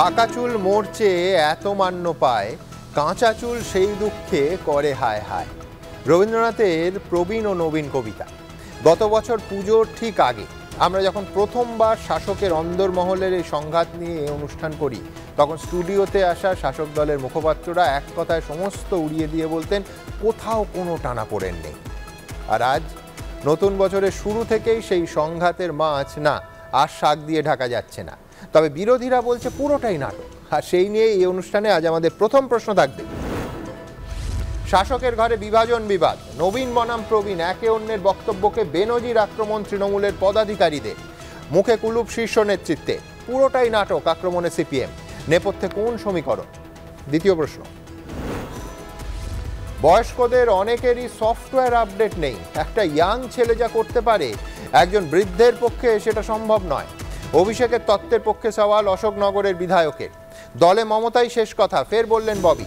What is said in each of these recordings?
পাকা চুল মরচে এত মান্য পায় কাঁচা চুল সেই দুঃখে করে হায় হায় রবীন্দ্রনাথের প্রবীণ ও নবীন কবিতা গত বছর পুজোর ঠিক আগে আমরা যখন প্রথমবার শাসকের অন্দরমহলের এই সংঘাত নিয়ে অনুষ্ঠান করি তখন স্টুডিওতে আসা শাসক দলের মুখপাত্ররা এক কথায় সমস্ত উড়িয়ে দিয়ে বলতেন কোথাও কোনো টানা পড়েন নেই আর আজ নতুন বছরের শুরু থেকেই সেই সংঘাতের মাছ না আর শাক দিয়ে ঢাকা যাচ্ছে না তবে বিরোধীরা বলছে পুরোটাই নাটক আর সেই নিয়ে এই অনুষ্ঠানে আজ আমাদের প্রথম প্রশ্ন থাকবে শাসকের ঘরে বিভাজন বিবাদ নবীন বনাম প্রবীণ একে অন্যের বক্তব্যকে বেনজির আক্রমণ তৃণমূলের পদাধিকারীদের মুখে কুলুপ শীর্ষ নেতৃত্বে পুরোটাই নাটক আক্রমণে সিপিএম নেপথ্যে কোন সমীকরণ দ্বিতীয় প্রশ্ন বয়স্কদের অনেকেরই সফটওয়্যার আপডেট নেই একটা ইয়াং ছেলে যা করতে পারে একজন বৃদ্ধের পক্ষে সেটা সম্ভব নয় অভিষেকের তত্ত্বের পক্ষে সওয়াল অশোকনগরের বিধায়কের দলে মমতাই শেষ কথা ফের বললেন ববি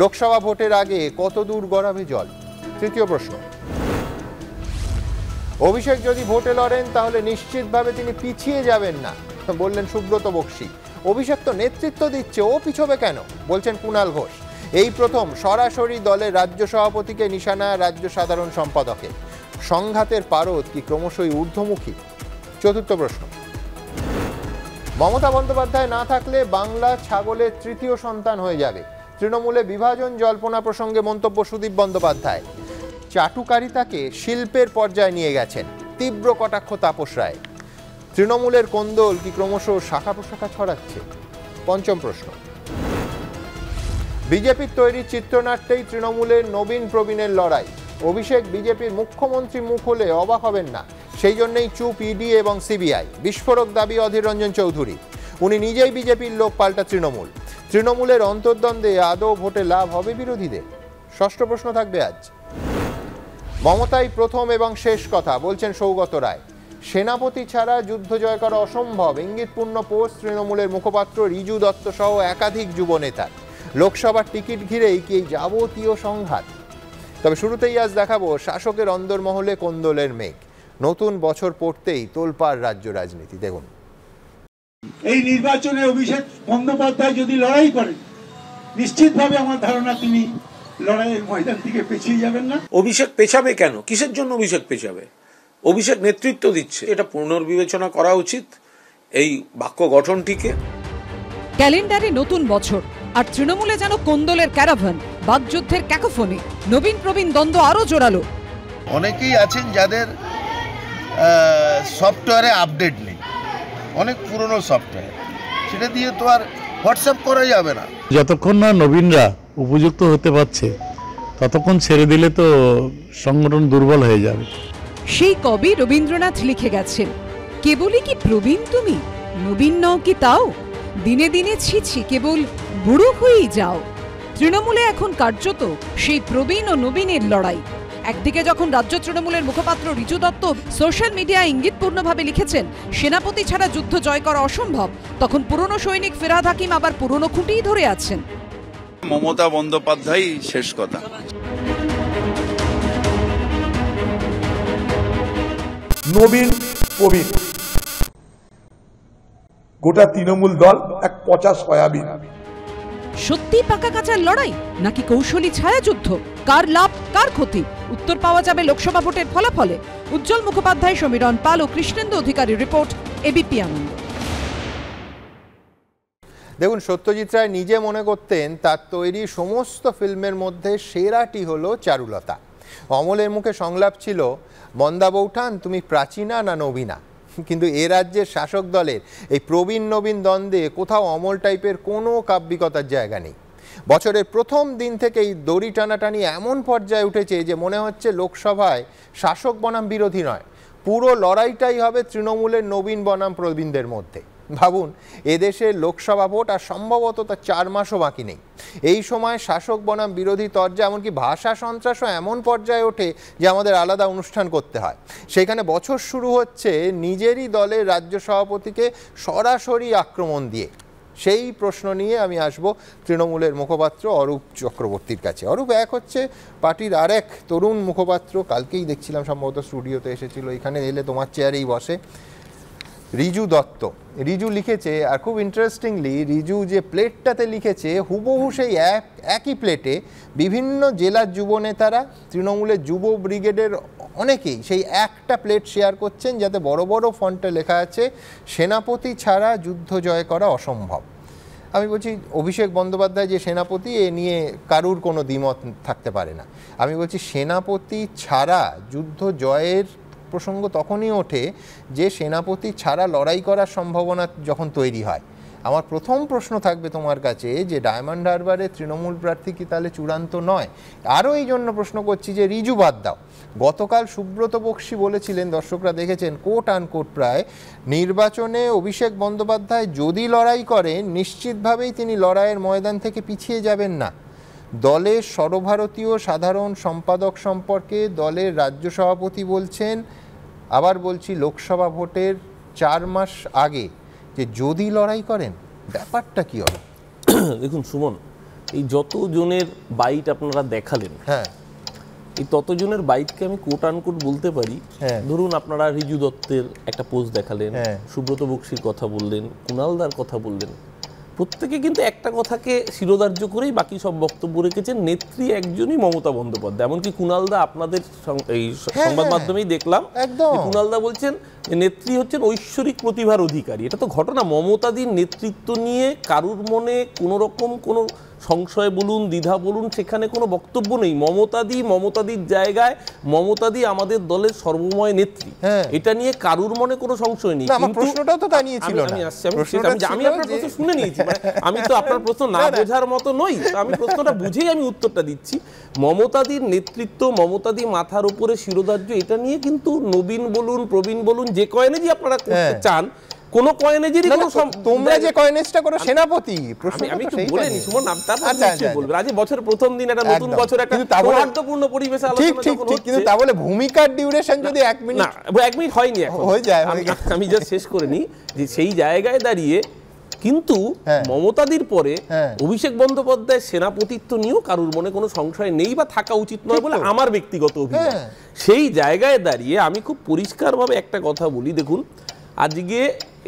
লোকসভা ভোটের আগে কত দূর গড়াবে জল তৃতীয় প্রশ্ন অভিষেক যদি ভোটে লড়েন তাহলে নিশ্চিতভাবে তিনি পিছিয়ে যাবেন না বললেন সুব্রত বক্সি অভিষেক তো নেতৃত্ব দিচ্ছে ও পিছবে কেন বলছেন কুণাল ঘোষ এই প্রথম সরাসরি দলের রাজ্য সভাপতিকে নিশানা রাজ্য সাধারণ সম্পাদকের সংঘাতের পারদ কি ক্রমশই ঊর্ধ্বমুখী চতুর্থ প্রশ্ন মমতা বন্দ্যোপাধ্যায় না থাকলে বাংলা ছাগলের তৃতীয় সন্তান হয়ে যাবে তৃণমূলে বিভাজন জল্পনা প্রসঙ্গে মন্তব্য সুদীপ বন্দ্যোপাধ্যায় চাটুকারিতাকে শিল্পের পর্যায়ে নিয়ে গেছেন তীব্র কটাক্ষ তাপস রায় তৃণমূলের কোন্দল কি ক্রমশ শাখা পোশাখা ছড়াচ্ছে পঞ্চম প্রশ্ন বিজেপির তৈরি চিত্রনাট্যেই তৃণমূলের নবীন প্রবীণের লড়াই অভিষেক বিজেপির মুখ্যমন্ত্রী মুখ হলে অবাক হবেন না সেই জন্যই চুপ ইডি এবং সিবিআই বিস্ফোরক দাবি অধীর রঞ্জন চৌধুরী উনি নিজেই বিজেপির লোক পাল্টা তৃণমূল তৃণমূলের অন্তর্দ্বন্দ্বে আদৌ ভোটে লাভ হবে বিরোধীদের ষষ্ঠ প্রশ্ন থাকবে আজ মমতাই প্রথম এবং শেষ কথা বলছেন সৌগত রায় সেনাপতি ছাড়া যুদ্ধ জয় করা অসম্ভব ইঙ্গিতপূর্ণ পোস্ট তৃণমূলের মুখপাত্র রিজু দত্ত সহ একাধিক যুব নেতার লোকসভার টিকিট ঘিরেই কি যাবতীয় সংঘাত তবে শুরুতেই আজ দেখাবো শাসকের অন্দরমহলে কোন্দলের মেঘ নতুন বছর পড়তেই তোলপাড় রাজ্য রাজনীতি দেখুন এই নির্বাচনে অভিষেক বন্দ্যোপাধ্যায় যদি লড়াই করেন নিশ্চিতভাবে আমার ধারণা তিনি লড়াইয়ের ময়দান থেকে পেছিয়ে যাবেন না অভিষেক পেছাবে কেন কিসের জন্য অভিষেক পেছাবে অভিষেক নেতৃত্ব দিচ্ছে এটা পুনর্বিবেচনা করা উচিত এই বাক্য গঠনটিকে ক্যালেন্ডারে নতুন বছর আর তৃণমূলে যেন কোন্দলের ক্যারাভান বাকযুদ্ধের ক্যাকোফোনে নবীন প্রবীণ দ্বন্দ্ব আরও জোরালো অনেকেই আছেন যাদের সফটওয়্যারে আপডেট নেই অনেক পুরনো সফটওয়্যার সেটা দিয়ে তো আর হোয়াটসঅ্যাপ করা যাবে না যতক্ষণ না নবীনরা উপযুক্ত হতে পারছে ততক্ষণ ছেড়ে দিলে তো সংগঠন দুর্বল হয়ে যাবে সেই কবি রবীন্দ্রনাথ লিখে গেছেন কেবলই কি প্রবীণ তুমি নবীন নও কি তাও দিনে দিনে ছিছি কেবল বুড়ো হয়েই যাও তৃণমূলে এখন কার্যত সেই প্রবীণ ও নবীনের লড়াই একদিকে যখন রাজ্য তৃণমূলের মুখপাত্র রিজু দত্ত সোশ্যাল মিডিয়ায় ইঙ্গিতপূর্ণভাবে লিখেছেন সেনাপতি ছাড়া যুদ্ধ জয় করা অসম্ভব তখন পুরনো সৈনিক ফেরাদ হাকিম আবার পুরনো খুঁটিই ধরে আছেন মমতা বন্দ্যোপাধ্যায় শেষ কথা নবীন প্রবীণ গোটা তৃণমূল দল এক পচা সয়াবিন সত্যি পাকা কাঁচার লড়াই নাকি কৌশলী ছায়াযুদ্ধ কার লাভ কার ক্ষতি উত্তর পাওয়া যাবে লোকসভা ভোটের ফলাফলে উজ্জ্বল মুখোপাধ্যায় সমীরণ পাল ও কৃষ্ণেন্দু অধিকারীর রিপোর্ট এবিপি আনন্দ দেখুন সত্যজিৎ রায় নিজে মনে করতেন তার তৈরি সমস্ত ফিল্মের মধ্যে সেরাটি হলো চারুলতা অমলের মুখে সংলাপ ছিল মন্দা বৌঠান তুমি প্রাচীনা না নবীনা কিন্তু এ রাজ্যের শাসক দলের এই প্রবীণ নবীন দ্বন্দ্বে কোথাও অমল টাইপের কোনো কাব্যিকতার জায়গা নেই বছরের প্রথম দিন থেকে এই দড়ি টানাটানি এমন পর্যায়ে উঠেছে যে মনে হচ্ছে লোকসভায় শাসক বনাম বিরোধী নয় পুরো লড়াইটাই হবে তৃণমূলের নবীন বনাম প্রবীণদের মধ্যে ভাবুন এদেশের লোকসভা ভোট আর সম্ভবত তার চার মাসও বাকি নেই এই সময় শাসক বনাম বিরোধী তর্জা এমনকি ভাষা সন্ত্রাসও এমন পর্যায়ে ওঠে যে আমাদের আলাদা অনুষ্ঠান করতে হয় সেখানে বছর শুরু হচ্ছে নিজেরই দলের রাজ্য সভাপতিকে সরাসরি আক্রমণ দিয়ে সেই প্রশ্ন নিয়ে আমি আসব তৃণমূলের মুখপাত্র অরূপ চক্রবর্তীর কাছে অরূপ এক হচ্ছে পার্টির আর এক তরুণ মুখপাত্র কালকেই দেখছিলাম সম্ভবত স্টুডিওতে এসেছিল এখানে এলে তোমার চেয়ারেই বসে রিজু দত্ত রিজু লিখেছে আর খুব ইন্টারেস্টিংলি রিজু যে প্লেটটাতে লিখেছে হুবহু সেই এক একই প্লেটে বিভিন্ন জেলার যুব নেতারা তৃণমূলের যুব ব্রিগেডের অনেকেই সেই একটা প্লেট শেয়ার করছেন যাতে বড় বড় ফন্টে লেখা আছে সেনাপতি ছাড়া যুদ্ধ জয় করা অসম্ভব আমি বলছি অভিষেক বন্দ্যোপাধ্যায় যে সেনাপতি এ নিয়ে কারুর কোনো দ্বিমত থাকতে পারে না আমি বলছি সেনাপতি ছাড়া যুদ্ধ জয়ের প্রসঙ্গ তখনই ওঠে যে সেনাপতি ছাড়া লড়াই করার সম্ভাবনা যখন তৈরি হয় আমার প্রথম প্রশ্ন থাকবে তোমার কাছে যে ডায়মন্ড হারবারে তৃণমূল প্রার্থী কি তাহলে চূড়ান্ত নয় আরও এই জন্য প্রশ্ন করছি যে রিজু বাদ দাও গতকাল সুব্রত বক্সী বলেছিলেন দর্শকরা দেখেছেন কোট আন কোট প্রায় নির্বাচনে অভিষেক বন্দ্যোপাধ্যায় যদি লড়াই করেন নিশ্চিতভাবেই তিনি লড়াইয়ের ময়দান থেকে পিছিয়ে যাবেন না দলের সর্বভারতীয় সাধারণ সম্পাদক সম্পর্কে দলের রাজ্য সভাপতি বলছেন আবার বলছি লোকসভা ভোটের চার মাস আগে যে যদি লড়াই করেন ব্যাপারটা কি হবে দেখুন সুমন এই যতজনের বাইট আপনারা দেখালেন হ্যাঁ এই ততজনের বাইককে আমি কোট আনকোট বলতে পারি হ্যাঁ। ধরুন আপনারা রিজু দত্তের একটা পোস্ট দেখালেন হ্যাঁ। সুব্রত বক্সির কথা বললেন কুণালদার কথা বললেন প্রত্যেকে কিন্তু একটা কথাকে শিরোধার্য করেই বাকি সব বক্তব্য রেখেছেন নেত্রী একজনই মমতা বন্দ্যোপাধ্যায় এমনকি কুণালদা আপনাদের এই হ্যাঁ, সংবাদ হ্যাঁ, মাধ্যমেই দেখলাম কুণালদা বলছেন নেত্রী হচ্ছেন ঐশ্বরিক প্রতিভার অধিকারী এটা তো ঘটনা মমতাদির নেতৃত্ব নিয়ে কারুর মনে কোনো রকম কোনো সংশয় বলুন দ্বিধা বলুন সেখানে কোনো বক্তব্য নেই মমতাদি মমতাদির জায়গায় মমতাদি আমাদের দলের সর্বময় নেত্রী হ্যাঁ। এটা নিয়ে কারুর মনে কোনো সংশয় নেই প্রশ্নটাও তো আমি আপনার প্রশ্ন শুনে নিয়েছি মানে আমি তো আপনার প্রশ্ন না বোঝার মতো নই আমি প্রশ্নটা বুঝেই আমি উত্তরটা দিচ্ছি মমতাদির নেতৃত্ব মমতাদি মাথার উপরে শিরোধার্য এটা নিয়ে কিন্তু নবীন বলুন প্রবীণ বলুন যে কয়নে যে আপনারা হ্যাঁ। চান কোন কোনো তোমরা যে কয়েনেজটা করো সেনাপতি আমি আজ আচ্ছা, আচ্ছা, আচ্ছা। বছর প্রথম দিন একটা নতুন বছর একটা সৌহার্দ্যপূর্ণ পরিবেশে আলোচনা ঠিক ঠিক কিন্তু তা বলে ভূমিকার ডিউরেশন যদি মিনিট না মিনিট হয়নি এখন হয়ে যায় আমি যা শেষ করে নি যে সেই জায়গায় দাঁড়িয়ে কিন্তু হ্যাঁ। মমতাদির পরে হ্যাঁ। অভিষেক বন্দ্যোপাধ্যায় সেনাপতিত্ব নিয়েও কারুর মনে কোনো সংশয় নেই বা থাকা উচিত নয় বলে আমার ব্যক্তিগত অভিযোগ হ্যাঁ। সেই জায়গায় দাঁড়িয়ে আমি খুব পরিষ্কারভাবে একটা কথা বলি দেখুন আজকে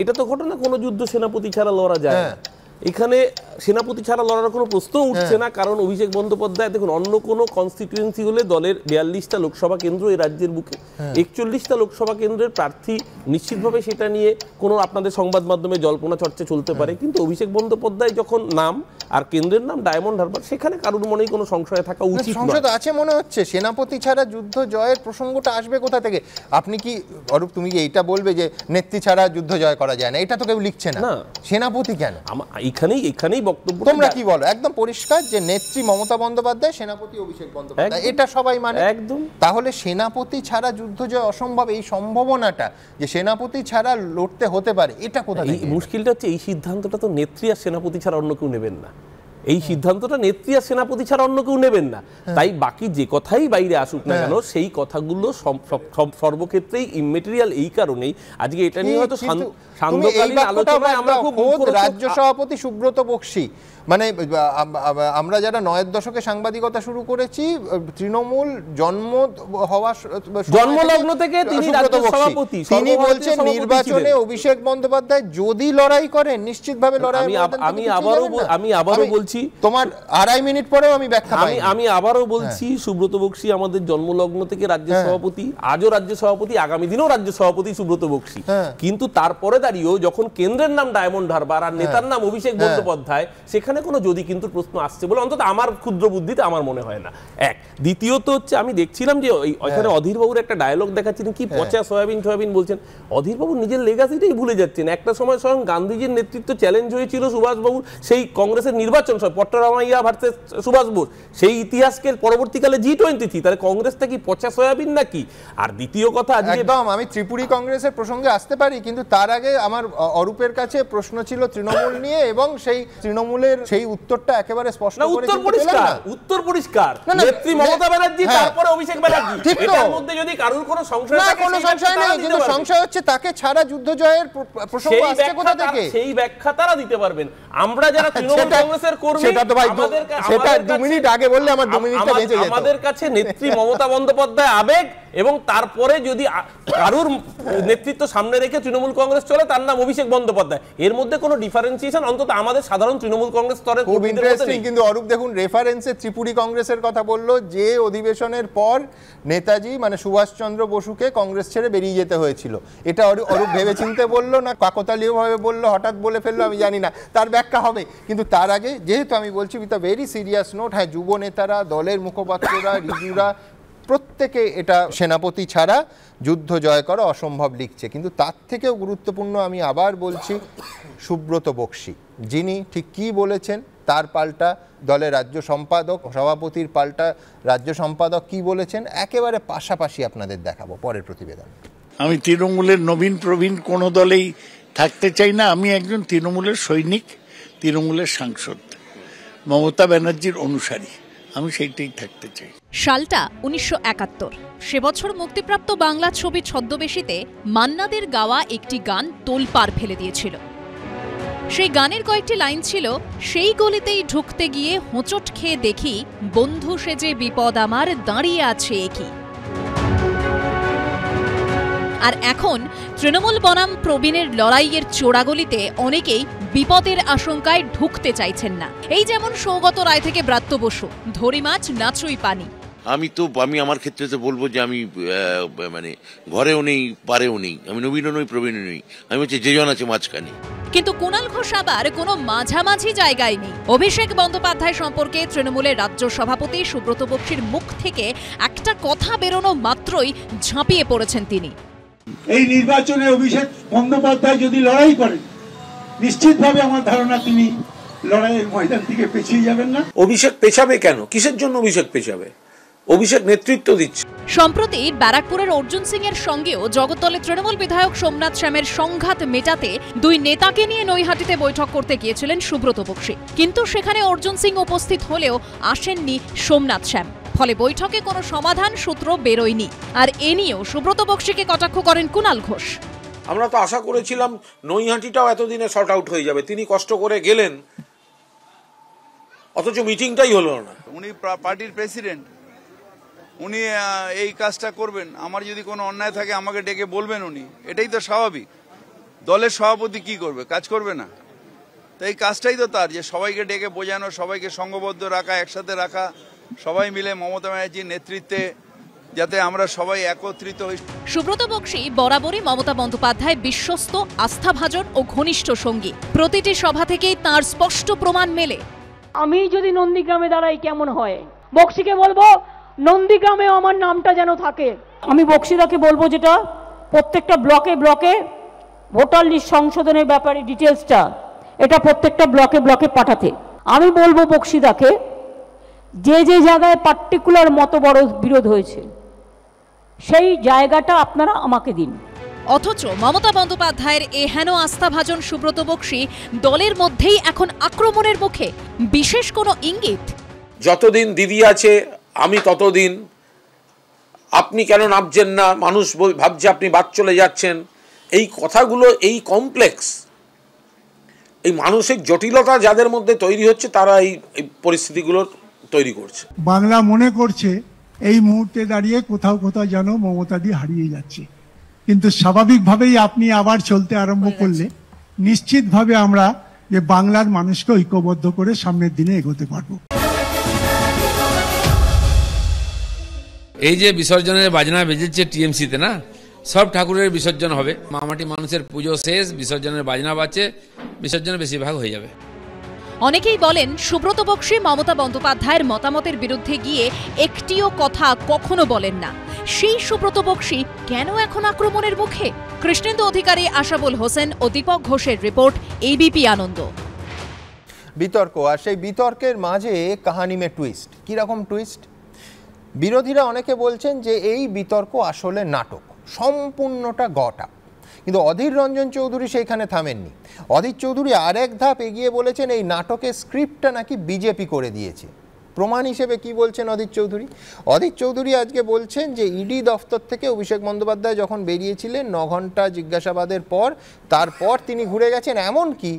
এটা তো ঘটনা কোনো যুদ্ধ সেনাপতি ছাড়া লড়া যায় এখানে সেনাপতি ছাড়া লড়ার কোনো প্রশ্ন হ্যাঁ। উঠছে না কারণ অভিষেক বন্দ্যোপাধ্যায় দেখুন অন্য কোনো কনস্টিটিউয়েন্সি হলে দলের বিয়াল্লিশটা লোকসভা কেন্দ্র এই রাজ্যের বুকে হ্যাঁ। একচল্লিশটা লোকসভা কেন্দ্রের প্রার্থী নিশ্চিতভাবে সেটা নিয়ে কোনো আপনাদের সংবাদ মাধ্যমে জল্পনা চর্চা চলতে পারে হ্যাঁ। কিন্তু অভিষেক বন্দ্যোপাধ্যায় যখন নাম আর কেন্দ্রের নাম ডায়মন্ড হারবার সেখানে কারোর মনেই কোনো সংশয় থাকা উচিত সংশয় আছে মনে হচ্ছে সেনাপতি ছাড়া যুদ্ধ জয়ের প্রসঙ্গটা আসবে কোথা থেকে আপনি কি অরূপ তুমি কি এইটা বলবে যে নেত্রী ছাড়া যুদ্ধ জয় করা যায় না এটা তো কেউ লিখছে না সেনাপতি কেন এইখানেই এখানেই বক্তব্য তোমরা কি বলো একদম পরিষ্কার যে নেত্রী মমতা বন্দ্যোপাধ্যায় সেনাপতি অভিষেক বন্দ্যোপাধ্যায় এটা সবাই মানে একদম তাহলে সেনাপতি ছাড়া যুদ্ধ যে অসম্ভব এই সম্ভাবনাটা যে সেনাপতি ছাড়া লড়তে হতে পারে এটা কোথায় মুশকিলটা হচ্ছে এই সিদ্ধান্তটা তো নেত্রী আর সেনাপতি ছাড়া অন্য কেউ নেবেন না এই হ্যাঁ। সিদ্ধান্তটা নেত্রী আর সেনাপতি ছাড়া অন্য কেউ নেবেন না হ্যাঁ। তাই বাকি যে কথাই বাইরে আসুক না হ্যাঁ। কেন সেই কথাগুলো সর্বক্ষেত্রেই ইমেটেরিয়াল এই কারণেই আজকে এটা নিয়ে হয়তো রাজ্য সভাপতি সুব্রত বক্সি মানে আমরা যারা নয়ের দশকে সাংবাদিকতা শুরু করেছি তৃণমূল জন্ম হওয়া জন্মলগ্ন থেকে তিনি সভাপতি তিনি বলছেন নির্বাচনে অভিষেক বন্দ্যোপাধ্যায় যদি লড়াই করেন নিশ্চিতভাবে লড়াই আমি আবারও আমি আবারও বলছি বলছি তোমার আড়াই মিনিট পরেও আমি ব্যাখ্যা আমি আমি আবারও হ্যাঁ। বলছি সুব্রত বক্সি আমাদের জন্মলগ্ন থেকে রাজ্যের হ্যাঁ। সভাপতি আজও রাজ্য সভাপতি আগামী দিনেও রাজ্য সভাপতি সুব্রত বক্সি হ্যাঁ। কিন্তু তারপরে দাঁড়িয়েও যখন কেন্দ্রের নাম ডায়মন্ড হারবার আর নেতার নাম অভিষেক বন্দ্যোপাধ্যায় সেখানে কোনো যদি কিন্তু প্রশ্ন আসছে বলে অন্তত আমার ক্ষুদ্র বুদ্ধিতে আমার মনে হয় না এক দ্বিতীয়ত হচ্ছে আমি দেখছিলাম যে ওইখানে অধীরবাবুর একটা ডায়লগ দেখাচ্ছিলেন কি পচা সয়াবিন সয়াবিন বলছেন অধীরবাবু নিজের লেগাসিটাই ভুলে যাচ্ছেন একটা সময় স্বয়ং গান্ধীজির নেতৃত্ব চ্যালেঞ্জ হয়েছিল সুভাষবাবুর সেই কংগ্রেসের নির্বাচন সংসদ পট্টরামাইয়া ভার্সেস সুভাষ বোস সেই ইতিহাসকে পরবর্তীকালে জি টোয়েন্টি তাহলে কংগ্রেসটা কি পচা সয়াবিন নাকি আর দ্বিতীয় কথা একদম আমি ত্রিপুরি কংগ্রেসের প্রসঙ্গে আসতে পারি কিন্তু তার আগে আমার অরূপের কাছে প্রশ্ন ছিল তৃণমূল নিয়ে এবং সেই তৃণমূলের সেই উত্তরটা একেবারে স্পষ্ট উত্তর পরিষ্কার উত্তর পরিষ্কার নেত্রী মমতা ব্যানার্জি হ্যাঁ। তারপরে অভিষেক ব্যানার্জি এটার মধ্যে যদি কারোর কোনো সংশয় থাকে কোনো সংশয় নেই কিন্তু সংশয় হচ্ছে তাকে ছাড়া যুদ্ধ জয়ের প্রসঙ্গ আসছে কোথা থেকে সেই ব্যাখ্যা তারা দিতে পারবেন আমরা যারা তৃণমূল কংগ্রেসের আমাদের কাছে নেত্রী মমতা বন্দ্যোপাধ্যায় আবেগ এবং তারপরে যদি কারুর নেতৃত্ব সামনে রেখে তৃণমূল কংগ্রেস চলে তার নাম অভিষেক বন্দ্যোপাধ্যায় এর মধ্যে ডিফারেন্সিয়েশন অন্তত আমাদের সাধারণ তৃণমূল কংগ্রেস খুব ইন্টারেস্টিং কিন্তু অরূপ দেখুন রেফারেন্সে ত্রিপুরি কংগ্রেসের কথা বললো যে অধিবেশনের পর নেতাজি মানে সুভাষচন্দ্র বসুকে কংগ্রেস ছেড়ে বেরিয়ে যেতে হয়েছিল এটা অরূপ ভেবেচিন্তে বললো না কাকতালীয়ভাবে বললো হঠাৎ বলে ফেললো আমি জানি না তার ব্যাখ্যা হবে কিন্তু তার আগে যে যেহেতু আমি বলছি with a very serious note হ্যাঁ যুব নেতারা দলের মুখপাত্ররা রিজুরা প্রত্যেকে এটা সেনাপতি ছাড়া যুদ্ধ জয় করা অসম্ভব লিখছে কিন্তু তার থেকেও গুরুত্বপূর্ণ আমি আবার বলছি সুব্রত বক্সী যিনি ঠিক কি বলেছেন তার পাল্টা দলের রাজ্য সম্পাদক সভাপতির পাল্টা রাজ্য সম্পাদক কি বলেছেন একেবারে পাশাপাশি আপনাদের দেখাবো পরের প্রতিবেদন আমি তৃণমূলের নবীন প্রবীণ কোনো দলেই থাকতে চাই না আমি একজন তৃণমূলের সৈনিক তৃণমূলের সাংসদ মমতা ব্যানার্জির অনুসারী আমি সেইটাই থাকতে চাই সালটা উনিশশো একাত্তর সে বছর মুক্তিপ্রাপ্ত বাংলা ছবি ছদ্মবেশীতে মান্নাদের গাওয়া একটি গান তোলপাড় ফেলে দিয়েছিল সেই গানের কয়েকটি লাইন ছিল সেই গলিতেই ঢুকতে গিয়ে হোঁচট খেয়ে দেখি বন্ধু সেজে বিপদ আমার দাঁড়িয়ে আছে একই আর এখন তৃণমূল বনাম প্রবীণের লড়াইয়ের চোরাগলিতে অনেকেই বিপদের আশঙ্কায় ঢুকতে চাইছেন না এই যেমন সৌগত রায় থেকে ব্রাত্য বসু ধরি মাছ নাচুই পানি আমি তো আমি আমার ক্ষেত্রে তো বলবো যে আমি মানে ঘরেও নেই পারেও নেই আমি নবীনও নই প্রবীণও নই আমি হচ্ছে যেজন আছে মাঝখানে কিন্তু কুণাল ঘোষ আবার কোনো মাঝামাঝি জায়গায় নেই অভিষেক বন্দ্যোপাধ্যায় সম্পর্কে তৃণমূলের রাজ্য সভাপতি সুব্রত বক্সির মুখ থেকে একটা কথা বেরোনো মাত্রই ঝাঁপিয়ে পড়েছেন তিনি এই নির্বাচনে অভিষেক বন্দ্যোপাধ্যায় যদি লড়াই করেন নিশ্চিতভাবে আমার ধারণা তিনি লড়াইয়ের ময়দান থেকে পেছিয়ে যাবেন না অভিষেক পেছাবে কেন কিসের জন্য অভিষেক পেছাবে অভিষেক নেতৃত্ব দিচ্ছে সম্প্রতি ব্যারাকপুরের অর্জুন সিং এর সঙ্গেও জগতলে তৃণমূল বিধায়ক সোমনাথ শ্যামের সংঘাত মেটাতে দুই নেতাকে নিয়ে নৈহাটিতে বৈঠক করতে গিয়েছিলেন সুব্রত বক্সী কিন্তু সেখানে অর্জুন সিং উপস্থিত হলেও আসেননি সোমনাথ শ্যাম ফলে বৈঠকে কোনো সমাধান সূত্র বেরোয়নি আর এ নিয়েও সুব্রত বক্সিকে কটাক্ষ করেন কুণাল ঘোষ আমরা তো আশা করেছিলাম নৈহাটিটাও এতদিনে শর্ট আউট হয়ে যাবে তিনি কষ্ট করে গেলেন অথচ মিটিংটাই হলো না উনি পার্টির প্রেসিডেন্ট উনি এই কাজটা করবেন আমার যদি কোনো অন্যায় থাকে আমাকে ডেকে বলবেন উনি এটাই তো স্বাভাবিক দলের সভাপতি কি করবে কাজ করবে না তো এই কাজটাই তো তার যে সবাইকে ডেকে বোঝানো সবাইকে সঙ্গবদ্ধ রাখা একসাথে রাখা সবাই মিলে মমতা ব্যানার্জির নেতৃত্বে যাতে আমরা সবাই একত্রিত হই সুব্রত বক্সী বরাবরই মমতা বন্দ্যোপাধ্যায় বিশ্বস্ত আস্থাভাজন ও ঘনিষ্ঠ সঙ্গী প্রতিটি সভা থেকেই তার স্পষ্ট প্রমাণ মেলে আমি যদি নন্দীগ্রামে দাঁড়াই কেমন হয় বক্সিকে বলবো নন্দীগ্রামেও আমার নামটা যেন থাকে আমি বক্সিদাকে বলবো যেটা প্রত্যেকটা ব্লকে ব্লকে ভোটার লিস্ট সংশোধনের ব্যাপারে ডিটেলসটা এটা প্রত্যেকটা ব্লকে ব্লকে পাঠাতে আমি বলবো বক্সিদাকে যে যে জায়গায় পার্টিকুলার মতো বড় বিরোধ হয়েছে সেই জায়গাটা আপনারা আমাকে দিন অথচ মমতা বন্দ্যোপাধ্যায়ের এ হেন আস্থাভাজন সুব্রত বক্সী দলের মধ্যেই এখন আক্রমণের মুখে বিশেষ কোনো ইঙ্গিত যতদিন দিদি আছে আমি ততদিন আপনি কেন নামছেন না মানুষ ভাবছে আপনি বাদ চলে যাচ্ছেন এই কথাগুলো এই কমপ্লেক্স এই মানুষের জটিলতা যাদের মধ্যে তৈরি হচ্ছে তারা এই পরিস্থিতিগুলোর তৈরি করছে বাংলা মনে করছে এই মুহূর্তে দাঁড়িয়ে কোথাও কোথাও যেন মমতা দিয়ে হারিয়ে যাচ্ছে কিন্তু স্বাভাবিকভাবেই আপনি আবার চলতে আরম্ভ করলে নিশ্চিতভাবে আমরা যে বাংলার মানুষকে ঐক্যবদ্ধ করে সামনের দিনে এগোতে পারবো এই যে বিসর্জনের বাজনা বেজেছে টিএমসিতে না সব ঠাকুরের বিসর্জন হবে মামাটি মানুষের পুজো শেষ বিসর্জনের বাজনা বাজছে বিসর্জন বেশিরভাগ হয়ে যাবে অনেকেই বলেন সুব্রত বক্সী মমতা বন্দ্যোপাধ্যায়ের মতামতের বিরুদ্ধে গিয়ে একটিও কথা কখনো বলেন না সেই সুব্রত বক্সী কেন এখন আক্রমণের মুখে কৃষ্ণেন্দু অধিকারী আশাবুল হোসেন ও দীপক ঘোষের রিপোর্ট এবিপি আনন্দ বিতর্ক আর সেই বিতর্কের মাঝে কাহানি মে টুইস্ট কীরকম টুইস্ট বিরোধীরা অনেকে বলছেন যে এই বিতর্ক আসলে নাটক সম্পূর্ণটা গটা কিন্তু অধীর রঞ্জন চৌধুরী সেইখানে থামেননি অধীর চৌধুরী আর এক ধাপ এগিয়ে বলেছেন এই নাটকের স্ক্রিপ্টটা নাকি বিজেপি করে দিয়েছে প্রমাণ হিসেবে কি বলছেন অধীর চৌধুরী অধীর চৌধুরী আজকে বলছেন যে ইডি দফতর থেকে অভিষেক বন্দ্যোপাধ্যায় যখন বেরিয়েছিলেন ন ঘন্টা জিজ্ঞাসাবাদের পর তারপর তিনি ঘুরে গেছেন এমন কি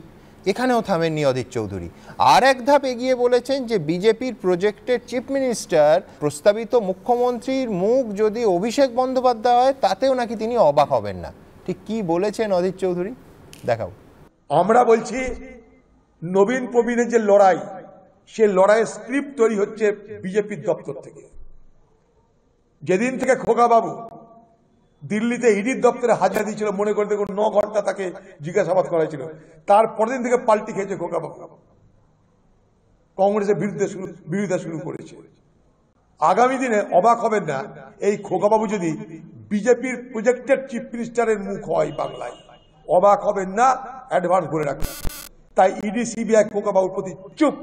এখানেও থামেননি অধীর চৌধুরী আর এক ধাপ এগিয়ে বলেছেন যে বিজেপির প্রজেক্টের চিফ মিনিস্টার প্রস্তাবিত মুখ্যমন্ত্রীর মুখ যদি অভিষেক বন্দ্যোপাধ্যায় হয় তাতেও নাকি তিনি অবাক হবেন না ঠিক কি বলেছেন অধীর চৌধুরী দেখাও আমরা বলছি নবীন প্রবীণের যে লড়াই সে লড়াইয়ের স্ক্রিপ্ট তৈরি হচ্ছে বিজেপির দপ্তর থেকে যেদিন থেকে খোকা বাবু দিল্লিতে ইডির দপ্তরে হাজার দিয়েছিল মনে করে দেখুন ন ঘন্টা তাকে জিজ্ঞাসাবাদ করা হয়েছিল তার পরের দিন থেকে পাল্টি খেয়েছে খোকা বাবু কংগ্রেসের বিরুদ্ধে বিরোধিতা শুরু করেছে আগামী দিনে অবাক হবেন না এই খোকাবাবু যদি বিজেপির প্রজেক্টেড চিফ মিনিস্টারের মুখ হয় বাংলায় অবাক হবেন না অ্যাডভান্স করে রাখবেন তাই ইডি e সিবিআই খোকাবাবুর প্রতি চুপ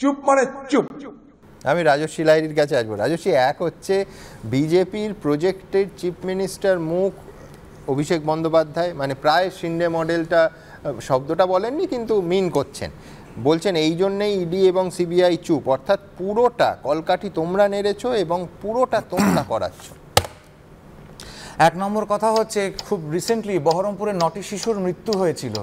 চুপ মানে চুপ আমি রাজস্বী লাইরির কাছে আসবো রাজস্বী এক হচ্ছে বিজেপির প্রজেক্টের চিফ মিনিস্টার মুখ অভিষেক বন্দ্যোপাধ্যায় মানে প্রায় সিন্ডে মডেলটা শব্দটা বলেননি কিন্তু মিন করছেন বলছেন এই জন্যেই ইডি e এবং সিবিআই চুপ অর্থাৎ পুরোটা কলকাঠি তোমরা নেড়েছ এবং পুরোটা তোমরা করাচ্ছ এক নম্বর কথা হচ্ছে খুব রিসেন্টলি বহরমপুরে নটি শিশুর মৃত্যু হয়েছিল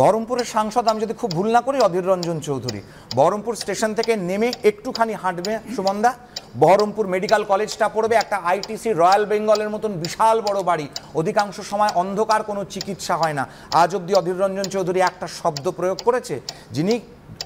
বহরমপুরের সাংসদ আমি যদি খুব ভুল না করি অধীর রঞ্জন চৌধুরী বহরমপুর স্টেশন থেকে নেমে একটুখানি হাঁটবে সুমনদা বহরমপুর মেডিকেল কলেজটা পড়বে একটা আইটিসি রয়্যাল বেঙ্গলের মতন বিশাল বড় বাড়ি অধিকাংশ সময় অন্ধকার কোনো চিকিৎসা হয় না আজ অবধি অধীর রঞ্জন চৌধুরী একটা শব্দ প্রয়োগ করেছে যিনি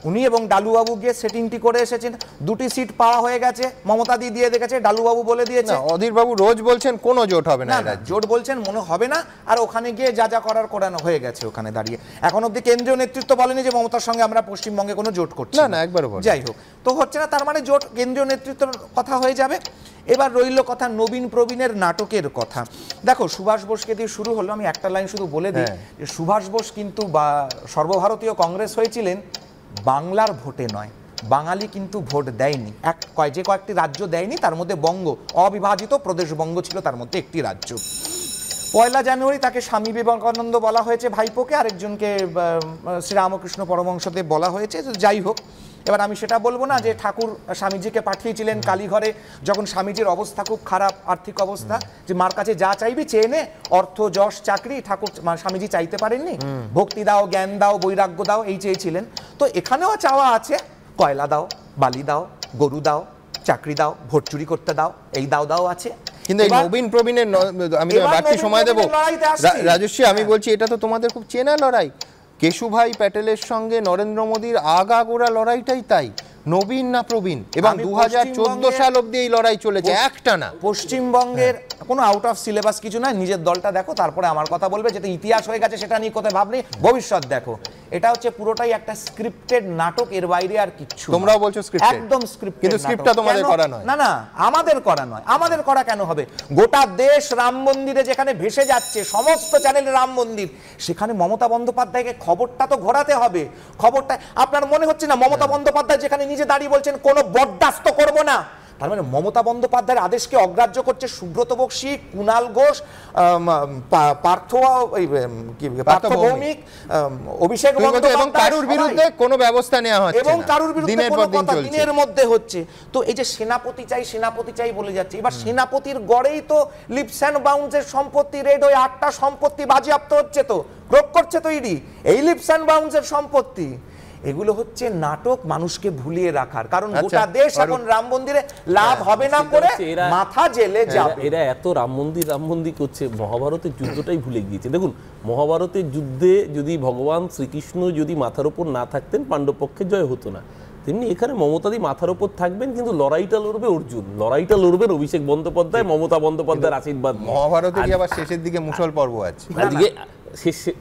উনি এবং ডালুবাবু গিয়ে সেটিংটি করে এসেছেন দুটি সিট পাওয়া হয়ে গেছে মমতা দি দিয়ে দেখেছে ডালুবাবু বলে দিয়েছে অধীরবাবু রোজ বলছেন কোনো জোট হবে না জোট বলছেন মনে হবে না আর ওখানে গিয়ে যা যা করার করানো হয়ে গেছে ওখানে দাঁড়িয়ে এখন অব্দি কেন্দ্রীয় নেতৃত্ব বলেনি যে মমতার সঙ্গে আমরা পশ্চিমবঙ্গে কোনো জোট করছি না একবার যাই হোক তো হচ্ছে না তার মানে জোট কেন্দ্রীয় নেতৃত্বের কথা হয়ে যাবে এবার রইল কথা নবীন প্রবীণের নাটকের কথা দেখো সুভাষ বোসকে দিয়ে শুরু হলো আমি একটা লাইন শুধু বলে দিই হ্যাঁ। যে সুভাষ বোস কিন্তু বা সর্বভারতীয় কংগ্রেস হয়েছিলেন বাংলার ভোটে নয় বাঙালি কিন্তু ভোট দেয়নি এক কয় যে কয়েকটি রাজ্য দেয়নি তার মধ্যে বঙ্গ অবিভাজিত প্রদেশ বঙ্গ ছিল তার মধ্যে একটি রাজ্য পয়লা জানুয়ারি তাকে স্বামী বিবেকানন্দ বলা হয়েছে ভাইপোকে আরেকজনকে শ্রীরামকৃষ্ণ পরমংশদেব বলা হয়েছে যাই হোক এবার আমি সেটা বলবো না যে ঠাকুর স্বামীজিকে পাঠিয়েছিলেন কালীঘরে যখন স্বামীজির অবস্থা খুব খারাপ আর্থিক অবস্থা যে মার কাছে যা চাইবি চেয়ে নে অর্থ যশ চাকরি ঠাকুর স্বামীজি চাইতে পারেননি ভক্তি দাও জ্ঞান দাও বৈরাগ্য দাও এই চেয়েছিলেন তো এখানেও চাওয়া আছে কয়লা দাও বালি দাও গরু দাও চাকরি দাও ভোট চুরি করতে দাও এই দাও দাও আছে কিন্তু এই নবীন প্রবীণের আমি বাড়তি সময় দেবো রাজস্বী আমি হ্যাঁ। বলছি এটা তো তোমাদের খুব চেনা লড়াই কেশুভাই প্যাটেলের সঙ্গে নরেন্দ্র মোদীর আগাগোড়া লড়াইটাই তাই নবীন না প্রবীণ এবং দু হাজার সাল অব্দি এই লড়াই চলেছে একটা না পশ্চিমবঙ্গের কোনো আউট অফ সিলেবাস কিছু নয় নিজের দলটা দেখো তারপরে আমার কথা বলবে যেটা ইতিহাস হয়ে গেছে সেটা নিয়ে কোথায় ভাবনি ভবিষ্যৎ দেখো এটা হচ্ছে পুরোটাই একটা স্ক্রিপ্টেড নাটক এর বাইরে আর কিছু তোমরাও বলছো স্ক্রিপ্টেড একদম স্ক্রিপ্টেড কিন্তু স্ক্রিপ্টটা তোমাদের করা নয় না না আমাদের করা নয় আমাদের করা কেন হবে গোটা দেশ রাম মন্দিরে যেখানে ভেসে যাচ্ছে সমস্ত চ্যানেলে রাম মন্দির সেখানে মমতা বন্দ্যোপাধ্যায়কে খবরটা তো ঘোরাতে হবে খবরটা আপনার মনে হচ্ছে না মমতা হ্যাঁ। বন্দ্যোপাধ্যায় যেখানে নিজে দাঁড়িয়ে বলছেন কোনো বরদাস্ত করব না তার মানে মমতা বন্দ্যোপাধ্যায়ের আদেশকে অগ্রাহ্য করছে সুব্রত বক্সী কুণাল ঘোষ পার্থ পার্থ ভৌমিক অভিষেক কারুর বিরুদ্ধে কোনো ব্যবস্থা নেওয়া হচ্ছে এবং কারুর বিরুদ্ধে কোনো কথা দিনের মধ্যে হচ্ছে তো এই যে সেনাপতি চাই সেনাপতি চাই বলে যাচ্ছে এবার সেনাপতির গড়েই তো লিপস বাউন্সের সম্পত্তি রেড হয়ে আটটা সম্পত্তি বাজেয়াপ্ত হচ্ছে তো ক্রোপ করছে তো ইডি এই লিপস বাউন্সের সম্পত্তি এগুলো হচ্ছে নাটক মানুষকে ভুলিয়ে রাখার কারণ আচ্ছা, গোটা দেশ এখন রাম মন্দিরে লাভ হ্যাঁ, হবে না করে মাথা জেলে যাবে এরা এত রাম মন্দির রাম মন্দির করছে মহাভারতের যুদ্ধটাই ভুলে গিয়েছে দেখুন মহাভারতের যুদ্ধে যদি ভগবান শ্রীকৃষ্ণ যদি মাথার উপর না থাকতেন পাণ্ডব পক্ষে জয় হতো না তেমনি এখানে মমতাদি মাথার উপর থাকবেন কিন্তু লড়াইটা লড়বে অর্জুন লড়াইটা লড়বেন অভিষেক বন্দ্যোপাধ্যায় মমতা বন্দ্যোপাধ্যায়ের আশীর্বাদ মহাভারতের আবার শেষের দিকে মুসল পর্ব আছে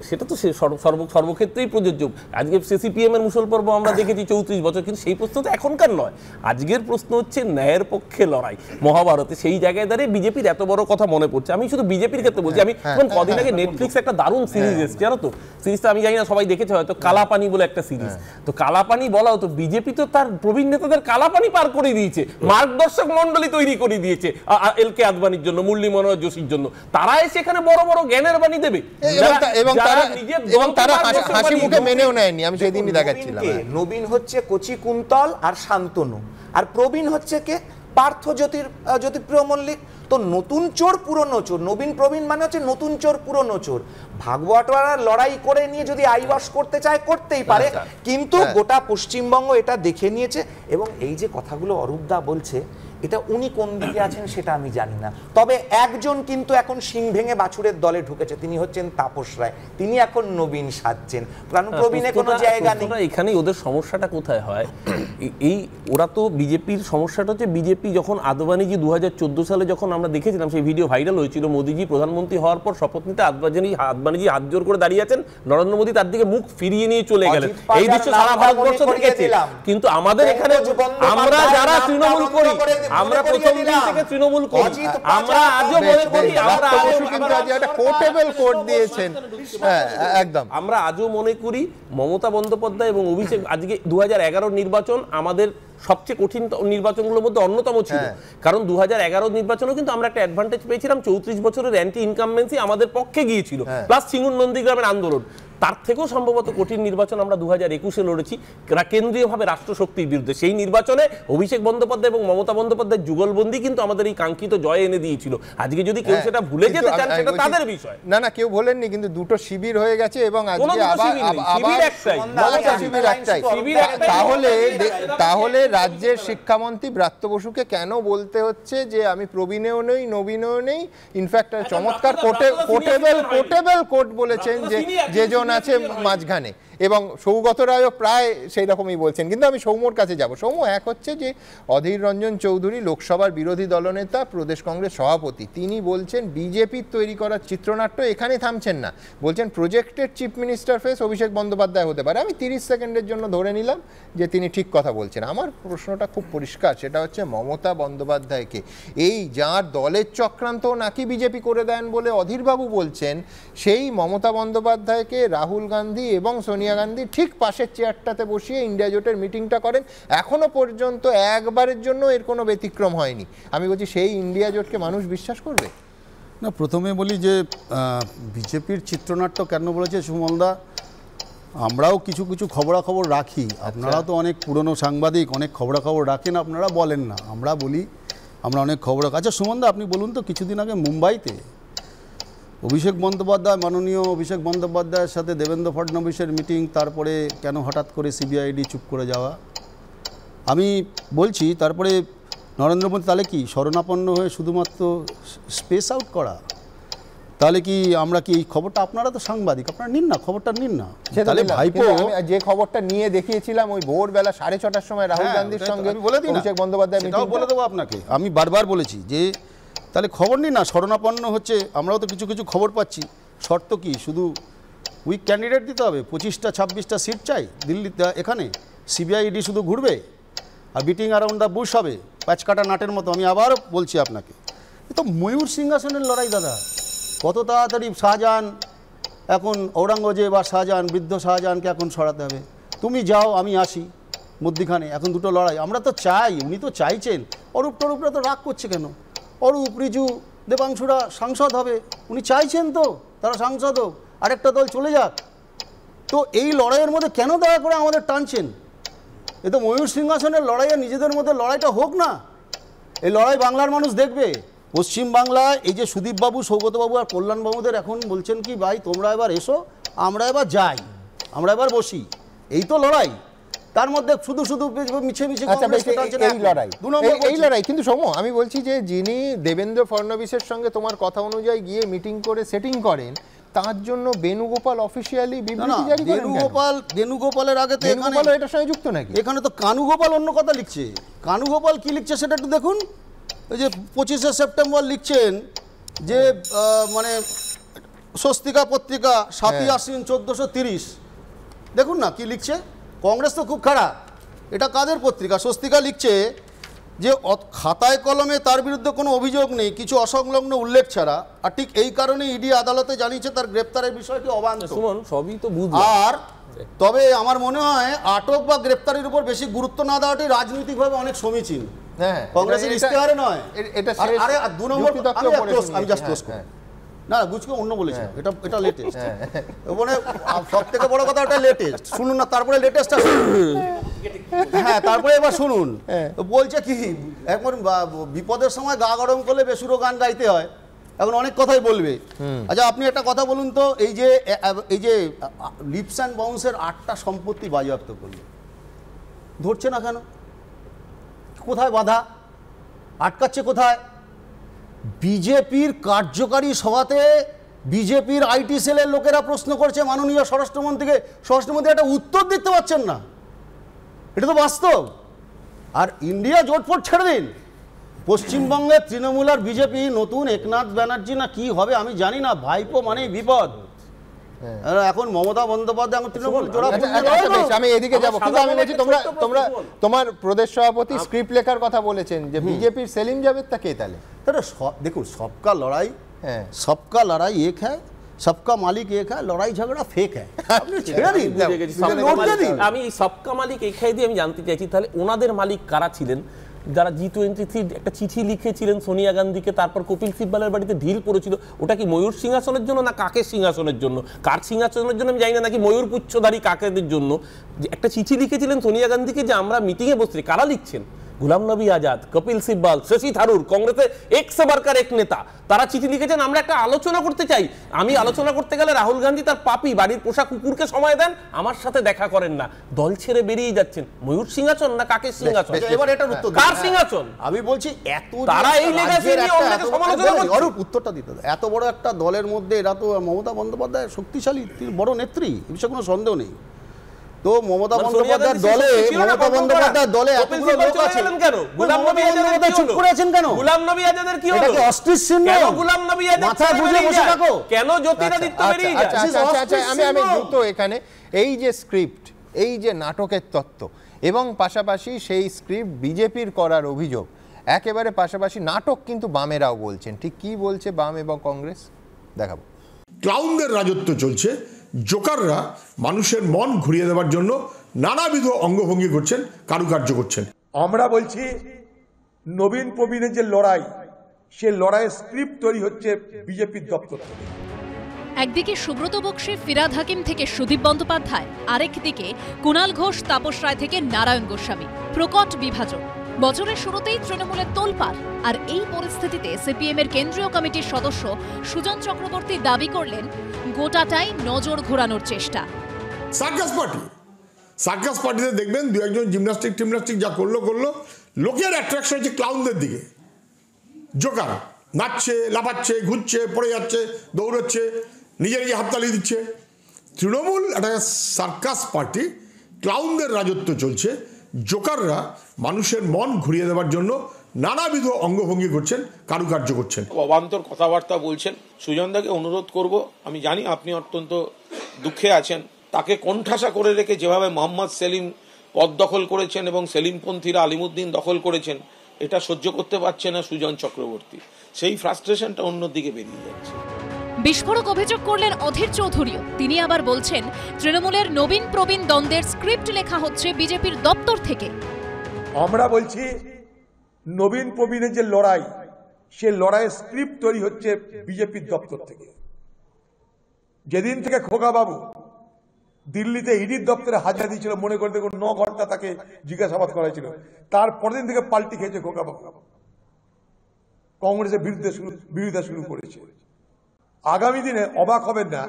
সেটা তো সর্ব সর্বক্ষেত্রেই প্রযোজ্য আজকে সিসিপিএম এর মুসল পর্ব আমরা দেখেছি চৌত্রিশ বছর কিন্তু সেই প্রশ্ন তো এখনকার নয় আজকের প্রশ্ন হচ্ছে ন্যায়ের পক্ষে লড়াই মহাভারতে সেই জায়গায় দাঁড়িয়ে বিজেপির এত বড় কথা মনে পড়ছে আমি শুধু বিজেপির ক্ষেত্রে বলছি আমি এখন হ্যাঁ, হ্যাঁ, কদিন আগে হ্যাঁ, নেটফ্লিক্স একটা দারুণ সিরিজ এসছে জানো তো সিরিজটা আমি জানি না সবাই দেখেছে হয়তো কালাপানি বলে একটা সিরিজ তো কালাপানি বলা হতো বিজেপি তো তার প্রবীণ নেতাদের কালাপানি পার করে দিয়েছে মার্গদর্শক মন্ডলী তৈরি করে দিয়েছে এল কে আদবানির জন্য মুরলী মনোহর জোশীর জন্য তারা এসে এখানে বড় বড় জ্ঞানের বাণী দেবে এবং তারা এবং তারা হাসি মুখে মেনেও নেয়নি আমি সেদিনই দেখাচ্ছিলাম নবীন হচ্ছে কুন্তল আর শান্তনু আর প্রবীণ হচ্ছে কে পার্থ জ্যোতির জ্যোতিপ্রিয় মল্লিক তো নতুন চোর পুরনো চোর নবীন প্রবীণ মানে হচ্ছে নতুন চোর পুরনো চোর ভাগবটোয়ারা লড়াই করে নিয়ে যদি আইবাস করতে চায় করতেই পারে হ্যাঁ, কিন্তু হ্যাঁ। গোটা পশ্চিমবঙ্গ এটা দেখে নিয়েছে এবং এই যে কথাগুলো অরূপদা বলছে এটা উনি কোন দিকে আছেন সেটা আমি জানি না তবে একজন কিন্তু এখন সিং ভেঙে বাছুরের দলে ঢুকেছে তিনি হচ্ছেন তাপস রায় তিনি এখন নবীন সাজছেন কারণ প্রবীণে কোনো জায়গা নেই এখানে ওদের সমস্যাটা কোথায় হয় এই ওরা তো বিজেপির সমস্যাটা হচ্ছে বিজেপি যখন আদবানিজি দু হাজার সালে যখন আমরা দেখেছিলাম সেই ভিডিও ভাইরাল হয়েছিল মোদিজি প্রধানমন্ত্রী হওয়ার পর শপথ নিতে আদবানি আদবানিজি হাত জোর করে দাঁড়িয়ে আছেন নরেন্দ্র মোদী তার দিকে মুখ ফিরিয়ে নিয়ে চলে গেলেন এই দৃশ্য সারা ভারতবর্ষ দেখেছে কিন্তু আমাদের এখানে আমরা যারা তৃণমূল করি আমরা প্রথম দিন থেকে তৃণমূল করি আমরা আজও মনে করি আমরা আজও কিন্তু আজ একটা কোটেবল কোড দিয়েছেন হ্যাঁ, একদম আমরা আজও মনে করি মমতা বন্দ্যোপাধ্যায় এবং অভিষেক আজকে দু নির্বাচন আমাদের সবচেয়ে কঠিন নির্বাচনগুলোর মধ্যে অন্যতম ছিল হ্যাঁ। কারণ দু হাজার নির্বাচনও কিন্তু আমরা একটা অ্যাডভান্টেজ পেয়েছিলাম চৌত্রিশ বছরের অ্যান্টি ইনকামেন্সি আমাদের পক্ষে গিয়েছিল প্লাস হ্যাঁ। সিঙ্গুর নন্দীগ্রামের আন্দোলন তার থেকেও সম্ভবত কঠিন নির্বাচন আমরা দু হাজার একুশে লড়েছি কেন্দ্রীয়ভাবে রাষ্ট্রশক্তির বিরুদ্ধে সেই নির্বাচনে অভিষেক বন্দ্যোপাধ্যায় এবং মমতা বন্দ্যোপাধ্যায়ের যুগলবন্দি কিন্তু আমাদের এই কাঙ্ক্ষিত জয় এনে দিয়েছিল আজকে যদি কেউ হ্যাঁ, সেটা ভুলে যেতে চান সেটা তাদের বিষয় না না কেউ বলেননি কিন্তু দুটো শিবির হয়ে গেছে এবং আজকে তাহলে তাহলে রাজ্যের শিক্ষামন্ত্রী ব্রাত্য বসুকে কেন বলতে হচ্ছে যে আমি প্রবীণেও নেই নবীনেও নেই ইনফ্যাক্ট চমৎকার পোর্টেবল পোর্টেবল কোর্ট বলেছেন যে যেজন আছে মাঝখানে এবং সৌগত রায়ও প্রায় সেই রকমই বলছেন কিন্তু আমি সৌম্যর কাছে যাব সৌম্য এক হচ্ছে যে অধীর রঞ্জন চৌধুরী লোকসভার বিরোধী দলনেতা প্রদেশ কংগ্রেস সভাপতি তিনি বলছেন বিজেপির তৈরি করা চিত্রনাট্য এখানে থামছেন না বলছেন প্রজেক্টের chief minister face Abhishek Bandyopadhyay হতে পারে আমি তিরিশ সেকেন্ডের জন্য ধরে নিলাম যে তিনি ঠিক কথা বলছেন আমার প্রশ্নটা খুব পরিষ্কার সেটা হচ্ছে মমতা বন্দ্যোপাধ্যায়কে এই যার দলের চক্রান্ত নাকি বিজেপি করে দেন বলে অধীরবাবু বলছেন সেই মমতা বন্দ্যোপাধ্যায়কে রাহুল গান্ধী এবং সোনিয়া সোনিয়া গান্ধী ঠিক পাশের চেয়ারটাতে বসিয়ে ইন্ডিয়া জোটের মিটিংটা করেন এখনও পর্যন্ত একবারের জন্য এর কোনো ব্যতিক্রম হয়নি আমি বলছি সেই ইন্ডিয়া জোটকে মানুষ বিশ্বাস করবে না প্রথমে বলি যে বিজেপির চিত্রনাট্য কেন বলেছে সুমলদা আমরাও কিছু কিছু খবরাখবর রাখি আচ্ছা। আপনারা তো অনেক পুরনো সাংবাদিক অনেক খবরাখবর রাখেন আপনারা বলেন না আমরা বলি আমরা অনেক খবর আচ্ছা সুমন্দা আপনি বলুন তো কিছুদিন আগে মুম্বাইতে অভিষেক বন্দ্যোপাধ্যায় মাননীয় অভিষেক বন্দ্যোপাধ্যায়ের সাথে দেবেন্দ্র ফডনবীশের মিটিং তারপরে কেন হঠাৎ করে সিবিআইডি চুপ করে যাওয়া আমি বলছি তারপরে নরেন্দ্র মোদী তাহলে কি শরণাপন্ন হয়ে শুধুমাত্র স্পেস আউট করা তাহলে কি আমরা কি এই খবরটা আপনারা তো সাংবাদিক আপনারা নিন না খবরটা নিন না তাহলে ভাইপো যে খবরটা নিয়ে দেখিয়েছিলাম ওই ভোরবেলা সাড়ে ছটার সময় রাহুল হ্যাঁ, গান্ধীর সঙ্গে বলে দিন অভিষেক বন্দ্যোপাধ্যায় বলে দেবো আপনাকে আমি বারবার বলেছি যে তাহলে খবর নিই না শরণাপন্ন হচ্ছে আমরাও তো কিছু কিছু খবর পাচ্ছি শর্ত কি শুধু উইক ক্যান্ডিডেট দিতে হবে পঁচিশটা ছাব্বিশটা সিট চাই দিল্লিতে এখানে সিবিআই ইডি e শুধু ঘুরবে আর বিটিং অ্যারাউন্ড দ্য বুশ হবে কাটা নাটের মতো আমি আবার বলছি আপনাকে এ তো ময়ূর সিংহাসনের লড়াই দাদা কত তাড়াতাড়ি শাহজাহান এখন ঔরঙ্গজেব আর শাহজাহান বৃদ্ধ শাহজাহানকে এখন সরাতে হবে তুমি যাও আমি আসি মধ্যিখানে এখন দুটো লড়াই আমরা তো চাই উনি তো চাইছেন অরূপ টরূপরা তো রাগ করছে কেন অরূপ রিজু দেবাংশুরা সাংসদ হবে উনি চাইছেন তো তারা সাংসদ হোক আরেকটা দল চলে যাক তো এই লড়াইয়ের মধ্যে কেন দয়া করে আমাদের টানছেন এ তো ময়ূর সিংহাসনের লড়াইয়ে নিজেদের মধ্যে লড়াইটা হোক না এই লড়াই বাংলার মানুষ দেখবে পশ্চিমবাংলায় এই যে সুদীপবাবু সৌগতবাবু আর কল্যাণবাবুদের এখন বলছেন কি ভাই তোমরা এবার এসো আমরা এবার যাই আমরা এবার বসি এই তো লড়াই তার মধ্যে শুধু শুধু মিছে মিছে আচ্ছা, এই লড়াই এই লড়াই কিন্তু সমো আমি বলছি যে যিনি দেবেন্দ্র ফডনবিসের সঙ্গে তোমার কথা অনুযায়ী গিয়ে মিটিং করে সেটিং করেন তার জন্য বেনুগোপাল অফিসিয়ালি বিবৃতি জারি করেন বেনুগোপাল বেনুগোপালের আগে তো এখানে এটার সঙ্গে যুক্ত নাকি এখানে তো কানুগোপাল অন্য কথা লিখছে কানুগোপাল কি লিখছে সেটা একটু দেখুন ওই যে পঁচিশে সেপ্টেম্বর লিখছেন যে হ্যাঁ। মানে স্বস্তিকা পত্রিকা সাতই হ্যাঁ। আশ্বিন চোদ্দোশো তিরিশ দেখুন না কি লিখছে কংগ্রেস তো খুব খারাপ এটা কাদের পত্রিকা স্বস্তিকা লিখছে যে খাতায় কলমে তার বিরুদ্ধে কোনো অভিযোগ নেই কিছু অসংলগ্ন উল্লেখ ছাড়া আর ঠিক এই কারণে ইডি আদালতে জানিয়েছে তার গ্রেপ্তারের বিষয়টি অবান্ত সবই তো আর তবে আমার মনে হয় আটক বা গ্রেপ্তারের উপর বেশি গুরুত্ব না দেওয়াটি রাজনৈতিকভাবে অনেক সমীচীন হ্যাঁ, হ্যাঁ। কংগ্রেসের ইস্তেহারে নয় এটা আরে দু নম্বর আমি জাস্ট না গুচকে অন্য বলেছিল হ্যাঁ। এটা এটা লেটেস্ট হ্যাঁ। মানে সব থেকে বড় কথা ওটা লেটেস্ট শুনুন না তারপরে লেটেস্ট হ্যাঁ তারপরে এবার শুনুন হ্যাঁ। বলছে কি এখন বিপদের সময় গা গরম করলে বেসুরো গান গাইতে হয় এখন অনেক কথাই বলবে আচ্ছা আপনি একটা কথা বলুন তো এই যে এই যে লিপস অ্যান্ড বাউন্সের আটটা সম্পত্তি বাজেয়াপ্ত করলো ধরছে না কেন কোথায় বাধা আটকাচ্ছে কোথায় বিজেপির কার্যকারী সভাতে বিজেপির আইটি সেলের লোকেরা প্রশ্ন করছে মাননীয় স্বরাষ্ট্রমন্ত্রীকে স্বরাষ্ট্রমন্ত্রী একটা উত্তর দিতে পারছেন না এটা তো বাস্তব আর ইন্ডিয়া জোটফোট ছেড়ে দিন পশ্চিমবঙ্গের তৃণমূল আর বিজেপি নতুন একনাথ ব্যানার্জি না কি হবে আমি জানি না ভাইপো মানেই বিপদ হ্যাঁ। এখন মমতা বন্দ্যোপাধ্যায় আচ্ছা, বিজেপির সেলিম জাভেদ তা কে তাহলে দেখুন সবকা লড়াই হ্যাঁ সবকা লড়াই এক হ্যাঁ, সবকা মালিক এক হ্যাঁ, লড়াই ঝগড়া ফেক হ্যাঁ আমি সবকা মালিক এক দিয়ে আমি জানতে চাইছি তাহলে ওনাদের মালিক কারা ছিলেন যারা জি টোয়েন্টি একটা চিঠি লিখেছিলেন সোনিয়া গান্ধীকে তারপর কপিল সিব্বালের বাড়িতে ঢিল পড়েছিল ওটা কি ময়ূর সিংহাসনের জন্য না কাকের সিংহাসনের জন্য কার সিংহাসনের জন্য আমি জানি না নাকি ময়ূর পুচ্ছধারী কাকেদের জন্য একটা চিঠি লিখেছিলেন সোনিয়া গান্ধীকে যে আমরা মিটিংয়ে বসছি কারা লিখছেন গুলাম নবী আজাদ কপিল সিব্বাল শশী থারুর কংগ্রেসের এক এক নেতা তারা চিঠি লিখেছেন আমরা একটা আলোচনা করতে চাই আমি আলোচনা করতে গেলে রাহুল গান্ধী তার পাপি বাড়ির পোষা কুকুরকে সময় দেন আমার সাথে দেখা করেন না দল ছেড়ে বেরিয়ে যাচ্ছেন ময়ূর সিংহাচন না কাকে সিংহাচন এবার এটার উত্তর কার সিংহাচন হ্যাঁ, আমি বলছি এত তারা এই নিয়ে অন্যকে সমালোচনা করছে অরূপ উত্তরটা দিতে এত বড় একটা দলের মধ্যে এরা তো মমতা বন্দ্যোপাধ্যায় শক্তিশালী বড় নেত্রী এ বিষয়ে কোনো সন্দেহ নেই তো মমতা মানে বন্দ্যোপাধ্যায়ের দলে মমতা বন্দ্যোপাধ্যায়ের দলে এতগুলো লোক কেন গোলাম নবী চুপ করে আছেন কেন গোলাম নবী আজাদের কি হলো এটা চিহ্ন কেন গোলাম নবী আজাদ মাথা বুঝে বসে থাকো কেন জ্যোতিরাদিত্য আচ্ছা, বেরিয়ে আচ্ছা আচ্ছা, আচ্ছা, আচ্ছা আমি আমি এখানে এই যে স্ক্রিপ্ট এই যে নাটকের তত্ত্ব এবং পাশাপাশি সেই স্ক্রিপ্ট বিজেপির করার অভিযোগ একেবারে পাশাপাশি নাটক কিন্তু বামেরাও বলছেন ঠিক কি বলছে বাম এবং কংগ্রেস দেখাবো ক্লাউনদের রাজত্ব চলছে জোকাররা মানুষের মন ঘুরিয়ে দেওয়ার জন্য নানাবিধ অঙ্গভঙ্গি করছেন কারুকার্য করছেন আমরা বলছি নবীন প্রবীণের যে লড়াই সে লড়াইয়ের স্ক্রিপ্ট তৈরি হচ্ছে বিজেপির দপ্তর একদিকে সুব্রত বক্সী ফিরাদ হাকিম থেকে সুদীপ বন্দ্যোপাধ্যায় আরেকদিকে কুণাল ঘোষ তাপস রায় থেকে নারায়ণ গোস্বামী প্রকট বিভাজন বছরের শুরুতেই তৃণমূলের তোলপাড় আর এই পরিস্থিতিতে সিপিএমের কেন্দ্রীয় কমিটির সদস্য সুজন চক্রবর্তী দাবি করলেন গোটাটাই নজর ঘোরানোর চেষ্টা সার্কাস পার্টি সার্কাস পার্টিতে দেখবেন দু একজন জিমনাস্টিক টিমনাস্টিক যা করলো করলো লোকের অ্যাট্রাকশন হচ্ছে ক্লাউনদের দিকে জোকার নাচছে লাফাচ্ছে ঘুরছে পড়ে যাচ্ছে দৌড়চ্ছে নিজে নিজে হাততালি দিচ্ছে তৃণমূল একটা সার্কাস পার্টি ক্লাউনদের রাজত্ব চলছে জোকাররা মানুষের মন ঘুরিয়ে দেওয়ার জন্য নানাবিধ অঙ্গভঙ্গি করছেন কারুকার্য করছেন অবান্তর কথাবার্তা বলছেন সুজনদাকে অনুরোধ করব আমি জানি আপনি অত্যন্ত দুঃখে আছেন তাকে কোণঠাসা করে রেখে যেভাবে মোহাম্মদ সেলিম পদ দখল করেছেন এবং সেলিমপন্থীরা আলিমুদ্দিন দখল করেছেন এটা সহ্য করতে পারছে না সুজন চক্রবর্তী সেই ফ্রাস্ট্রেশনটা অন্যদিকে বেরিয়ে যাচ্ছে বিস্ফোরক অভিযোগ করলেন অধীর চৌধুরীও তিনি আবার বলছেন তৃণমূলের নবীন প্রবীণ দ্বন্দ্বের স্ক্রিপ্ট লেখা হচ্ছে বিজেপির দপ্তর থেকে আমরা বলছি নবীন প্রবীণের যে লড়াই সে লড়াইয়ের স্ক্রিপ্ট তৈরি হচ্ছে বিজেপির দপ্তর থেকে যেদিন থেকে খোকা বাবু দিল্লিতে ইডির দপ্তরে হাজার দিয়েছিল মনে করে দেখুন ন ঘন্টা তাকে জিজ্ঞাসাবাদ করা হয়েছিল তার পরদিন থেকে পাল্টি খেয়েছে খোকা বাবু কংগ্রেসের বিরুদ্ধে বিরোধিতা শুরু করেছে আগামী দিনে অবাক হবেন না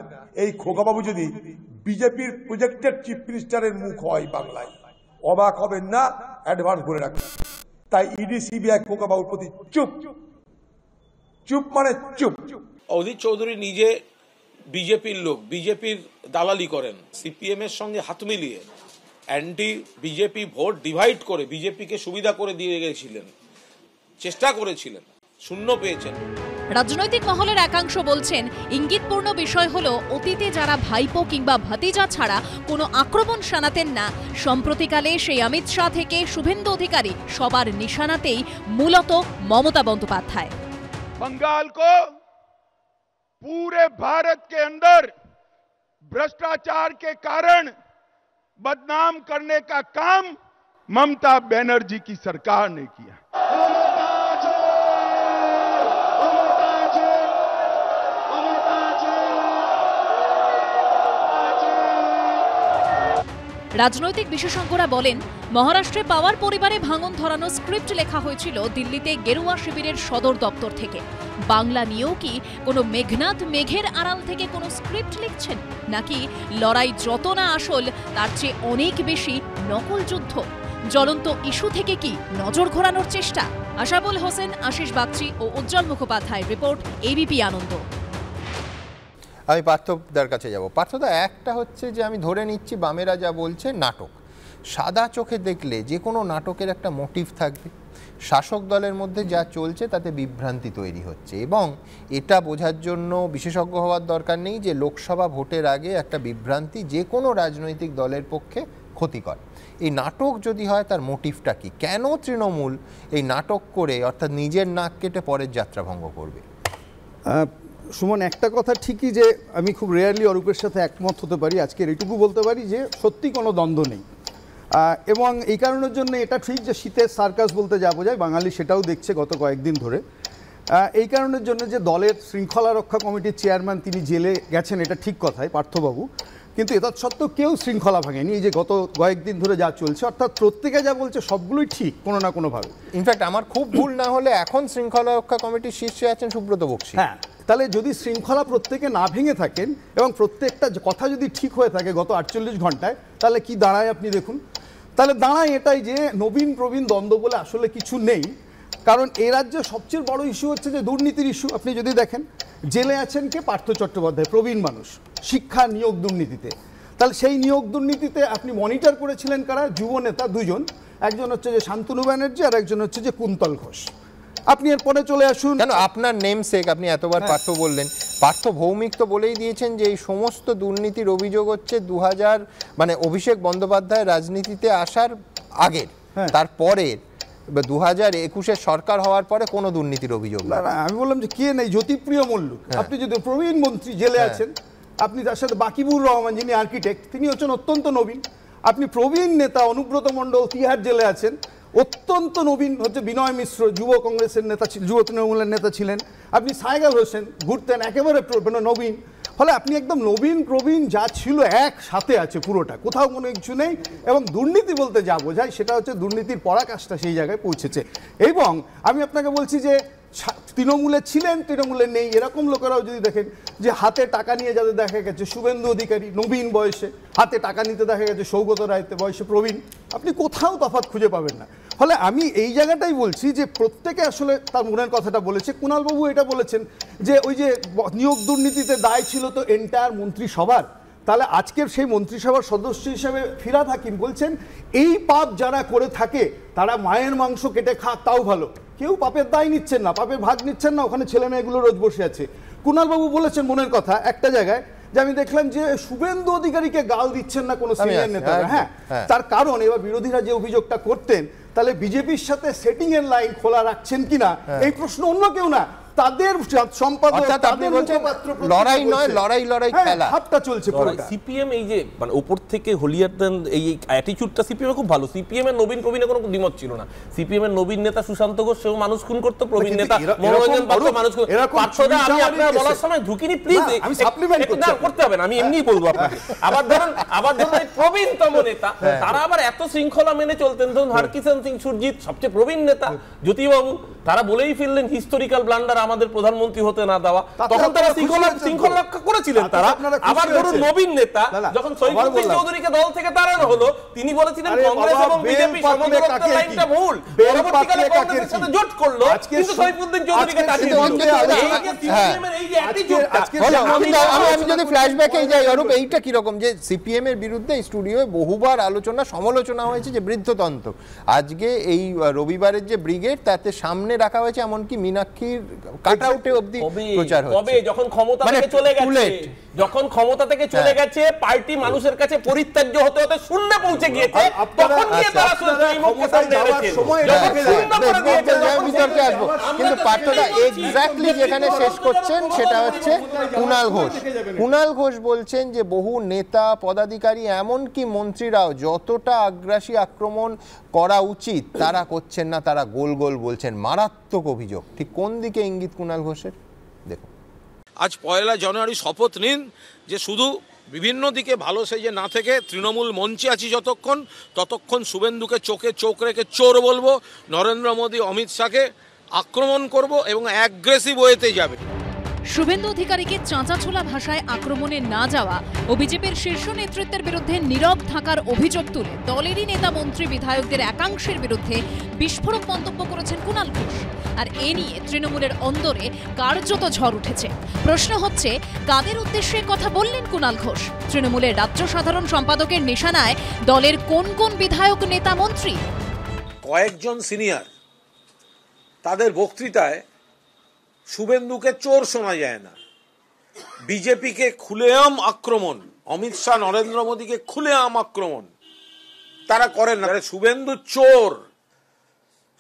এই খোকাবাবু যদি বিজেপির প্রজেক্টেড চিফ মিনিস্টারের মুখ হয় বাংলায় অবাক হবেন না অ্যাডভান্স করে রাখবেন তাই ইডি e সিবিআই খোকাবাবুর প্রতি চুপ চুপ মানে চুপ অজিত চৌধুরী নিজে বিজেপির লোক বিজেপির দালালি করেন সিপিএম এর সঙ্গে হাত মিলিয়ে অ্যান্টি বিজেপি ভোট ডিভাইড করে বিজেপিকে সুবিধা করে দিয়ে গেছিলেন চেষ্টা করেছিলেন শূন্য পেয়েছেন রাজনৈতিক মহলের একাংশ বলছেন ইঙ্গিতপূর্ণ বিষয় হলো অতীতে যারা ভাইপো কিংবা ভাতিজা ছাড়া কোনো আক্রমণ শানাতেন না সম্প্রতিকালে সেই অমিত শাহ থেকে শুভেন্দু অধিকারী সবার নিশানাতেই মূলত মমতা বন্দ্যোপাধ্যায় बंगाल को पूरे भारत के अंदर भ्रष्टाचार के कारण बदनाम करने का काम ममता बनर्जी की सरकार ने किया রাজনৈতিক বিশেষজ্ঞরা বলেন মহারাষ্ট্রে পাওয়ার পরিবারে ভাঙন ধরানো স্ক্রিপ্ট লেখা হয়েছিল দিল্লিতে গেরুয়া শিবিরের সদর দপ্তর থেকে বাংলা নিয়েও কি কোনো মেঘনাথ মেঘের আড়াল থেকে কোনো স্ক্রিপ্ট লিখছেন নাকি লড়াই যত না আসল তার চেয়ে অনেক বেশি নকল যুদ্ধ জ্বলন্ত ইস্যু থেকে কি নজর ঘোরানোর চেষ্টা আশাবুল হোসেন আশিস বাগচি ও উজ্জ্বল মুখোপাধ্যায় রিপোর্ট এবিপি আনন্দ আমি পার্থদার কাছে যাব পার্থদা একটা হচ্ছে যে আমি ধরে নিচ্ছি বামেরা যা বলছে নাটক সাদা চোখে দেখলে যে কোনো নাটকের একটা মোটিভ থাকবে শাসক দলের মধ্যে যা চলছে তাতে বিভ্রান্তি তৈরি হচ্ছে এবং এটা বোঝার জন্য বিশেষজ্ঞ হওয়ার দরকার নেই যে লোকসভা ভোটের আগে একটা বিভ্রান্তি যে কোনো রাজনৈতিক দলের পক্ষে ক্ষতিকর এই নাটক যদি হয় তার মোটিভটা কি কেন তৃণমূল এই নাটক করে অর্থাৎ নিজের নাক কেটে পরের যাত্রা ভঙ্গ করবে সুমন একটা কথা ঠিকই যে আমি খুব রেয়ারলি অরূপের সাথে একমত হতে পারি আজকের এটুকু বলতে পারি যে সত্যি কোনো দ্বন্দ্ব নেই এবং এই কারণের জন্য এটা ঠিক যে শীতের সার্কাস বলতে যা বোঝায় বাঙালি সেটাও দেখছে গত কয়েকদিন ধরে এই কারণের জন্য যে দলের শৃঙ্খলা রক্ষা কমিটির চেয়ারম্যান তিনি জেলে গেছেন এটা ঠিক কথাই পার্থবাবু কিন্তু সত্ত্বেও কেউ শৃঙ্খলা ভাঙেনি এই যে গত কয়েকদিন ধরে যা চলছে অর্থাৎ প্রত্যেকে যা বলছে সবগুলোই ঠিক কোনো না কোনোভাবে ইনফ্যাক্ট আমার খুব ভুল না হলে এখন শৃঙ্খলা রক্ষা কমিটির শীর্ষে আছেন সুব্রত বক্সি হ্যাঁ তাহলে যদি শৃঙ্খলা প্রত্যেকে না ভেঙে থাকেন এবং প্রত্যেকটা কথা যদি ঠিক হয়ে থাকে গত আটচল্লিশ ঘন্টায় তাহলে কি দাঁড়ায় আপনি দেখুন তাহলে দাঁড়ায় এটাই যে নবীন প্রবীণ দ্বন্দ্ব বলে আসলে কিছু নেই কারণ এ রাজ্যে সবচেয়ে বড় ইস্যু হচ্ছে যে দুর্নীতির ইস্যু আপনি যদি দেখেন জেলে আছেন কে পার্থ চট্টোপাধ্যায় প্রবীণ মানুষ শিক্ষা নিয়োগ দুর্নীতিতে তাহলে সেই নিয়োগ দুর্নীতিতে আপনি মনিটর করেছিলেন কারা যুব নেতা দুজন একজন হচ্ছে যে শান্তনু ব্যানার্জি আর একজন হচ্ছে যে কুন্তল ঘোষ আপনি এর পরে চলে আসুন কেন আপনার শেখ আপনি এতবার হ্যাঁ। পার্থ বললেন পার্থ ভৌমিক তো বলেই দিয়েছেন যে এই সমস্ত দুর্নীতির অভিযোগ হচ্ছে দু মানে অভিষেক বন্দ্যোপাধ্যায় রাজনীতিতে আসার আগের হ্যাঁ। তারপরে দু হাজার একুশের সরকার হওয়ার পরে কোনো দুর্নীতির অভিযোগ না আমি বললাম যে কে নেই জ্যোতিপ্রিয় মল্লুক হ্যাঁ। আপনি যদি প্রবীণ মন্ত্রী জেলে আছেন আপনি তার সাথে বাকিবুর রহমান যিনি আর্কিটেক্ট তিনি হচ্ছেন অত্যন্ত নবীন আপনি প্রবীণ নেতা অনুব্রত মণ্ডল তিহার জেলে আছেন অত্যন্ত নবীন হচ্ছে বিনয় মিশ্র যুব কংগ্রেসের নেতা যুব তৃণমূলের নেতা ছিলেন আপনি সাইগাল হোসেন ঘুরতেন একেবারে মানে নবীন ফলে আপনি একদম নবীন প্রবীণ যা ছিল একসাথে আছে পুরোটা কোথাও কোনো কিছু নেই এবং দুর্নীতি বলতে যা বোঝায় সেটা হচ্ছে দুর্নীতির পরাকাশটা সেই জায়গায় পৌঁছেছে এবং আমি আপনাকে বলছি যে তৃণমূলে ছিলেন তৃণমূলে নেই এরকম লোকেরাও যদি দেখেন যে হাতে টাকা নিয়ে যাদের দেখা গেছে শুভেন্দু অধিকারী নবীন বয়সে হাতে টাকা নিতে দেখা গেছে সৌগত রায়তে বয়সে প্রবীণ আপনি কোথাও তফাত খুঁজে পাবেন না ফলে আমি এই জায়গাটাই বলছি যে প্রত্যেকে আসলে তার মনের কথাটা বলেছে কুণালবাবু এটা বলেছেন যে ওই যে নিয়োগ দুর্নীতিতে দায় ছিল তো এন্টায়ার মন্ত্রিসভার তাহলে আজকের সেই মন্ত্রিসভার সদস্য হিসেবে ফিরা থাকিম বলছেন এই পাপ যারা করে থাকে তারা মায়ের মাংস কেটে খাক তাও ভালো কেউ পাপের দায় নিচ্ছেন না পাপের ভাগ নিচ্ছেন না ওখানে ছেলে মেয়েগুলো রোজ বসে আছে কুণালবাবু বলেছেন মনের কথা একটা জায়গায় যে আমি দেখলাম যে শুভেন্দু অধিকারীকে গাল দিচ্ছেন না কোনো সিনিয়র নেতা হ্যাঁ, হ্যাঁ, হ্যাঁ তার কারণ এবার বিরোধীরা যে অভিযোগটা করতেন তাহলে বিজেপির সাথে সেটিং এর লাইন খোলা রাখছেন কিনা হ্যাঁ। এই প্রশ্ন অন্য কেউ না তাদের সম্পাদক তাদের মুখপাত্র লড়াই নয় লড়াই লড়াই হ্যাঁ, খেলা হাতটা চলছে পুরোটা সিপিএম এই যে মানে উপর থেকে হলিয়ারদান এই অ্যাটিটিউডটা সিপিএম খুব ভালো সিপিএম এর নবীন প্রবীণের কোনো দ্বিমত ছিল না সিপিএম এর নবীন নেতা সুশান্ত ঘোষ সেও মানুষ খুন প্রবীণ নেতা মনোরঞ্জন পাত্র মানুষ খুন আমি আপনার বলার সময় প্লিজ আমি সাপ্লিমেন্ট করতে করতে হবে না আমি এমনি বলবো আপনাকে আবার ধরুন আবার প্রবীণতম নেতা হ্যাঁ। হ্যাঁ। তারা আবার এত শৃঙ্খলা মেনে চলতেন ধরুন সিং সুরজিৎ সবচেয়ে প্রবীণ নেতা জ্যোতিবাবু তারা বলেই ফেললেন হিস্টোরিক্যাল ব্লান্ডার আমাদের প্রধানমন্ত্রী হতে না দেওয়া তখন তারা শৃঙ্খলা শৃঙ্খলা রক্ষা করেছিলেন তারা আবার ধরুন নবীন নেতা যখন সৈফুদ্দিন চৌধুরীকে দল থেকে তাড়ানো হলো তিনি বলেছিলেন কংগ্রেস এবং বিজেপি লাইনটা ভুল পরবর্তীকালে কংগ্রেসের সাথে জোট করলো কিন্তু চৌধুরীকে তাড়িয়ে যাই এইটা কিরকম যে বিরুদ্ধে বহুবার আলোচনা সমালোচনা হয়েছে যে বৃদ্ধতন্ত্র আজকে এই রবিবারের যে ব্রিগেড তাতে সামনে রাখা হয়েছে এমনকি মীনাক্ষীর কাট আউটে অবধি প্রচার হচ্ছে কবে যখন ক্ষমতা মানে থেকে চলে গেছে যখন ক্ষমতা থেকে চলে হ্যাঁ। গেছে পার্টি মানুষের কাছে পরিত্যাজ্য হতে হতে শূন্য পৌঁছে গিয়েছে তখন গিয়ে আচ্ছা, তারা বিতর্কে হ্যাঁ, হ্যাঁ, আসবো কিন্তু যেখানে শেষ করছেন সেটা হচ্ছে ঘোষ ঘোষ বলছেন যে বহু নেতা পদাধিকারী এমনকি মন্ত্রীরাও যতটা আগ্রাসী আক্রমণ করা উচিত তারা করছেন না তারা গোল গোল বলছেন মারাত্মক অভিযোগ ঠিক কোন দিকে ইঙ্গিত কুনাল ঘোষের দেখুন আজ পয়লা জানুয়ারি শপথ নিন যে শুধু বিভিন্ন দিকে ভালো সেজে না থেকে তৃণমূল মঞ্চে আছি যতক্ষণ ততক্ষণ শুভেন্দুকে চোখে চোখ রেখে চোর বলবো নরেন্দ্র মোদী অমিত শাহকে আক্রমণ করব এবং অ্যাগ্রেসিভ ওয়েতে যাবে শুভেন্দু অধিকারীকে চাঁচাছোলা ভাষায় আক্রমণে না যাওয়া ও বিজেপির শীর্ষ নেতৃত্বের বিরুদ্ধে নীরব থাকার অভিযোগ তুলে দলেরই নেতা মন্ত্রী বিধায়কদের একাংশের বিরুদ্ধে বিস্ফোরক মন্তব্য করেছেন কুণাল ঘোষ আর এ নিয়ে তৃণমূলের অন্দরে কার্যত ঝড় উঠেছে প্রশ্ন হচ্ছে কাদের উদ্দেশ্যে কথা বললেন কুণাল ঘোষ তৃণমূলের রাজ্য সাধারণ সম্পাদকের নিশানায় দলের কোন কোন বিধায়ক নেতা মন্ত্রী কয়েকজন সিনিয়র তাদের বক্তৃতায় শুভেন্দুকে চোর শোনা যায় না বিজেপিকে খুলেআম আক্রমণ অমিত শাহ নরেন্দ্র মোদীকে খুলেআম আক্রমণ তারা করেন না শুভেন্দু চোর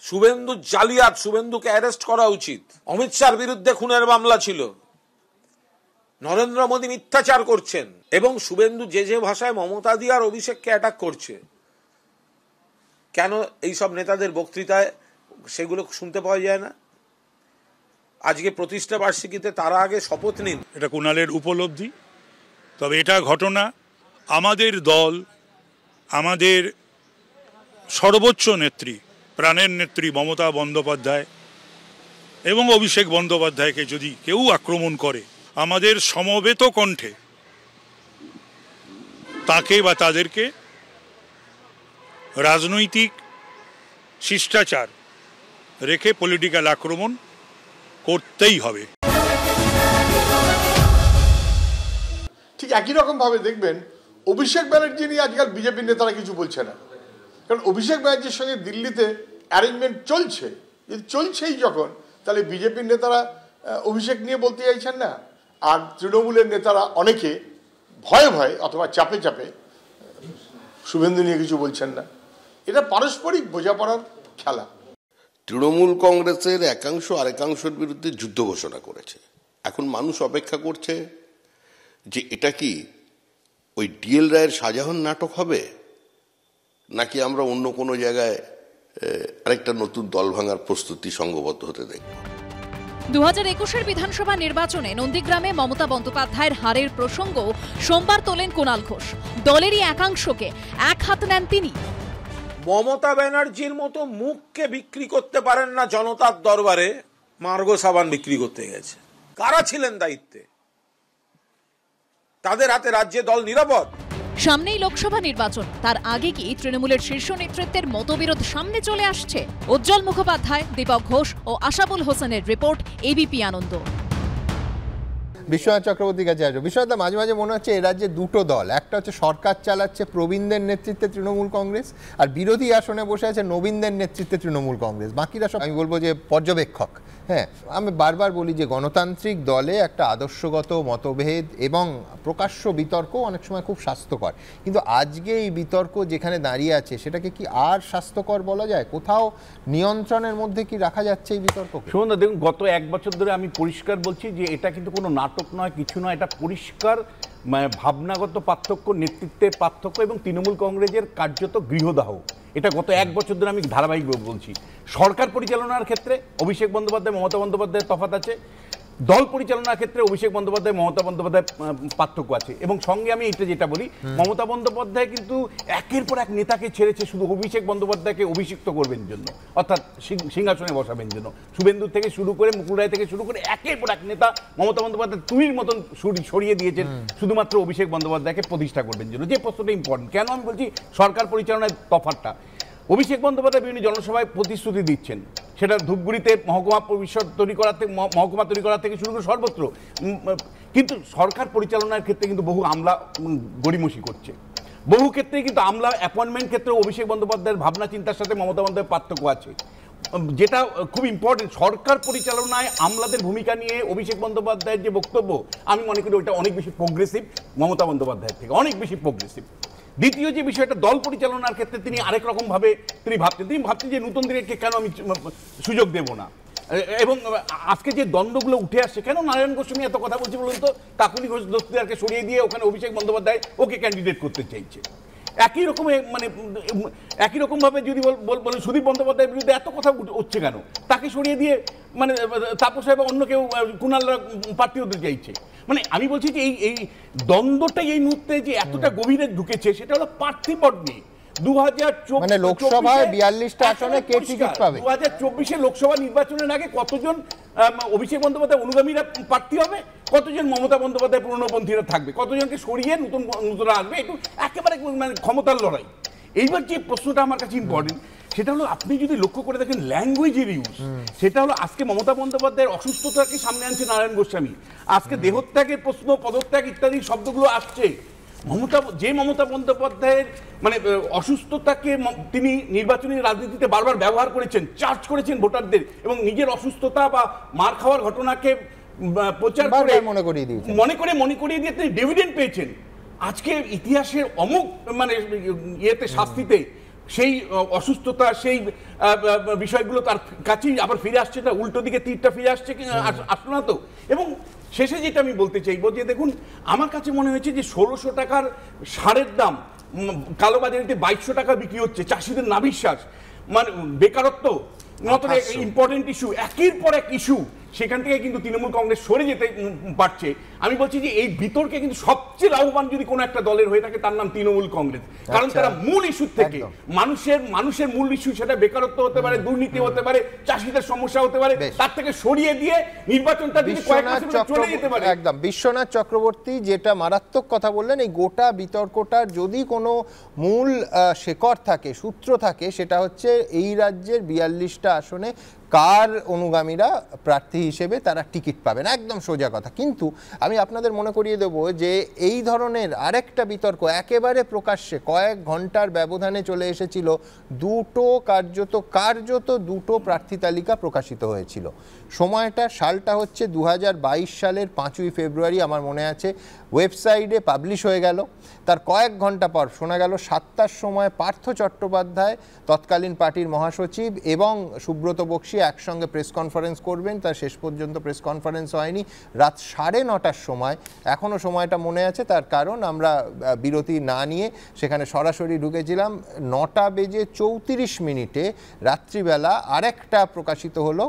শুভেন্দু জালিয়াত শুভেন্দুকে অ্যারেস্ট করা উচিত অমিত শাহর বিরুদ্ধে খুনের মামলা ছিল নরেন্দ্র মোদী মিথ্যাচার করছেন এবং শুভেন্দু যে যে ভাষায় মমতা দিয়ে আর অভিষেককে অ্যাটাক করছে কেন এইসব নেতাদের বক্তৃতায় সেগুলো শুনতে পাওয়া যায় না আজকে প্রতিষ্ঠা বার্ষিকীতে তারা আগে শপথ নিন এটা কুণালের উপলব্ধি তবে এটা ঘটনা আমাদের দল আমাদের সর্বোচ্চ নেত্রী প্রাণের নেত্রী মমতা বন্দ্যোপাধ্যায় এবং অভিষেক বন্দ্যোপাধ্যায়কে যদি কেউ আক্রমণ করে আমাদের সমবেত কণ্ঠে তাকে বা তাদেরকে রাজনৈতিক শিষ্টাচার রেখে পলিটিক্যাল আক্রমণ করতেই হবে ঠিক একই রকমভাবে দেখবেন অভিষেক ব্যানার্জি নিয়ে আজকাল বিজেপি নেতারা কিছু বলছে না কারণ অভিষেক ব্যানার্জির সঙ্গে দিল্লিতে অ্যারেঞ্জমেন্ট চলছে যদি চলছেই যখন তাহলে বিজেপির নেতারা অভিষেক নিয়ে বলতে চাইছেন না আর তৃণমূলের নেতারা অনেকে ভয়ে ভয়ে অথবা চাপে চাপে শুভেন্দু নিয়ে কিছু বলছেন না এটা পারস্পরিক বোঝাপড়ার খেলা তৃণমূল কংগ্রেসের একাংশ আরেকাংশের বিরুদ্ধে যুদ্ধ ঘোষণা করেছে এখন মানুষ অপেক্ষা করছে যে এটা কি ওই ডিএল রায়ের শাহজাহান নাটক হবে নাকি আমরা অন্য কোনো জায়গায় আরেকটা নতুন দল ভাঙার প্রস্তুতি সংঘবদ্ধ হতে দেখব দু হাজার একুশের বিধানসভা নির্বাচনে নন্দীগ্রামে মমতা বন্দ্যোপাধ্যায়ের হারের প্রসঙ্গ সোমবার তোলেন কোনাল ঘোষ দলেরই একাংশকে এক হাত নেন তিনি মমতা ব্যানার্জির মতো মুখকে বিক্রি করতে পারেন না জনতার দরবারে মার্গো সাবান বিক্রি করতে গেছে কারা ছিলেন দায়িত্বে তাদের হাতে রাজ্যে দল নিরাপদ সামনেই লোকসভা নির্বাচন তার আগে কি তৃণমূলের শীর্ষ নেতৃত্বের মতবিরোধ সামনে চলে আসছে উজ্জ্বল মুখোপাধ্যায় দীপক ঘোষ ও আশাবুল হোসেনের রিপোর্ট এবিপি আনন্দ বিশ্বনাথ চক্রবর্তীর কাছে আসবো বিশ্বনাথ মাঝে মাঝে মনে হচ্ছে এ রাজ্যে দুটো দল একটা হচ্ছে সরকার চালাচ্ছে প্রবীণদের নেতৃত্বে তৃণমূল কংগ্রেস আর বিরোধী আসনে বসে আছে নবীনদের নেতৃত্বে তৃণমূল কংগ্রেস বাকিরা সব আমি বলবো যে পর্যবেক্ষক হ্যাঁ আমি বারবার বলি যে গণতান্ত্রিক দলে একটা আদর্শগত মতভেদ এবং প্রকাশ্য বিতর্ক অনেক সময় খুব স্বাস্থ্যকর কিন্তু আজকে এই বিতর্ক যেখানে দাঁড়িয়ে আছে সেটাকে কি আর স্বাস্থ্যকর বলা যায় কোথাও নিয়ন্ত্রণের মধ্যে কি রাখা যাচ্ছে এই বিতর্ক শুনুন দেখুন গত এক বছর ধরে আমি পরিষ্কার বলছি যে এটা কিন্তু কোনো নাটক নয় কিছু নয় এটা পরিষ্কার মানে ভাবনাগত পার্থক্য নেতৃত্বের পার্থক্য এবং তৃণমূল কংগ্রেসের কার্যত গৃহদাহ এটা গত এক বছর ধরে আমি ধারাবাহিকভাবে বলছি সরকার পরিচালনার ক্ষেত্রে অভিষেক বন্দ্যোপাধ্যায় মমতা বন্দ্যোপাধ্যায়ের তফাত আছে দল পরিচালনার ক্ষেত্রে অভিষেক বন্দ্যোপাধ্যায় মমতা বন্দ্যোপাধ্যায় পার্থক্য আছে এবং সঙ্গে আমি এটা যেটা বলি মমতা বন্দ্যোপাধ্যায় কিন্তু একের পর এক নেতাকে ছেড়েছে শুধু অভিষেক বন্দ্যোপাধ্যায়কে অভিষিক্ত করবেন জন্য অর্থাৎ সিংহাসনে বসাবেন জন্য শুভেন্দু থেকে শুরু করে মুকুল রায় থেকে শুরু করে একের পর এক নেতা মমতা বন্দ্যোপাধ্যায় তুমির মতন সরিয়ে দিয়েছেন শুধুমাত্র অভিষেক বন্দ্যোপাধ্যায়কে প্রতিষ্ঠা করবেন জন্য যে প্রশ্নটা ইম্পর্টেন্ট কেন আমি বলছি সরকার পরিচালনায় তফাতটা অভিষেক বন্দ্যোপাধ্যায় বিভিন্ন জনসভায় প্রতিশ্রুতি দিচ্ছেন সেটা ধূপগুড়িতে মহকুমা পরিষদ তৈরি করা থেকে মহকুমা তৈরি করা থেকে শুরু করে সর্বত্র কিন্তু সরকার পরিচালনার ক্ষেত্রে কিন্তু বহু আমলা গড়িমসি করছে বহু ক্ষেত্রে কিন্তু আমলা অ্যাপয়েন্টমেন্ট ক্ষেত্রে অভিষেক বন্দ্যোপাধ্যায়ের ভাবনা চিন্তার সাথে মমতা বন্দ্যোপাধ্যায়ের পার্থক্য আছে যেটা খুব ইম্পর্টেন্ট সরকার পরিচালনায় আমলাদের ভূমিকা নিয়ে অভিষেক বন্দ্যোপাধ্যায়ের যে বক্তব্য আমি মনে করি ওইটা অনেক বেশি প্রোগ্রেসিভ মমতা বন্দ্যোপাধ্যায়ের থেকে অনেক বেশি প্রোগ্রেসিভ দ্বিতীয় যে বিষয়টা দল পরিচালনার ক্ষেত্রে তিনি আরেক রকমভাবে তিনি ভাবতেন তিনি ভাবতেন যে নতুন দিনকে কেন আমি সুযোগ দেব না এবং আজকে যে দ্বন্দ্বগুলো উঠে আসছে কেন নারায়ণ গোস্বামী এত কথা বলছে বলুন তো কাকুনি ঘোষ দস্তিদারকে সরিয়ে দিয়ে ওখানে অভিষেক বন্দ্যোপাধ্যায় ওকে ক্যান্ডিডেট করতে চাইছে একই রকম মানে একই রকমভাবে যদি বলেন সুদীপ বন্দ্যোপাধ্যায়ের বিরুদ্ধে এত কথা উঠছে কেন তাকে সরিয়ে দিয়ে মানে তাপস সাহেব অন্য কেউ কুণালরা প্রার্থী হতে চাইছে মানে আমি বলছি যে এই এই দ্বন্দ্বটাই এই মুহূর্তে যে এতটা গভীরে ঢুকেছে সেটা হলো প্রার্থী নিয়ে মানে লোকসভায় বিয়াল্লিশটা আসনে কে টিকিট পাবে দু হাজার চব্বিশে লোকসভা নির্বাচনের আগে কতজন অভিষেক বন্দ্যোপাধ্যায় অনুগামীরা প্রার্থী হবে কতজন মমতা বন্দ্যোপাধ্যায় পুরনোপন্থীরা থাকবে কতজনকে সরিয়ে নতুন নতুন আসবে একটু একেবারে মানে ক্ষমতার লড়াই এইবার যে প্রশ্নটা আমার কাছে ইম্পর্টেন্ট সেটা হলো আপনি যদি লক্ষ্য করে দেখেন ল্যাঙ্গুয়েজের ইউজ সেটা হলো আজকে মমতা বন্দ্যোপাধ্যায়ের অসুস্থতাকে সামনে আনছে নারায়ণ গোস্বামী আজকে দেহত্যাগের প্রশ্ন পদত্যাগ ইত্যাদি শব্দগুলো আসছে মমতা যে মমতা বন্দ্যোপাধ্যায়ের মানে অসুস্থতাকে তিনি নির্বাচনী রাজনীতিতে বারবার ব্যবহার করেছেন চার্জ করেছেন ভোটারদের এবং নিজের অসুস্থতা বা মার খাওয়ার ঘটনাকে প্রচার করে মনে করিয়ে দিয়েছেন মনে করে মনে করিয়ে দিয়ে তিনি ডেভিডেন্ট পেয়েছেন আজকে ইতিহাসের অমুক মানে ইয়েতে শাস্তিতে সেই অসুস্থতা সেই বিষয়গুলো তার কাছেই আবার ফিরে আসছে না উল্টো দিকে তীরটা ফিরে আসছে আসলো না তো এবং শেষে যেটা আমি বলতে চাইব যে দেখুন আমার কাছে মনে হয়েছে যে ষোলোশো টাকার সারের দাম কালোবাজারিতে বাইশশো টাকা বিক্রি হচ্ছে চাষিদের না বিশ্বাস মানে বেকারত্ব নতুন ইম্পর্টেন্ট ইস্যু একের পর এক ইস্যু সেখান থেকে কিন্তু তৃণমূল কংগ্রেস সরে যেতে পারছে আমি বলছি যে এই বিতর্কে কিন্তু সবচেয়ে লাভবান যদি কোনো একটা দলের হয়ে থাকে তার নাম তৃণমূল কংগ্রেস আচ্ছা। কারণ তারা মূল ইস্যু থেকে মানুষের মানুষের মূল ইস্যু সেটা বেকারত্ব হতে পারে দুর্নীতি হতে পারে চাষিদের সমস্যা হতে পারে তার থেকে সরিয়ে দিয়ে নির্বাচনটা দিকে কয়েক চলে যেতে পারে একদম বিশ্বনাথ চক্রবর্তী যেটা মারাত্মক কথা বললেন এই গোটা বিতর্কটার যদি কোনো মূল শেকড় থাকে সূত্র থাকে সেটা হচ্ছে এই রাজ্যের বিয়াল্লিশটা আসনে কার অনুগামীরা প্রার্থী হিসেবে তারা টিকিট পাবেন একদম সোজা কথা কিন্তু আমি আপনাদের মনে করিয়ে দেব যে এই ধরনের আরেকটা বিতর্ক একেবারে প্রকাশ্যে কয়েক ঘন্টার ব্যবধানে চলে এসেছিল দুটো কার্যত কার্যত দুটো প্রার্থী তালিকা প্রকাশিত হয়েছিল সময়টা সালটা হচ্ছে দু সালের পাঁচই ফেব্রুয়ারি আমার মনে আছে ওয়েবসাইটে পাবলিশ হয়ে গেল তার কয়েক ঘন্টা পর শোনা গেল সাতটার সময় পার্থ চট্টোপাধ্যায় তৎকালীন পার্টির মহাসচিব এবং সুব্রত বক্সি একসঙ্গে প্রেস কনফারেন্স করবেন তার শেষ পর্যন্ত প্রেস কনফারেন্স হয়নি রাত সাড়ে নটার সময় এখনও সময়টা মনে আছে তার কারণ আমরা বিরতি না নিয়ে সেখানে সরাসরি ঢুকেছিলাম নটা বেজে চৌত্রিশ মিনিটে রাত্রিবেলা আরেকটা প্রকাশিত হলো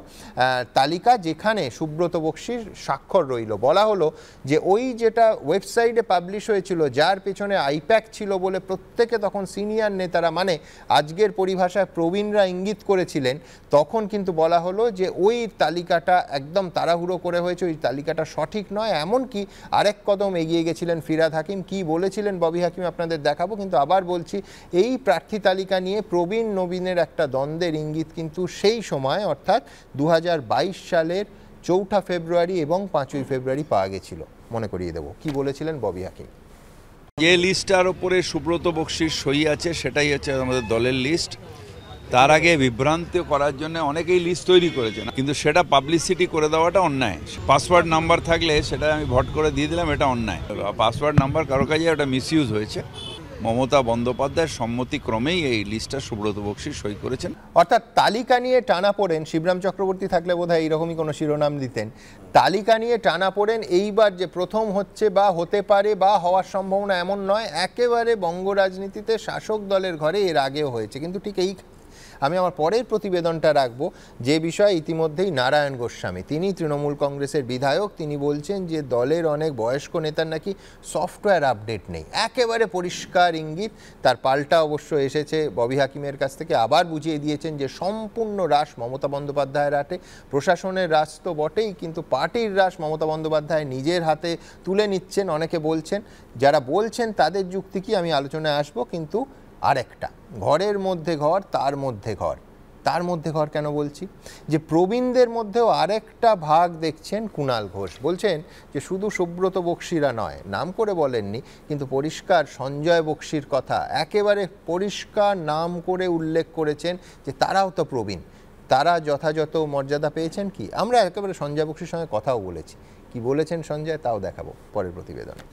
তালিকা যেখানে সুব্রত বক্সির স্বাক্ষর রইল বলা হলো যে ওই যেটা ওয়েবসাইটে পাবলিশ হয়েছিল যার পেছনে আইপ্যাক ছিল বলে প্রত্যেকে তখন সিনিয়র নেতারা মানে আজকের পরিভাষায় প্রবীণরা ইঙ্গিত করেছিলেন তখন কিন্তু বলা হলো যে ওই তালিকাটা একদম তাড়াহুড়ো করে হয়েছে ওই তালিকাটা সঠিক নয় এমনকি আরেক কদম এগিয়ে গেছিলেন ফিরাদ হাকিম কি বলেছিলেন ববি হাকিম আপনাদের দেখাবো কিন্তু আবার বলছি এই প্রার্থী তালিকা নিয়ে প্রবীণ নবীনের একটা দ্বন্দ্বের ইঙ্গিত কিন্তু সেই সময় অর্থাৎ দু সালের চৌঠা ফেব্রুয়ারি এবং পাঁচই ফেব্রুয়ারি পাওয়া গেছিল মনে করিয়ে দেব কি বলেছিলেন ববি হাকিম যে লিস্টটার ওপরে সুব্রত বক্সির সই আছে সেটাই হচ্ছে আমাদের দলের লিস্ট তার আগে বিভ্রান্ত করার জন্য অনেকেই লিস্ট তৈরি করেছেন কিন্তু সেটা পাবলিসিটি করে দেওয়াটা অন্যায় পাসওয়ার্ড নাম্বার থাকলে সেটা আমি ভট করে দিয়ে দিলাম এটা অন্যায় পাসওয়ার্ড নাম্বার কারো কাজে ওটা মিসইউজ হয়েছে মমতা বন্দ্যোপাধ্যায়ের সম্মতিক্রমেই এই লিস্টটা সুব্রত বক্সি সই করেছেন অর্থাৎ তালিকা নিয়ে টানা পড়েন শিবরাম চক্রবর্তী থাকলে বোধহয় এইরকমই কোনো শিরোনাম দিতেন তালিকা নিয়ে টানা পড়েন এইবার যে প্রথম হচ্ছে বা হতে পারে বা হওয়ার সম্ভাবনা এমন নয় একেবারে বঙ্গ রাজনীতিতে শাসক দলের ঘরে এর আগেও হয়েছে কিন্তু ঠিক এই আমি আমার পরের প্রতিবেদনটা রাখব যে বিষয়ে ইতিমধ্যেই নারায়ণ গোস্বামী তিনি তৃণমূল কংগ্রেসের বিধায়ক তিনি বলছেন যে দলের অনেক বয়স্ক নেতার নাকি সফটওয়্যার আপডেট নেই একেবারে পরিষ্কার ইঙ্গিত তার পাল্টা অবশ্য এসেছে ববি হাকিমের কাছ থেকে আবার বুঝিয়ে দিয়েছেন যে সম্পূর্ণ হ্রাস মমতা বন্দ্যোপাধ্যায়ের হাতে প্রশাসনের হ্রাস তো বটেই কিন্তু পার্টির হ্রাস মমতা বন্দ্যোপাধ্যায় নিজের হাতে তুলে নিচ্ছেন অনেকে বলছেন যারা বলছেন তাদের যুক্তি কি আমি আলোচনায় আসব কিন্তু আরেকটা ঘরের মধ্যে ঘর তার মধ্যে ঘর তার মধ্যে ঘর কেন বলছি যে প্রবীণদের মধ্যেও আরেকটা ভাগ দেখছেন কুণাল ঘোষ বলছেন যে শুধু সুব্রত বক্সিরা নয় নাম করে বলেননি কিন্তু পরিষ্কার সঞ্জয় বক্সির কথা একেবারে পরিষ্কার নাম করে উল্লেখ করেছেন যে তারাও তো প্রবীণ তারা যথাযথ মর্যাদা পেয়েছেন কি আমরা একেবারে সঞ্জয় বক্সির সঙ্গে কথাও বলেছি কি বলেছেন সঞ্জয় তাও দেখাবো পরের প্রতিবেদনে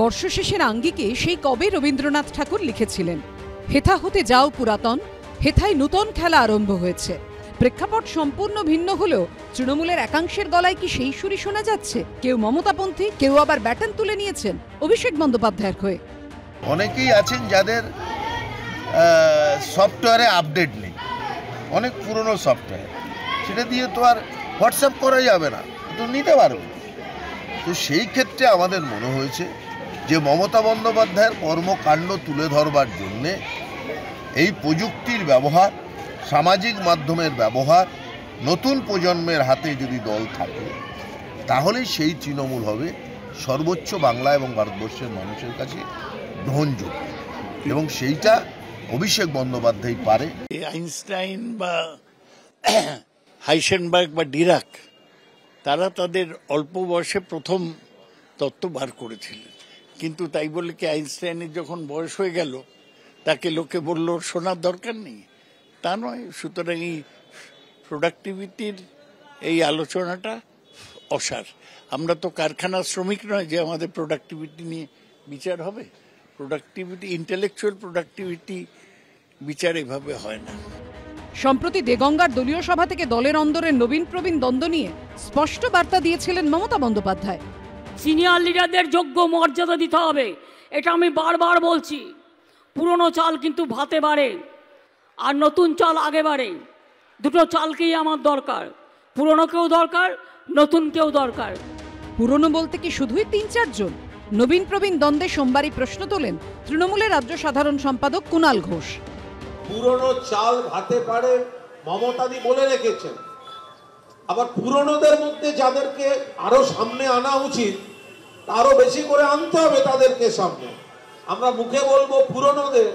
বর্ষশেষের আঙ্গিকে সেই কবে রবীন্দ্রনাথ ঠাকুর লিখেছিলেন হেথা হতে যাও পুরাতন হেথায় নূতন খেলা আরম্ভ হয়েছে প্রেক্ষাপট সম্পূর্ণ ভিন্ন হলেও তৃণমূলের একাংশের গলায় কি সেই সুরি শোনা যাচ্ছে কেউ মমতাপন্থী কেউ আবার ব্যাটন তুলে নিয়েছেন অভিষেক বন্দ্যোপাধ্যায়ের হয়ে অনেকেই আছেন যাদের সফটওয়্যারে আপডেট নেই অনেক পুরনো সফটওয়্যার সেটা দিয়ে তো আর হোয়াটসঅ্যাপ করা যাবে না তো নিতে পারবে তো সেই ক্ষেত্রে আমাদের মনে হয়েছে যে মমতা বন্দ্যোপাধ্যায়ের কর্মকাণ্ড তুলে ধরবার জন্যে এই প্রযুক্তির ব্যবহার সামাজিক মাধ্যমের ব্যবহার নতুন প্রজন্মের হাতে যদি দল থাকে তাহলে সেই তৃণমূল হবে সর্বোচ্চ বাংলা এবং ভারতবর্ষের মানুষের কাছে গ্রহণযোগ্য এবং সেইটা অভিষেক বন্দ্যোপাধ্যায় পারে আইনস্টাইন বা হাইসেনবার্গ বা ডিরাক তারা তাদের অল্প বয়সে প্রথম তত্ত্ব বার করেছিলেন কিন্তু তাই বলে কি আইনস্টাইনের যখন বয়স হয়ে গেল তাকে লোকে বলল শোনার দরকার নেই তা নয় সুতরাং এই প্রোডাক্টিভিটির এই আলোচনাটা অসার আমরা তো কারখানার শ্রমিক নয় যে আমাদের প্রোডাক্টিভিটি নিয়ে বিচার হবে প্রোডাক্টিভিটি ইন্টেলেকচুয়াল প্রোডাক্টিভিটি বিচার এভাবে হয় না সম্প্রতি দেগঙ্গার দলীয় সভা থেকে দলের অন্দরের নবীন প্রবীণ দ্বন্দ্ব নিয়ে স্পষ্ট বার্তা দিয়েছিলেন মমতা বন্দ্যোপাধ্যায় সিনিয়র লিডারদের যোগ্য মর্যাদা দিতে হবে এটা আমি বারবার বলছি পুরনো চাল কিন্তু ভাতে বাড়ে আর নতুন চাল আগে বাড়ে দুটো চালকেই আমার দরকার কেউ দরকার নতুনকেও দরকার পুরনো বলতে কি শুধুই তিন চারজন নবীন প্রবীণ দ্বন্দ্বে সোমবারই প্রশ্ন তোলেন তৃণমূলের রাজ্য সাধারণ সম্পাদক কুনাল ঘোষ পুরনো চাল ভাতে পারে মমতাদি বলে রেখেছেন আবার পুরনোদের মধ্যে যাদেরকে আরও সামনে আনা উচিত আরও বেশি করে আনতে হবে তাদেরকে সামনে আমরা মুখে বলবো পুরনোদের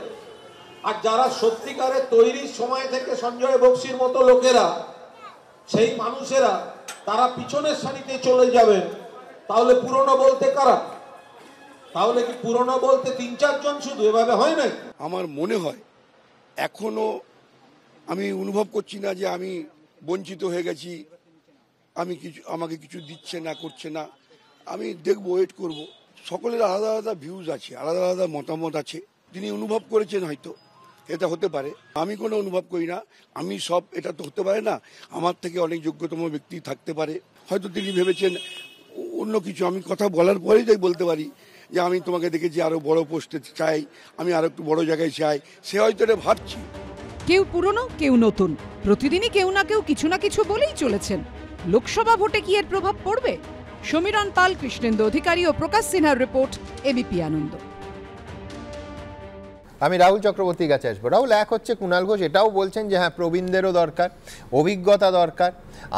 আর যারা সত্যিকারের তৈরির সময় থেকে সঞ্জয় বক্সির মতো লোকেরা সেই মানুষেরা তারা পিছনের সারিতে চলে যাবেন তাহলে পুরনো বলতে কারা তাহলে কি পুরনো বলতে তিন চারজন শুধু এভাবে হয় না আমার মনে হয় এখনো আমি অনুভব করছি না যে আমি বঞ্চিত হয়ে গেছি আমি কিছু আমাকে কিছু দিচ্ছে না করছে না আমি দেখব ওয়েট করব সকলের আলাদা আলাদা ভিউজ আছে আলাদা আলাদা মতামত আছে তিনি অনুভব করেছেন হয়তো এটা হতে পারে আমি কোনো অনুভব করি না আমি সব এটা তো হতে পারে না আমার থেকে অনেক যোগ্যতম ব্যক্তি থাকতে পারে হয়তো তিনি ভেবেছেন অন্য কিছু আমি কথা বলার পরেই তাই বলতে পারি যে আমি তোমাকে দেখেছি আরো বড় পোস্টে চাই আমি আরো একটু বড় জায়গায় চাই সে হয়তো এটা ভাবছি কেউ পুরনো কেউ নতুন প্রতিদিনই কেউ না কেউ কিছু না কিছু বলেই চলেছেন লোকসভা ভোটে কি এর প্রভাব পড়বে সমীরণ পাল কৃষ্ণেন্দু অধিকারী ও প্রকাশ সিনহার রিপোর্ট এবিপি আনন্দ আমি রাহুল চক্রবর্তীর কাছে আসবো রাহুল এক হচ্ছে কুণাল ঘোষ এটাও বলছেন যে হ্যাঁ প্রবীণদেরও দরকার অভিজ্ঞতা দরকার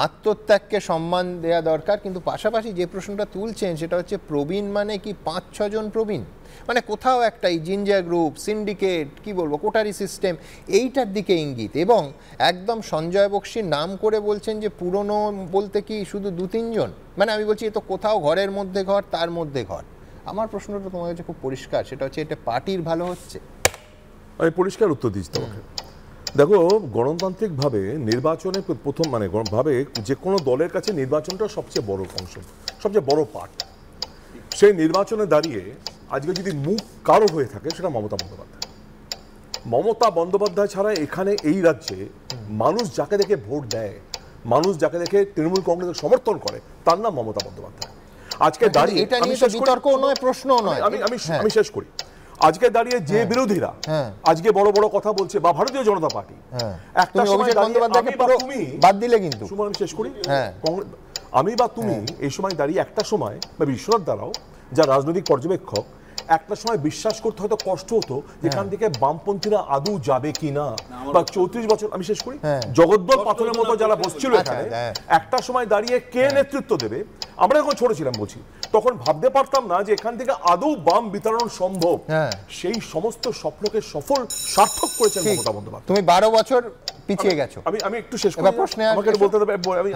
আত্মত্যাগকে সম্মান দেওয়া দরকার কিন্তু পাশাপাশি যে প্রশ্নটা তুলছেন সেটা হচ্ছে প্রবীণ মানে কি পাঁচ ছজন প্রবীণ মানে কোথাও একটা এই জিঞ্জার গ্রুপ সিন্ডিকেট কি বলবো কোটারি সিস্টেম এইটার দিকে ইঙ্গিত এবং একদম সঞ্জয় বক্সির নাম করে বলছেন যে পুরনো বলতে কি শুধু দু তিনজন মানে আমি বলছি এ তো কোথাও ঘরের মধ্যে ঘর তার মধ্যে ঘর আমার প্রশ্নটা তোমার কাছে খুব পরিষ্কার সেটা হচ্ছে এটা পার্টির ভালো হচ্ছে আমি পরিষ্কার উত্তর দিচ্ছি তোমাকে দেখো গণতান্ত্রিকভাবে নির্বাচনে প্রথম মানে ভাবে যে কোনো দলের কাছে নির্বাচনটা সবচেয়ে বড় অংশ সবচেয়ে বড় পার্ট সেই নির্বাচনে দাঁড়িয়ে আজকে যদি মুখ কারো হয়ে থাকে সেটা মমতা বন্দ্যোপাধ্যায় মমতা বন্দ্যোপাধ্যায় ছাড়া এখানে এই রাজ্যে মানুষ যাকে দেখে ভোট দেয় মানুষ যাকে দেখে তৃণমূল কংগ্রেসের সমর্থন করে তার নাম মমতা বন্দ্যোপাধ্যায় আজকে আচ্ছা, দাঁড়িয়ে এটা বিতর্ক নয় প্রশ্ন নয় আমি আমি হ্যাঁ। আমি শেষ করি আজকে দাঁড়িয়ে যে হ্যাঁ। বিরোধীরা হ্যাঁ। আজকে বড় বড় কথা বলছে বা ভারতীয় জনতা পার্টি একটা সময় বাদ দিলে কিন্তু আমি শেষ করি আমি বা তুমি হ্যাঁ। এই সময় দাঁড়িয়ে একটা সময় বা বিশ্বনাথ দাঁড়াও যা রাজনৈতিক পর্যবেক্ষক একটা সময় বিশ্বাস করতে হয়তো কষ্ট হতো যেখান হ্যাঁ। থেকে বামপন্থীরা আদৌ যাবে কি না বা চৌত্রিশ বছর আমি শেষ করি হ্যাঁ। জগদ্দল পাথরের মতো যারা বসছিল আচ্ছা, এখানে একটা সময় দাঁড়িয়ে কে নেতৃত্ব দেবে আমরা যখন ছোট ছিলাম বলছি তখন ভাবতে পারতাম না যে এখান থেকে আদৌ বাম বিতরণ সম্ভব সেই সমস্ত স্বপ্নকে সফল সার্থক করেছেন মমতা বন্দ্যোপাধ্যায় তুমি বারো বছর পিছিয়ে গেছো আমি আমি একটু শেষ করি প্রশ্নে আমাকে বলতে দেবে আমি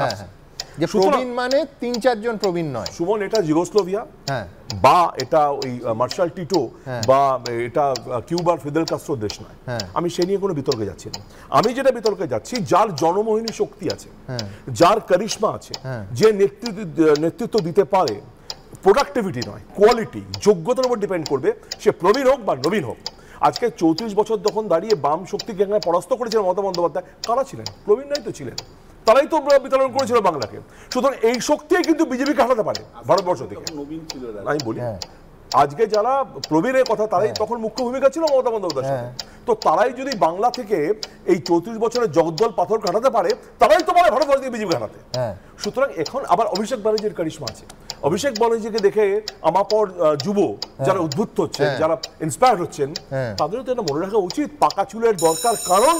যে প্রবীণ মানে তিন চারজন প্রবীণ নয় সুমন এটা জিগোস্লোভিয়া হ্যাঁ বা এটা ওই মার্শাল টিটো হ্যাঁ। বা এটা কিউবার ফিদেল কাস্ট্রো দেশ নয় হ্যাঁ। আমি সে নিয়ে কোনো বিতর্কে যাচ্ছি না আমি যেটা বিতর্কে যাচ্ছি যার জনমোহিনী শক্তি আছে হ্যাঁ। যার করিশ্মা আছে যে নেতৃত্ব নেতৃত্ব দিতে পারে প্রোডাক্টিভিটি নয় কোয়ালিটি যোগ্যতার উপর ডিপেন্ড করবে সে প্রবীণ হোক বা নবীন হোক আজকে চৌত্রিশ বছর যখন দাঁড়িয়ে বাম শক্তিকে পরাস্ত করেছিলেন মমতা বন্দ্যোপাধ্যায় কারা ছিলেন প্রবীণ নাই তো ছিলেন তারাই তো বিতরণ করেছিল বাংলাকে সুতরাং এই শক্তি কিন্তু বিজেপিকে হারাতে পারে ভারতবর্ষ থেকে আমি বলি হ্যাঁ। আজকে যারা প্রবীরের কথা তারাই হ্যাঁ। তখন মুখ্য ভূমিকা ছিল মমতা বন্দ্যোপাধ্যায় হ্যাঁ। তো তারাই যদি বাংলা থেকে এই চৌত্রিশ বছরের জগদ্দল পাথর কাটাতে পারে তারাই তো পারে ভারতবর্ষ থেকে বিজেপি কাটাতে সুতরাং এখন আবার অভিষেক ব্যানার্জির কারিশমা আছে অভিষেক ব্যানার্জিকে দেখে আমার পর যুব যারা উদ্ভুত হচ্ছেন যারা ইন্সপায়ার হচ্ছেন তাদেরও তো এটা মনে রাখা উচিত পাকা চুলের দরকার কারণ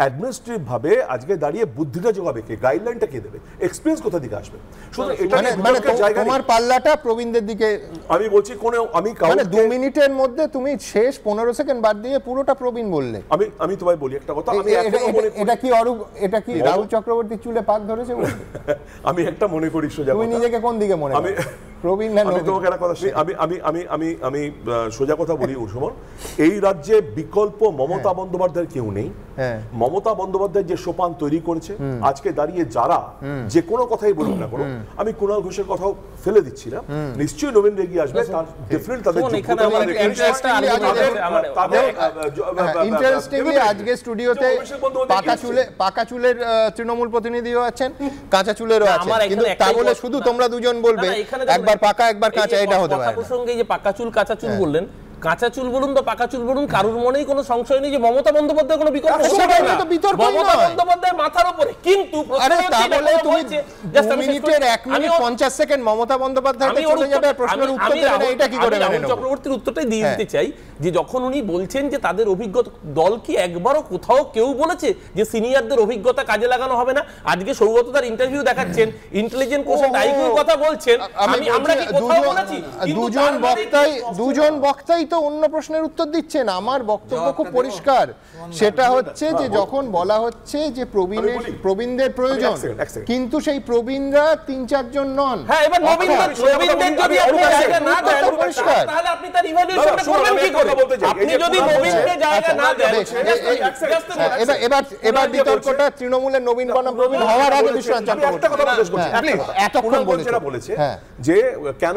অ্যাডমিনিস্ট্রেটিভভাবে আজকে দাঁড়িয়ে বুদ্ধিটা যোগাবে কে গাইডলাইনটা কে দেবে এক্সপিরিয়েন্স কোথা আসবে মানে এটা মানে তোমার পাল্লাটা প্রবীণদের দিকে আমি বলছি কোন আমি মানে দু মিনিটের মধ্যে তুমি শেষ পনেরো সেকেন্ড বাদ দিয়ে পুরোটা প্রবীণ বললে আমি আমি তোমায় বলি একটা কথা আমি এটা কি অরূপ এটা কি রাহুল চক্রবর্তী চুলে পাক ধরেছে আমি একটা মনে করি সোজা তুমি নিজেকে কোন দিকে মনে আমি আমি আমি আমি আমি সোজা কথা বলি উসমন এই রাজ্যে বিকল্প মমতা হ্যাঁ। বন্দ্যোপাধ্যায়ের কেউ নেই হ্যাঁ মমতা বন্দ্যোপাধ্যায় যে সোপান তৈরি করেছে আজকে দাঁড়িয়ে যারা যে কোনো কথাই বলুন না কোনো আমি কুণাল ঘোষের কথাও ফেলে দিচ্ছি না নিশ্চয়ই নবীন রেগি আসবে তার ডিফারেন্ট তাদের ইন্টারেস্টিংলি আজকে স্টুডিওতে পাকা চুলে পাকা চুলের তৃণমূল প্রতিনিধিও আছেন কাঁচা চুলেরও আছেন কিন্তু তা বলে শুধু তোমরা দুজন বলবে একবার পাকা একবার কাঁচা এটা হতে পারে প্রসঙ্গে যে পাকা চুল কাঁচা চুল হ্যাঁ। বললেন কাঁচা চুল বলুন বা পাকা চুল বলুন কারুর মনেই কোনো সংশয় নেই যে মমতা বন্দ্যোপাধ্যায় কোনো বিকল্প মমতা বন্দ্যোপাধ্যায় মাথার উপরে কিন্তু চক্রবর্তীর উত্তরটাই দিয়ে হ্যাঁ। দিতে চাই যে যখন উনি বলছেন যে তাদের অভিজ্ঞতা দল কি একবারও কোথাও কেউ বলেছে যে সিনিয়রদের অভিজ্ঞতা কাজে লাগানো হবে না আজকে সৌগত তার ইন্টারভিউ দেখাচ্ছেন ইন্টেলিজেন্ট কোশ্চেন আইকিউ কথা বলছেন আমি আমরা কি কোথাও বলেছি দুজন মানে বক্তাই দুজন বক্তাই তো অন্য প্রশ্নের উত্তর দিচ্ছেন আমার বক্তব্য খুব পরিষ্কার সেটা হচ্ছে যে হ্যাঁ, যখন বলা হচ্ছে যে প্রবীণের প্রবীণদের প্রয়োজন কিন্তু সেই প্রবীণরা তিন চারজন নন হ্যাঁ এবার নবীনদের যদি আপনি না দেন তাহলে আপনি তার ইভ্যালুয়েশনটা করবেন কি করে যে কেন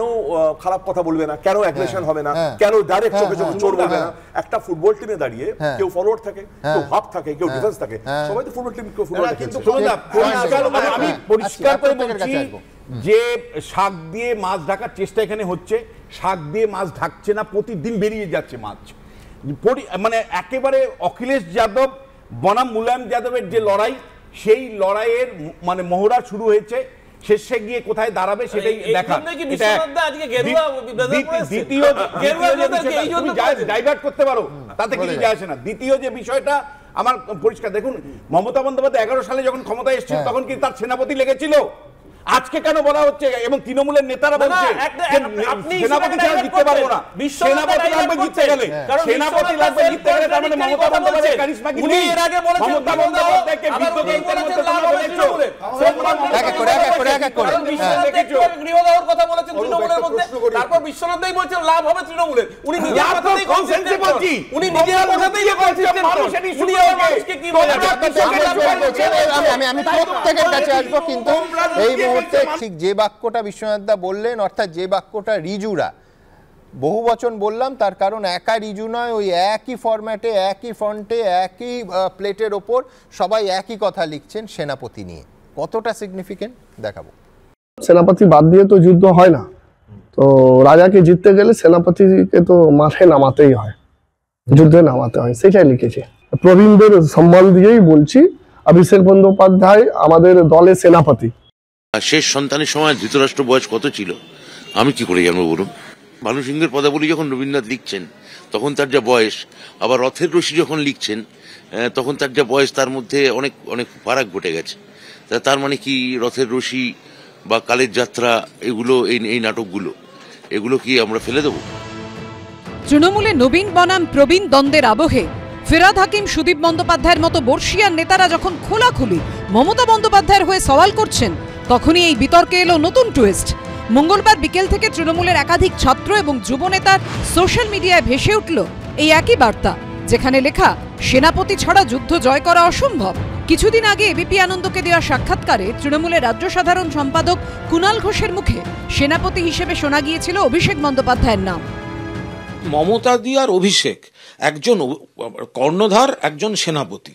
খারাপ কথা বলবে না কেন অ্যাগ্রেশন হবে না হ্যাঁ। কেন ডাইরেক্ট হ্যাঁ, চোখে হ্যাঁ, চোখে চোর বলবে না একটা ফুটবল টিমে দাঁড়িয়ে কেউ ফরওয়ার্ড থাকে কেউ হাফ থাকে কেউ ডিফেন্স থাকে সবাই তো ফুটবল টিম কিন্তু আমি পরিষ্কার করে যে শাক দিয়ে মাছ ঢাকার চেষ্টা এখানে হচ্ছে শাক দিয়ে মাছ ঢাকছে না প্রতিদিন বেরিয়ে যাচ্ছে মাছ মানে একেবারে অখিলেশ যাদব বনাম মুলায়ম যাদবের যে লড়াই সেই লড়াইয়ের মানে মহড়া শুরু হয়েছে শেষে গিয়ে কোথায় দাঁড়াবে সেটাই দেখা দ্বিতীয় করতে পারো তাতে কিছু যায় আসে না দ্বিতীয় যে বিষয়টা আমার পরিষ্কার দেখুন মমতা বন্দ্যোপাধ্যায় এগারো সালে যখন ক্ষমতায় এসেছিল হ্যাঁ। তখন কি তার সেনাপতি লেগেছিল আজকে কেন বলা হচ্ছে এবং তৃণমূলের নেতারা বলছে সেনাপতি জিততে পারবো না সেনাপতি লাগবে জিততে গেলে সেনাপতি লাগবে জিততে গেলে তার মানে মমতা বন্দ্যোপাধ্যায়ের কারিশমা কি নেই মমতা বন্দ্যোপাধ্যায়কে বিদ্যুতের মধ্যে তোমরা বলেছো এক এক করে এক এক করে এক এক করে দেখেছো হ্যাঁ। গৃহদাহর কথা বলেছেন তৃণমূলের মধ্যে তারপর বিশ্বনাথই বলছেন লাভ হবে তৃণমূলের উনি নিজের কথাতেই কনসেন্সে বলছি উনি নিজের কথাতেই যে মানুষ এটি শুনি আর মানুষকে কি বলে আমি আমি প্রত্যেকের কাছে আসবো কিন্তু এই মুহূর্তে ঠিক যে বাক্যটা দা বললেন অর্থাৎ যে বাক্যটা রিজুরা বহু বচন বললাম তার কারণ একা রিজু নয় ওই একই ফরম্যাটে একই ফন্টে একই প্লেটের ওপর সবাই একই কথা লিখছেন সেনাপতি নিয়ে কতটা সিগনিফিকেন্ট দেখাবো সেনাপতি বাদ দিয়ে তো যুদ্ধ হয় না তো রাজাকে জিততে গেলে সেনাপতিকে তো মাঠে নামাতেই হয় যুদ্ধে নামাতে হয় সেটাই লিখেছে প্রবীণদের সম্মান দিয়েই বলছি অভিষেক বন্দ্যোপাধ্যায় আমাদের দলে সেনাপতি শেষ সন্তানের সময় ধৃতরাষ্ট্র বয়স কত ছিল আমি কি করে জানবো বলুন ভানু সিংহের পদাবলী যখন রবীন্দ্রনাথ লিখছেন তখন তার যা বয়স আবার রথের রশি যখন লিখছেন তখন তার যা বয়স তার মধ্যে অনেক অনেক ফারাক ঘটে গেছে তার মানে কি রথের রশি বা কালের যাত্রা এগুলো এই এই নাটকগুলো এগুলো কি আমরা ফেলে দেব তৃণমূলে নবীন বনাম প্রবীণ দ্বন্দ্বের আবহে ফেরাদ হাকিম সুদীপ বন্দ্যোপাধ্যায়ের মতো বর্ষিয়ার নেতারা যখন খোলাখুলি মমতা বন্দ্যোপাধ্যায়ের হয়ে সওয়াল করছেন তখনই এই বিতর্কে এলো নতুন টুইস্ট মঙ্গলবার বিকেল থেকে তৃণমূলের একাধিক ছাত্র এবং যুবনেতার সোশ্যাল মিডিয়ায় ভেসে উঠল এই একই বার্তা যেখানে লেখা সেনাপতি ছাড়া যুদ্ধ জয় করা অসম্ভব কিছুদিন আগে এবিপি আনন্দকে দেওয়া সাক্ষাৎকারে তৃণমূলের রাজ্য সাধারণ সম্পাদক কুণাল ঘোষের মুখে সেনাপতি হিসেবে শোনা গিয়েছিল অভিষেক বন্দ্যোপাধ্যায়ের নাম মমতা দিয়ার অভিষেক একজন কর্ণধার একজন সেনাপতি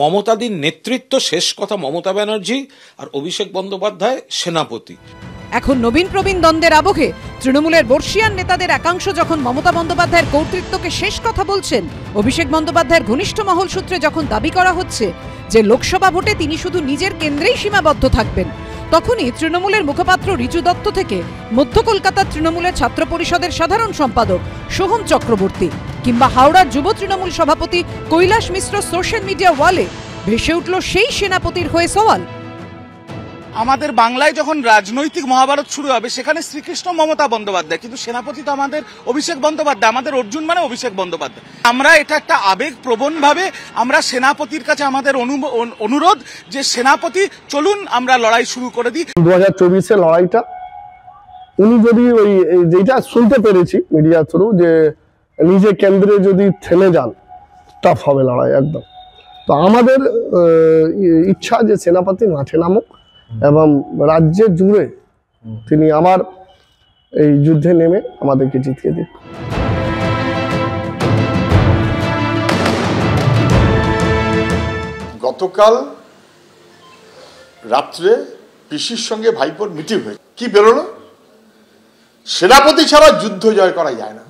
মমতাদির নেতৃত্ব শেষ কথা মমতা ব্যানার্জি আর অভিষেক বন্দ্যোপাধ্যায় সেনাপতি এখন নবীন প্রবীণ দ্বন্দ্বের আবহে তৃণমূলের বর্ষিয়ান নেতাদের একাংশ যখন মমতা বন্দ্যোপাধ্যায়ের কর্তৃত্বকে শেষ কথা বলছেন অভিষেক বন্দ্যোপাধ্যায়ের ঘনিষ্ঠ মহল সূত্রে যখন দাবি করা হচ্ছে যে লোকসভা ভোটে তিনি শুধু নিজের কেন্দ্রেই সীমাবদ্ধ থাকবেন তখনই তৃণমূলের মুখপাত্র রিজু দত্ত থেকে মধ্য কলকাতার তৃণমূলের ছাত্র পরিষদের সাধারণ সম্পাদক সোহম চক্রবর্তী কিংবা হাওড়ার যুব তৃণমূল সভাপতি কৈলাস মিশ্র সোশ্যাল মিডিয়া ওয়ালে ভেসে উঠল সেই সেনাপতির হয়ে সওয়াল আমাদের বাংলায় যখন রাজনৈতিক মহাভারত শুরু হবে সেখানে শ্রীকৃষ্ণ মমতা বন্দ্যোপাধ্যায় কিন্তু সেনাপতি তো আমাদের অভিষেক বন্দ্যোপাধ্যায় আমাদের অর্জুন মানে অভিষেক বন্দ্যোপাধ্যায় আমরা এটা একটা আবেগ প্রবণভাবে আমরা সেনাপতির কাছে আমাদের অনুরোধ যে সেনাপতি চলুন আমরা লড়াই শুরু করে দিই দু হাজার লড়াইটা উনি যদি ওই যেটা শুনতে পেরেছি মিডিয়া থ্রু যে নিজে কেন্দ্রে যদি থেমে যান টাফ হবে লড়াই একদম তো আমাদের ইচ্ছা যে সেনাপতি মাঠে নামুক এবং রাজ্যের জুড়ে তিনি আমার এই যুদ্ধে নেমে আমাদেরকে জিতিয়ে দিন গতকাল রাত্রে পিসির সঙ্গে ভাইপোর মিটিং হয়েছে কি বেরোলো সেনাপতি ছাড়া যুদ্ধ জয় করা যায় না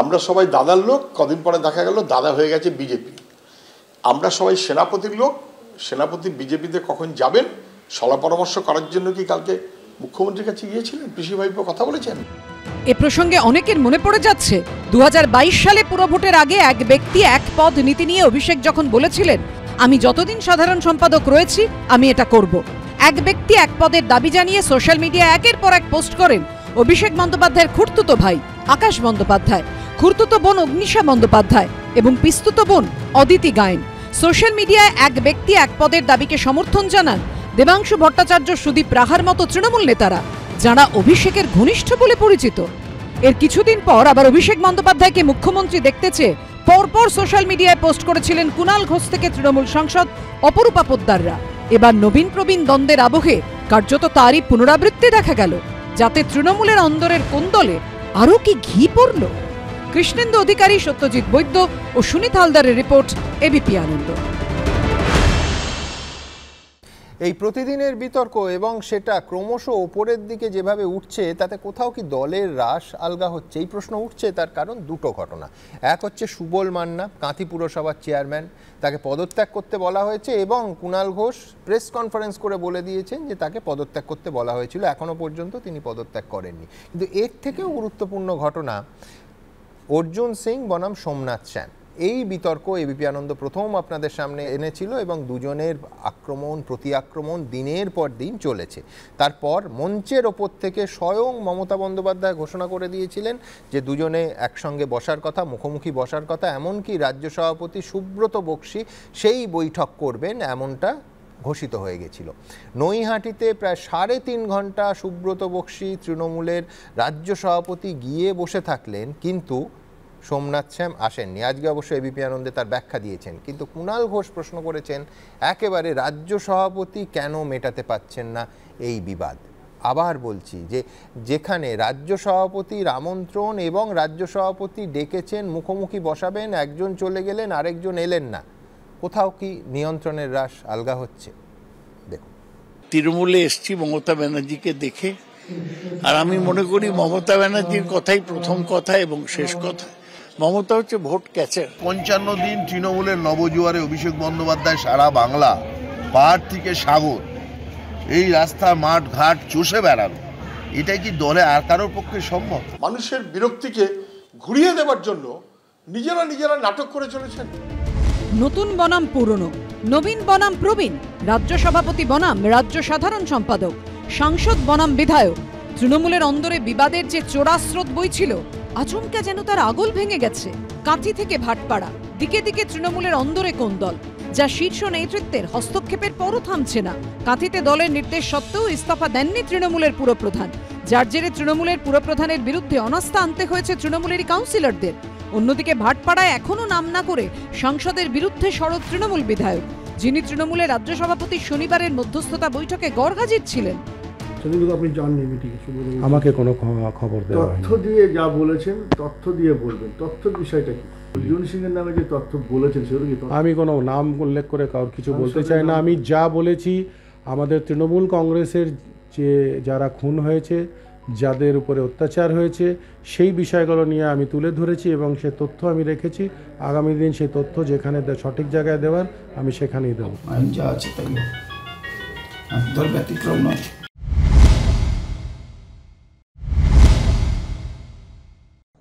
আমরা সবাই দাদার লোক কদিন পরে দেখা গেল দাদা হয়ে গেছে বিজেপি আমরা সবাই সেনাপতির লোক সেনাপতি বিজেপিতে কখন যাবেন সলা পরামর্শ করার জন্য কি কালকে মুখ্যমন্ত্রীর কাছে গিয়েছিলেন কৃষি ভাইপো কথা বলেছেন এ প্রসঙ্গে অনেকের মনে পড়ে যাচ্ছে দু সালে পুরভোটের আগে এক ব্যক্তি এক পদ নীতি নিয়ে অভিষেক যখন বলেছিলেন আমি যতদিন সাধারণ সম্পাদক রয়েছি আমি এটা করব এক ব্যক্তি এক পদের দাবি জানিয়ে সোশ্যাল মিডিয়া একের পর এক পোস্ট করেন অভিষেক বন্দ্যোপাধ্যায়ের খুর্তুতো ভাই আকাশ বন্দ্যোপাধ্যায় খুর্তুতো বোন অগ্নিশা বন্দ্যোপাধ্যায় এবং পিস্তুত বোন অদিতি গায়েন সোশ্যাল মিডিয়ায় এক ব্যক্তি এক পদের দাবিকে সমর্থন জানান দেবাংশু ভট্টাচার্য সুদীপ রাহার মতো তৃণমূল নেতারা যারা অভিষেকের ঘনিষ্ঠ বলে পরিচিত এর কিছুদিন পর আবার অভিষেক বন্দ্যোপাধ্যায়কে মুখ্যমন্ত্রী দেখতে চেয়ে পরপর সোশ্যাল মিডিয়ায় পোস্ট করেছিলেন কুনাল ঘোষ থেকে তৃণমূল সাংসদ অপরূপা পোদ্দাররা এবার নবীন প্রবীণ দ্বন্দ্বের আবহে কার্যত তারই পুনরাবৃত্তি দেখা গেল যাতে তৃণমূলের অন্দরের কোন দলে আরও কি ঘি পড়ল কৃষ্ণেন্দু অধিকারী সত্যজিৎ বৈদ্য ও সুনীত হালদারের রিপোর্ট এবিপি আনন্দ এই প্রতিদিনের বিতর্ক এবং সেটা ক্রমশ ওপরের দিকে যেভাবে উঠছে তাতে কোথাও কি দলের রাস আলগা হচ্ছে এই প্রশ্ন উঠছে তার কারণ দুটো ঘটনা এক হচ্ছে সুবল মান্না কাঁথি পুরসভার চেয়ারম্যান তাকে পদত্যাগ করতে বলা হয়েছে এবং কুণাল ঘোষ প্রেস কনফারেন্স করে বলে দিয়েছেন যে তাকে পদত্যাগ করতে বলা হয়েছিল এখনও পর্যন্ত তিনি পদত্যাগ করেননি কিন্তু এর থেকেও গুরুত্বপূর্ণ ঘটনা অর্জুন সিং বনাম সোমনাথ সেন এই বিতর্ক এবিপি আনন্দ প্রথম আপনাদের সামনে এনেছিল এবং দুজনের আক্রমণ প্রতি আক্রমণ দিনের পর দিন চলেছে তারপর মঞ্চের ওপর থেকে স্বয়ং মমতা বন্দ্যোপাধ্যায় ঘোষণা করে দিয়েছিলেন যে দুজনে একসঙ্গে বসার কথা মুখোমুখি বসার কথা এমনকি রাজ্য সভাপতি সুব্রত বক্সি সেই বৈঠক করবেন এমনটা ঘোষিত হয়ে গেছিল নৈহাটিতে প্রায় সাড়ে তিন ঘন্টা সুব্রত বক্সি তৃণমূলের রাজ্য সভাপতি গিয়ে বসে থাকলেন কিন্তু সোমনাথ শ্যাম আসেননি আজকে অবশ্য এবিপি আনন্দে তার ব্যাখ্যা দিয়েছেন কিন্তু কুণাল ঘোষ প্রশ্ন করেছেন একেবারে রাজ্য সভাপতি কেন মেটাতে পাচ্ছেন না এই বিবাদ আবার বলছি যে যেখানে রাজ্য সভাপতির আমন্ত্রণ এবং রাজ্য সভাপতি ডেকেছেন মুখোমুখি বসাবেন একজন চলে গেলেন আরেকজন এলেন না কোথাও কি নিয়ন্ত্রণের হ্রাস আলগা হচ্ছে দেখুন তৃণমূলে এসছি মমতা ব্যানার্জিকে দেখে আর আমি মনে করি মমতা ব্যানার্জির কথাই প্রথম কথা এবং শেষ কথা মমতা হচ্ছে ভোট ক্যাচে পঞ্চান্ন দিন তৃণমূলের নবজোয়ারে অভিষেক বন্দ্যোপাধ্যায় সারা বাংলা পাহাড় থেকে সাগর এই রাস্তা মাঠ ঘাট চষে বেড়ানো এটাই কি দলে আর কারোর পক্ষে সম্ভব মানুষের বিরক্তিকে ঘুরিয়ে দেওয়ার জন্য নিজেরা নিজেরা নাটক করে চলেছেন নতুন বনাম পুরনো নবীন বনাম প্রবীণ রাজ্য সভাপতি বনাম রাজ্য সাধারণ সম্পাদক সাংসদ বনাম বিধায়ক তৃণমূলের অন্দরে বিবাদের যে চোরাস্রোত বইছিল আচমকা যেন তার আগল ভেঙে গেছে কাঁথি থেকে ভাটপাড়া দিকে দিকে তৃণমূলের অন্দরে কোন দল যা শীর্ষ নেতৃত্বের হস্তক্ষেপের পরও থামছে না কাঁথিতে দলের নির্দেশ সত্ত্বেও ইস্তফা দেননি তৃণমূলের পুরপ্রধান যার জেরে তৃণমূলের পুরপ্রধানের বিরুদ্ধে অনাস্থা আনতে হয়েছে তৃণমূলেরই কাউন্সিলরদের অন্যদিকে ভাটপাড়ায় এখনও নাম না করে সাংসদের বিরুদ্ধে সরব তৃণমূল বিধায়ক যিনি তৃণমূলের রাজ্য সভাপতি শনিবারের মধ্যস্থতা বৈঠকে গড়গাজির ছিলেন সেগুলো আপনি জাননি মিটিংয়ে আমাকে কোনো খবর তথ্য দিয়ে যা বলেছেন তথ্য দিয়ে বলবেন তথ্য বিষয়টা নামে যে তথ্য বলেছেন কি আমি কোনো নাম উল্লেখ করে কারোর কিছু বলতে চাই না আমি যা বলেছি আমাদের তৃণমূল কংগ্রেসের যে যারা খুন হয়েছে যাদের উপরে অত্যাচার হয়েছে সেই বিষয়গুলো নিয়ে আমি তুলে ধরেছি এবং সে তথ্য আমি রেখেছি আগামী দিন সেই তথ্য যেখানে সঠিক জায়গায় দেওয়ার আমি সেখানেই দেবো আইন যা আছে তাই ব্যতিক্রম নয়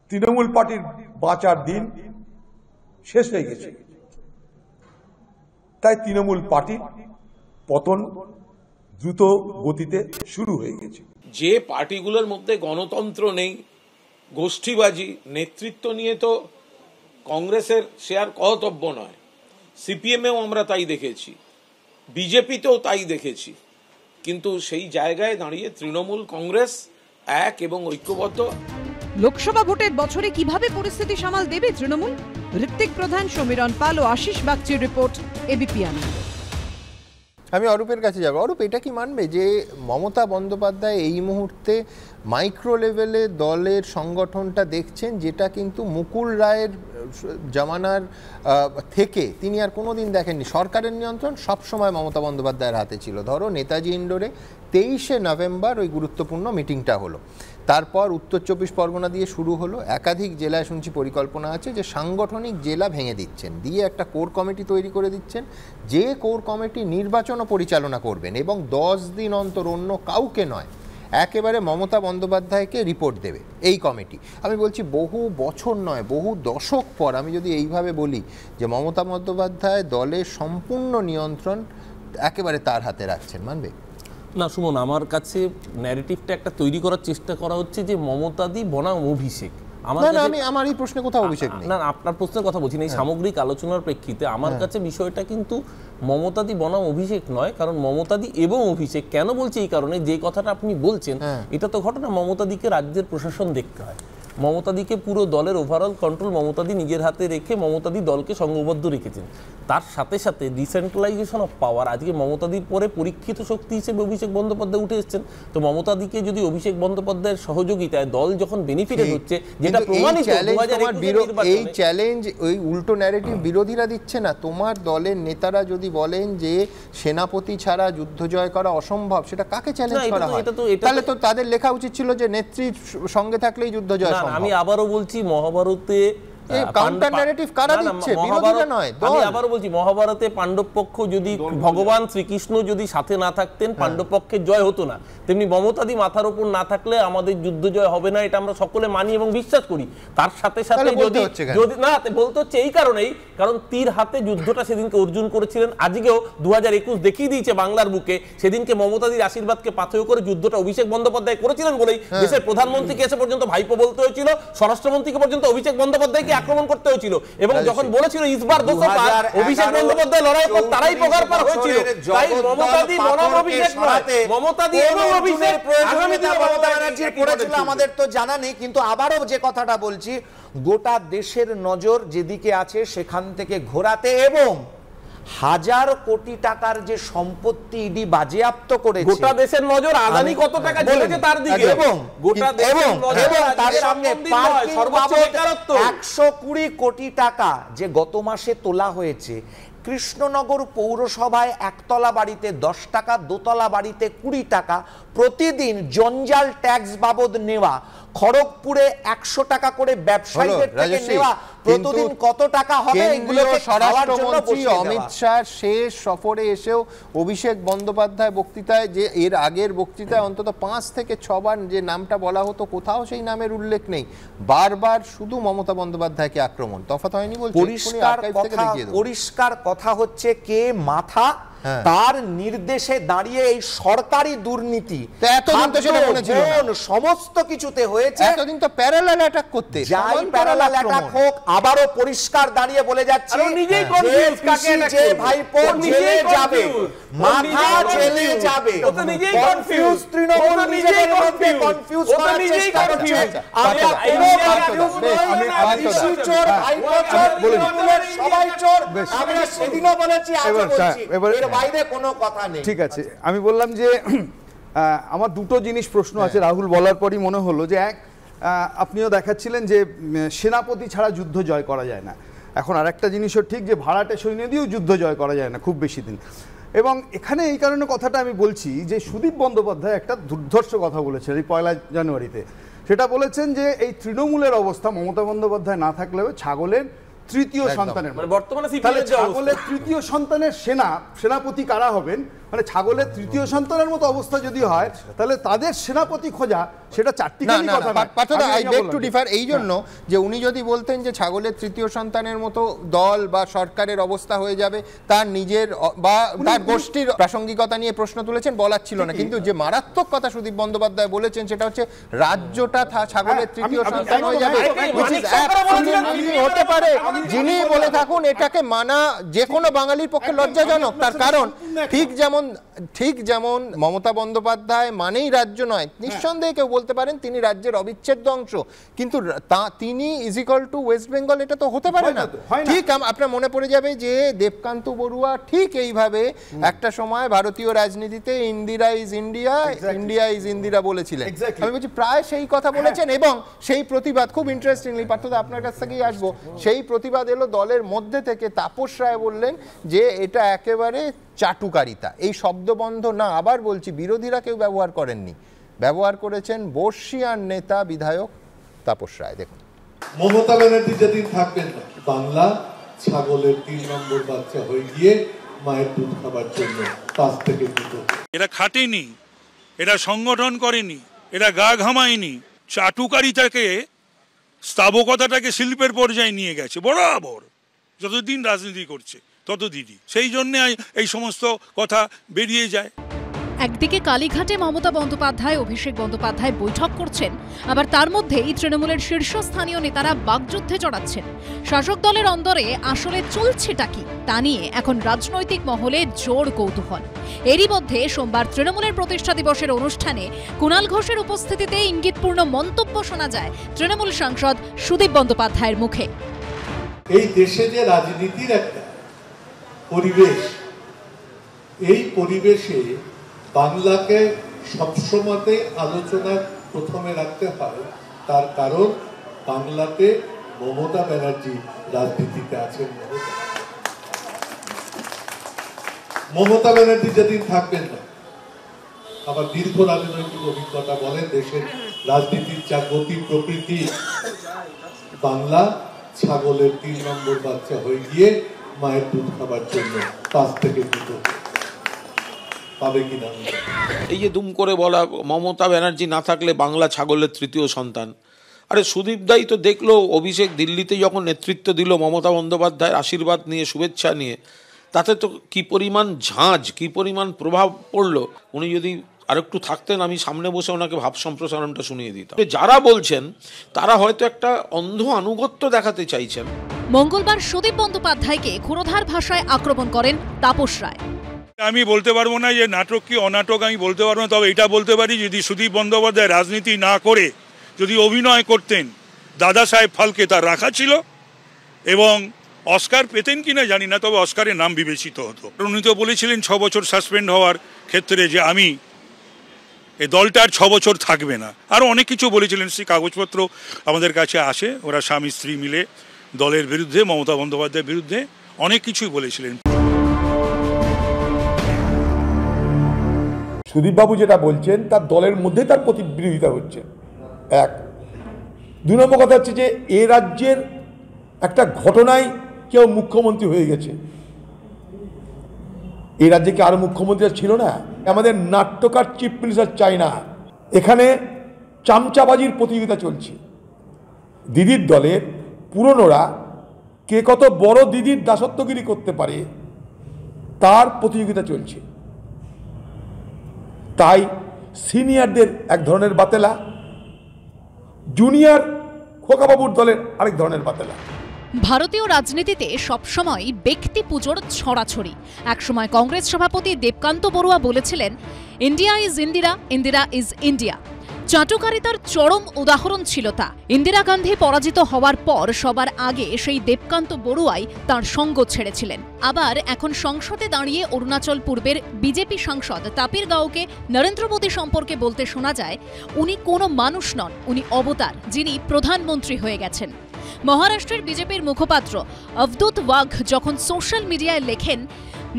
তৃণমূল পার্টির বাঁচার দিন শেষ হয়ে গেছে তাই তৃণমূল পার্টির পতন দ্রুত গতিতে শুরু হয়ে গেছে যে পার্টিগুলোর মধ্যে গণতন্ত্র নেই গোষ্ঠীবাজি নেতৃত্ব নিয়ে তো কংগ্রেসের শেয়ার কহতব্য নয় সিপিএমেও আমরা তাই দেখেছি বিজেপিতেও তাই দেখেছি কিন্তু সেই জায়গায় দাঁড়িয়ে তৃণমূল কংগ্রেস এক এবং ঐক্যবদ্ধ লোকসভা ভোটের বছরে কিভাবে পরিস্থিতি সামাল দেবে তৃণমূল ঋত্বিক প্রধান সমীরণ পাল ও আশিস বাগচির রিপোর্ট এবিপি আনন্দ আমি অরূপের কাছে যাবো অরূপ এটা কি মানবে যে মমতা বন্দ্যোপাধ্যায় এই মুহূর্তে মাইক্রো লেভেলে দলের সংগঠনটা দেখছেন যেটা কিন্তু মুকুল রায়ের জামানার থেকে তিনি আর কোনো দিন দেখেননি সরকারের নিয়ন্ত্রণ সবসময় মমতা বন্দ্যোপাধ্যায়ের হাতে ছিল ধরো নেতাজি ইন্ডোরে তেইশে নভেম্বর ওই গুরুত্বপূর্ণ মিটিংটা হলো তারপর উত্তর চব্বিশ পরগনা দিয়ে শুরু হলো একাধিক জেলায় শুনছি পরিকল্পনা আছে যে সাংগঠনিক জেলা ভেঙে দিচ্ছেন দিয়ে একটা কোর কমিটি তৈরি করে দিচ্ছেন যে কোর কমিটি নির্বাচনও পরিচালনা করবেন এবং দশ দিন অন্তর অন্য কাউকে নয় একেবারে মমতা বন্দ্যোপাধ্যায়কে রিপোর্ট দেবে এই কমিটি আমি বলছি বহু বছর নয় বহু দশক পর আমি যদি এইভাবে বলি যে মমতা বন্দ্যোপাধ্যায় দলের সম্পূর্ণ নিয়ন্ত্রণ একেবারে তার হাতে রাখছেন মানবে না সুমন আমার কাছে ন্যারেটিভটা একটা তৈরি করার চেষ্টা করা হচ্ছে যে মমতাদি বনাম অভিষেক আমার এই অভিষেক না আপনার প্রশ্নের কথা এই হ্যাঁ। সামগ্রিক আলোচনার প্রেক্ষিতে আমার হ্যাঁ। কাছে বিষয়টা কিন্তু মমতাদি বনাম অভিষেক নয় কারণ মমতাদি এবং অভিষেক কেন এই কারণে যে কথাটা আপনি বলছেন হ্যাঁ। এটা তো ঘটনা মমতাদিকে রাজ্যের প্রশাসন দেখতে হয় মমতাদিকে পুরো দলের ওভারঅল কন্ট্রোল মমতাদি নিজের হাতে রেখে মমতাদি দলকে সঙ্গবদ্ধ রেখেছেন তার সাথে সাথে ডিসেন্ট্রালাইজেশন অফ পাওয়ার আজকে মমতাদির পরে পরীক্ষিত শক্তি হিসেবে অভিষেক বন্দ্যোপাধ্যায় উঠে এসছেন তো মমতাদিকে যদি অভিষেক বন্দ্যোপাধ্যায়ের সহযোগিতায় দল যখন বেনিফিটেড হচ্ছে যেটা এই চ্যালেঞ্জ ওই উল্টো ন্যারেটিভ বিরোধীরা দিচ্ছে না তোমার দলের নেতারা যদি বলেন যে সেনাপতি ছাড়া যুদ্ধ জয় করা অসম্ভব সেটা কাকে চ্যালেঞ্জ করা হয় তাহলে তো তাদের লেখা উচিত ছিল যে নেত্রী সঙ্গে থাকলেই যুদ্ধ জয় আমি আবারও বলছি মহাভারতে মহাভারতে পাণ্ডব পক্ষ যদি ভগবান শ্রীকৃষ্ণ যদি সাথে না থাকতেন হ্যাঁ। পাণ্ডব পক্ষের জয় হতো না তেমনি মমতাদি মাথার উপর না থাকলে আমাদের যুদ্ধ জয় হবে না এটা আমরা সকলে মানি এবং বিশ্বাস করি তার সাথে সাথে যদি যদি না বলতে হচ্ছে এই কারণেই কারণ তীর হাতে যুদ্ধটা সেদিনকে অর্জুন করেছিলেন আজকেও দু দেখিয়ে দিয়েছে বাংলার বুকে সেদিনকে মমতাদির আশীর্বাদকে পাথেয় করে যুদ্ধটা অভিষেক বন্দ্যোপাধ্যায় করেছিলেন বলেই হ্যাঁ। দেশের প্রধানমন্ত্রীকে এসে পর্যন্ত ভাইপো বলতে হয়েছিল স্বরাষ্ট্রমন্ত্রীকে পর্যন্ত অভিষেক বন্দ্যোপাধ্যায়কে আক্রমণ করতে হয়েছিল এবং যখন বলেছিল ইসবার দোষপার অভিষেক বন্দ্যোপাধ্যায় লড়াই করত তারাই প্রকার পার হয়েছিল তাই মমতা দি মনম অভিষেক নয় দি এবং অভিষেক প্রয়োজনীয় দিনে মমতা ব্যানার্জি করেছিল আমাদের তো জানা নেই কিন্তু আবারও যে কথাটা বলছি গোটা দেশের নজর যেদিকে আছে সেখান থেকে ঘোরাতে এবং হাজার কোটি টাকার যে সম্পত্তি ইডি বাজেয়াপ্ত করে গোটা দেশের নজর আদানি কত টাকা চলেছে তার দিকে এবং গোটা এবং এবং তার সামনে সর্বোচ্চ বেকারত্ব 120 কোটি টাকা যে গত মাসে তোলা হয়েছে কৃষ্ণনগর পৌরসভায় একতলা বাড়িতে দশ টাকা দোতলা বাড়িতে কুড়ি টাকা প্রতিদিন জঞ্জাল ট্যাক্স বাবদ নেওয়া খড়গপুরে একশো টাকা করে ব্যবসায়ীদের কত টাকা হবে অমিত শাহ শেষ সফরে এসেও অভিষেক বন্দ্যোপাধ্যায় বক্তৃতায় যে এর আগের বক্তৃতায় অন্তত পাঁচ থেকে ছবার যে নামটা বলা হতো কোথাও সেই নামের উল্লেখ নেই বারবার শুধু মমতা বন্দ্যোপাধ্যায়কে আক্রমণ তফাত হয়নি পরিষ্কার পরিষ্কার কথা হচ্ছে কে মাথা হ্যাঁ। তার নির্দেশে দাঁড়িয়ে এই সরকারি দুর্নীতি এতদিন তো সেটা মনে ছিল সমস্ত কিছুতে হয়েছে এতদিন তো প্যারালাল অ্যাটাক করতে যাই প্যারালাল অ্যাটাক হোক আবারও পরিষ্কার দাঁড়িয়ে বলে যাচ্ছে নিজেই কনফিউজ কাকে যে ভাইপো জেলে যাবে মাথা জেলে যাবে ও তো নিজেই কনফিউজ তৃণমূল নিজেই কনফিউজ করার চেষ্টা করছে আমরা আচ্ছা, আচ্ছা, আচ্ছা। কোনো কনফিউজ আমি আমি চোর ভাইপো হ্যাঁ, চোর সবাই চোর আমরা সেদিনও বলেছি আজও বলছি হ্যাঁ। বাইরে কোনো কথা নেই ঠিক আছে আমি বললাম যে আমার দুটো জিনিস প্রশ্ন আছে হ্যাঁ। রাহুল বলার পরই মনে হলো যে এক আপনিও দেখাচ্ছিলেন যে সেনাপতি ছাড়া যুদ্ধ জয় করা যায় না এখন আর একটা জিনিসও ঠিক যে ভাড়াটে সৈন্য দিয়েও যুদ্ধ জয় করা যায় না খুব বেশি দিন এবং এখানে এই কারণে কথাটা আমি বলছি যে সুদীপ বন্দ্যোপাধ্যায় একটা দুর্ধর্ষ কথা বলেছেন এই পয়লা জানুয়ারিতে সেটা বলেছেন যে এই তৃণমূলের অবস্থা মমতা বন্দ্যোপাধ্যায় না থাকলেও ছাগলের তৃতীয় সন্তানের মানে বর্তমানে তৃতীয় সন্তানের সেনা সেনাপতি কারা হবেন মানে ছাগলের তৃতীয় সন্তানের মতো অবস্থা যদি হয় তাহলে তাদের সেনাপতি খোঁজা সেটা চারটি কথা আই বেগ টু ডিফার এই জন্য হ্যাঁ। যে উনি যদি বলতেন যে ছাগলের তৃতীয় সন্তানের মতো দল বা সরকারের অবস্থা হয়ে যাবে তার নিজের বা তার গোষ্ঠীর প্রাসঙ্গিকতা নিয়ে প্রশ্ন তুলেছেন বলার ছিল না কিন্তু যে মারাত্মক কথা সুদীপ বন্দ্যোপাধ্যায় বলেছেন সেটা হচ্ছে রাজ্যটা ছাগলের হ্যাঁ, তৃতীয় সন্তান হয়ে যাবে হতে পারে যিনি বলে থাকুন এটাকে মানা যে কোনো বাঙালির পক্ষে লজ্জাজনক তার কারণ ঠিক যেমন যেমন ঠিক যেমন মমতা বন্দ্যোপাধ্যায় মানেই রাজ্য নয় হ্যাঁ। নিঃসন্দেহে কেউ বলতে পারেন তিনি রাজ্যের অবিচ্ছেদ্য অংশ কিন্তু তা তিনি ইজিকল টু ওয়েস্ট বেঙ্গল এটা তো হতে পারে না ঠিক আপনার মনে পড়ে যাবে যে দেবকান্ত বড়ুয়া ঠিক এইভাবে একটা সময় ভারতীয় রাজনীতিতে Indira is India India is Indira বলেছিলেন আমি বলছি প্রায় সেই কথা হ্যাঁ। বলেছেন এবং সেই প্রতিবাদ খুব ইন্টারেস্টিংলি পার্থ আপনার কাছ থেকেই আসবো সেই প্রতিবাদ এলো দলের মধ্যে থেকে তাপস রায় বললেন যে এটা একেবারে চাটুকারিতা এই শব্দবন্ধ না আবার বলছি বিরোধীরা কেউ ব্যবহার করেননি ব্যবহার করেছেন বর্ষিয়ান নেতা বিধায়ক তাপস রায় দেখুন মমতা ব্যানার্জি যেদিন থাকবেন বাংলা ছাগলের তিন নম্বর বাচ্চা হয়ে গিয়ে মায়ের দুধ খাবার জন্য পাঁচ থেকে দুটো এরা খাটেনি এরা সংগঠন করেনি এরা গা ঘামায়নি চাটুকারিতাকে স্থাবকতাটাকে শিল্পের পর্যায়ে নিয়ে গেছে বরাবর যতদিন রাজনীতি করছে তত দিদি সেই জন্যে এই সমস্ত কথা বেরিয়ে যায় একদিকে কালীঘাটে মমতা বন্দ্যোপাধ্যায় অভিষেক বন্দ্যোপাধ্যায় বৈঠক করছেন আবার তার মধ্যে এই তৃণমূলের শীর্ষস্থানীয় নেতারা বাগযুদ্ধে চড়াচ্ছেন শাসক দলের অন্দরে আসলে চলছেটা কি তা নিয়ে এখন রাজনৈতিক মহলে জোর কৌতূহল এরই মধ্যে সোমবার তৃণমূলের প্রতিষ্ঠা দিবসের অনুষ্ঠানে কুণাল ঘোষের উপস্থিতিতে ইঙ্গিতপূর্ণ মন্তব্য শোনা যায় তৃণমূল সাংসদ সুদীপ বন্দ্যোপাধ্যায়ের মুখে এই দেশে যে রাজনীতির একটা পরিবেশ এই পরিবেশে বাংলাকে সবসময়তে আলোচনা প্রথমে রাখতে হয় তার কারণ বাংলাতে মমতা ব্যানার্জি রাজনীতিতে আছেন মমতা ব্যানার্জি যেদিন থাকবেন না আবার দীর্ঘ রাজনৈতিক অভিজ্ঞতা বলেন দেশের রাজনীতির যা গতি প্রকৃতি বাংলা ছাগলের তিন নম্বর বাচ্চা হয়ে গিয়ে মায়ের দুধ খাবার জন্য পাঁচ থেকে দুটো এই যে দুম করে বলা মমতা ব্যানার্জি না থাকলে বাংলা ছাগলের তৃতীয় সন্তান আরে সুদীপ দাই তো দেখলো অভিষেক দিল্লিতে যখন নেতৃত্ব দিল মমতা বন্দ্যোপাধ্যায়ের আশীর্বাদ নিয়ে শুভেচ্ছা নিয়ে তাতে তো কি পরিমাণ ঝাঁজ কি পরিমাণ প্রভাব পড়লো উনি যদি আর একটু থাকতেন আমি সামনে বসে ওনাকে ভাব সম্প্রসারণটা শুনিয়ে দিতাম যারা বলছেন তারা হয়তো একটা অন্ধ আনুগত্য দেখাতে চাইছেন মঙ্গলবার সুদীপ বন্দ্যোপাধ্যায়কে ক্ষুরধার ভাষায় আক্রমণ করেন তাপস রায় আমি বলতে পারবো না যে নাটক কি অনাটক আমি বলতে পারবো না তবে এটা বলতে পারি যদি সুদীপ বন্দ্যোপাধ্যায় রাজনীতি না করে যদি অভিনয় করতেন দাদা সাহেব ফালকে তার রাখা ছিল এবং অস্কার পেতেন কিনা জানি না তবে অস্কারের নাম বিবেচিত হতো উনি তো বলেছিলেন ছ বছর সাসপেন্ড হওয়ার ক্ষেত্রে যে আমি এই দলটা আর ছ বছর থাকবে না আরও অনেক কিছু বলেছিলেন সেই কাগজপত্র আমাদের কাছে আসে ওরা স্বামী স্ত্রী মিলে দলের বিরুদ্ধে মমতা বন্দ্যোপাধ্যায়ের বিরুদ্ধে অনেক কিছুই বলেছিলেন সুদীপবাবু যেটা বলছেন তার দলের মধ্যে তার প্রতি বিরোধিতা হচ্ছে এক দু নম্বর কথা হচ্ছে যে এ রাজ্যের একটা ঘটনায় কেউ মুখ্যমন্ত্রী হয়ে গেছে এই রাজ্যে কি আর মুখ্যমন্ত্রী ছিল না আমাদের নাট্যকার চিফ মিনিস্টার চাই না এখানে চামচাবাজির প্রতিযোগিতা চলছে দিদির দলের পুরনোরা কে কত বড় দিদির দাসত্বগিরি করতে পারে তার প্রতিযোগিতা চলছে তাই সিনিয়রদের এক ধরনের বাতেলা জুনিয়র খোকাবাবুর দলের আরেক ধরনের বাতেলা ভারতীয় রাজনীতিতে সবসময় ব্যক্তি পুজোর ছড়াছড়ি একসময় কংগ্রেস সভাপতি দেবকান্ত বড়ুয়া বলেছিলেন India is Indira Indira is India চাটুকারিতার চরম উদাহরণ ছিল তা ইন্দিরা গান্ধী পরাজিত হওয়ার পর সবার আগে সেই দেবকান্ত বড়ুয়াই তার সঙ্গ ছেড়েছিলেন আবার এখন সংসদে দাঁড়িয়ে অরুণাচল পূর্বের বিজেপি সাংসদ তাপির গাওকে নরেন্দ্র মোদী সম্পর্কে বলতে শোনা যায় উনি কোনো মানুষ নন উনি অবতার যিনি প্রধানমন্ত্রী হয়ে গেছেন মহারাষ্ট্রের বিজেপির মুখপাত্র অবদুত ওয়াঘ যখন সোশ্যাল মিডিয়ায় লেখেন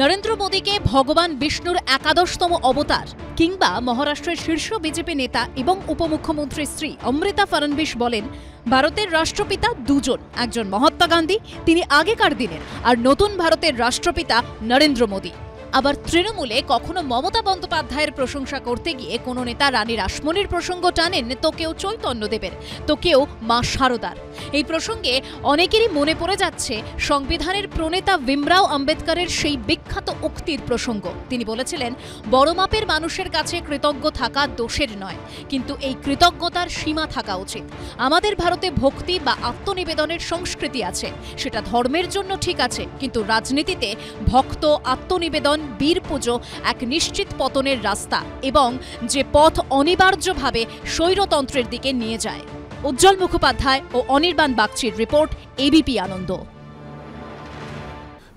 নরেন্দ্র মোদীকে ভগবান বিষ্ণুর একাদশতম অবতার কিংবা মহারাষ্ট্রের শীর্ষ বিজেপি নেতা এবং উপমুখ্যমন্ত্রী স্ত্রী অমৃতা ফড়নবিশ বলেন ভারতের রাষ্ট্রপিতা দুজন একজন মহাত্মা গান্ধী তিনি আগেকার দিনের আর নতুন ভারতের রাষ্ট্রপিতা নরেন্দ্র মোদী আবার তৃণমূলে কখনো মমতা বন্দ্যোপাধ্যায়ের প্রশংসা করতে গিয়ে কোনো নেতা রানী রাসমণির প্রসঙ্গ টানেন তো কেউ চৈতন্যদেবের তো কেউ মা শারদার এই প্রসঙ্গে অনেকেরই মনে পড়ে যাচ্ছে সংবিধানের প্রণেতা ভীমরাও আম্বেদকরের সেই বিখ্যাত উক্তির প্রসঙ্গ তিনি বলেছিলেন বড় মাপের মানুষের কাছে কৃতজ্ঞ থাকা দোষের নয় কিন্তু এই কৃতজ্ঞতার সীমা থাকা উচিত আমাদের ভারতে ভক্তি বা আত্মনিবেদনের সংস্কৃতি আছে সেটা ধর্মের জন্য ঠিক আছে কিন্তু রাজনীতিতে ভক্ত আত্মনিবেদন বীর পুজো এক নিশ্চিত পতনের রাস্তা এবং যে পথ অনিবার্যভাবে স্বৈরতন্ত্রের দিকে নিয়ে যায় উজ্জ্বল মুখোপাধ্যায় ও অনির্বাণ বাগচির রিপোর্ট এবিপি আনন্দ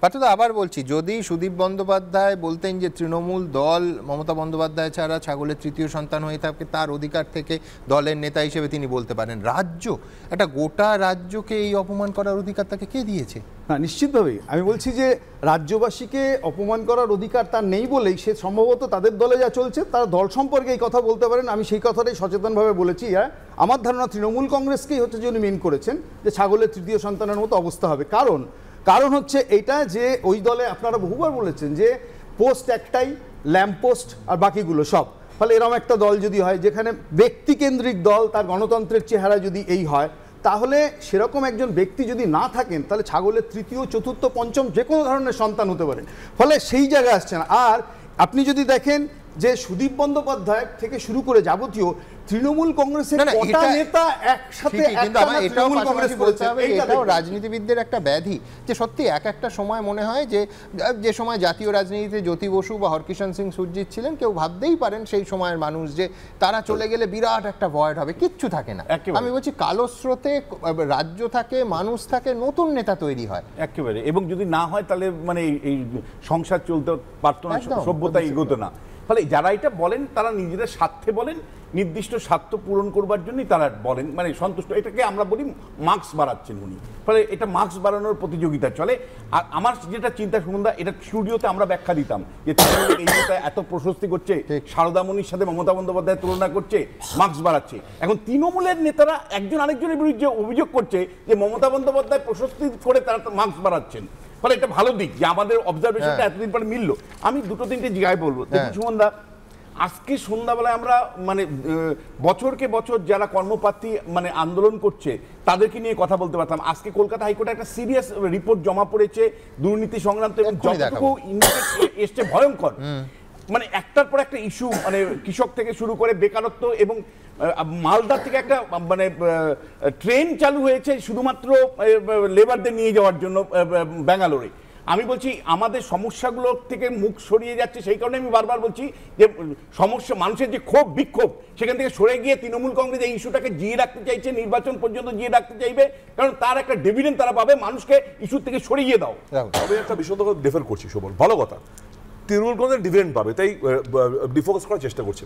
পার্থদা আবার বলছি যদি সুদীপ বন্দ্যোপাধ্যায় বলতেন যে তৃণমূল দল মমতা বন্দ্যোপাধ্যায় ছাড়া ছাগলের তৃতীয় সন্তান হয়ে থাকে তার অধিকার থেকে দলের নেতা হিসেবে তিনি বলতে পারেন রাজ্য একটা গোটা রাজ্যকে এই অপমান করার অধিকার তাকে কে দিয়েছে না নিশ্চিতভাবেই আমি বলছি যে রাজ্যবাসীকে অপমান করার অধিকার তার নেই বলেই সে সম্ভবত তাদের দলে যা চলছে তারা দল সম্পর্কে এই কথা বলতে পারেন আমি সেই কথাটাই সচেতনভাবে বলেছি হ্যাঁ আমার ধারণা তৃণমূল কংগ্রেসকেই হচ্ছে যে উনি মেন করেছেন যে ছাগলের তৃতীয় সন্তানের মতো অবস্থা হবে কারণ কারণ হচ্ছে এটা যে ওই দলে আপনারা বহুবার বলেছেন যে পোস্ট একটাই ল্যাম্প পোস্ট আর বাকিগুলো সব ফলে এরম একটা দল যদি হয় যেখানে ব্যক্তিকেন্দ্রিক দল তার গণতন্ত্রের চেহারা যদি এই হয় তাহলে সেরকম একজন ব্যক্তি যদি না থাকেন তাহলে ছাগলের তৃতীয় চতুর্থ পঞ্চম যে কোনো ধরনের সন্তান হতে পারে ফলে সেই জায়গায় আসছে না আর আপনি যদি দেখেন যে সুদীপ বন্দ্যোপাধ্যায় থেকে শুরু করে যাবতীয় তৃণমূল কংগ্রেসের কটা নেতা একসাথে তৃণমূল কংগ্রেস এটাও রাজনীতিবিদদের একটা ব্যাধি যে সত্যি এক একটা সময় মনে হয় যে যে সময় জাতীয় রাজনীতিতে জ্যোতি বসু বা হরকিষণ সিং সুরজিৎ ছিলেন কেউ ভাবতেই পারেন সেই সময়ের মানুষ যে তারা চলে গেলে বিরাট একটা ভয়েড হবে কিচ্ছু থাকে না আমি বলছি কালো স্রোতে রাজ্য থাকে মানুষ থাকে নতুন নেতা তৈরি হয় একেবারে এবং যদি না হয় তাহলে মানে এই সংসার চলতে পারতো না সভ্যতা এগোতো না ফলে যারা এটা বলেন তারা নিজেদের স্বার্থে বলেন নির্দিষ্ট স্বার্থ পূরণ করবার জন্যই তারা বলেন মানে সন্তুষ্ট এটাকে আমরা বলি মাস্ক বাড়াচ্ছেন উনি ফলে এটা মাস্ক বাড়ানোর প্রতিযোগিতা চলে আর আমার যেটা চিন্তা সুন্দর এটা স্টুডিওতে আমরা ব্যাখ্যা দিতাম যে এই এত প্রশস্তি করছে সারদামণির সাথে মমতা বন্দ্যোপাধ্যায় তুলনা করছে মাস্ক বাড়াচ্ছে এখন তৃণমূলের নেতারা একজন আরেকজনের বিরুদ্ধে অভিযোগ করছে যে মমতা বন্দ্যোপাধ্যায় প্রশস্তি করে তারা মাস্ক বাড়াচ্ছেন ফলে একটা ভালো দিক যে আমাদের অবজারভেশনটা হ্যাঁ। এতদিন পরে মিলল আমি দুটো তিনটে জিগায় বলবো হ্যাঁ। সুমন দা আজকে সন্ধ্যাবেলায় আমরা মানে বছরকে বছর যারা কর্মপ্রার্থী মানে আন্দোলন করছে তাদেরকে নিয়ে কথা বলতে পারতাম আজকে কলকাতা হাইকোর্টে একটা সিরিয়াস রিপোর্ট জমা পড়েছে দুর্নীতি সংক্রান্ত এবং যতটুকু এসছে ভয়ঙ্কর মানে একটার পর একটা ইস্যু মানে কৃষক থেকে শুরু করে বেকারত্ব এবং মালদা থেকে একটা মানে ট্রেন চালু হয়েছে শুধুমাত্র লেবারদের নিয়ে যাওয়ার জন্য ব্যাঙ্গালোরে আমি বলছি আমাদের সমস্যাগুলোর থেকে মুখ সরিয়ে যাচ্ছে সেই কারণে আমি বারবার বলছি যে সমস্যা মানুষের যে ক্ষোভ বিক্ষোভ সেখান থেকে সরে গিয়ে তৃণমূল কংগ্রেস এই ইস্যুটাকে জিয়ে রাখতে চাইছে নির্বাচন পর্যন্ত জিয়ে রাখতে চাইবে কারণ তার একটা ডিভিডেন্ট তারা পাবে মানুষকে ইস্যু থেকে সরিয়ে দাও আমি একটা বিষয় ডিফার করছি সুবল ভালো কথা তৃণমূল কংগ্রেস ডিভিডেন্ট পাবে তাই ডিফোকাস করার চেষ্টা করছে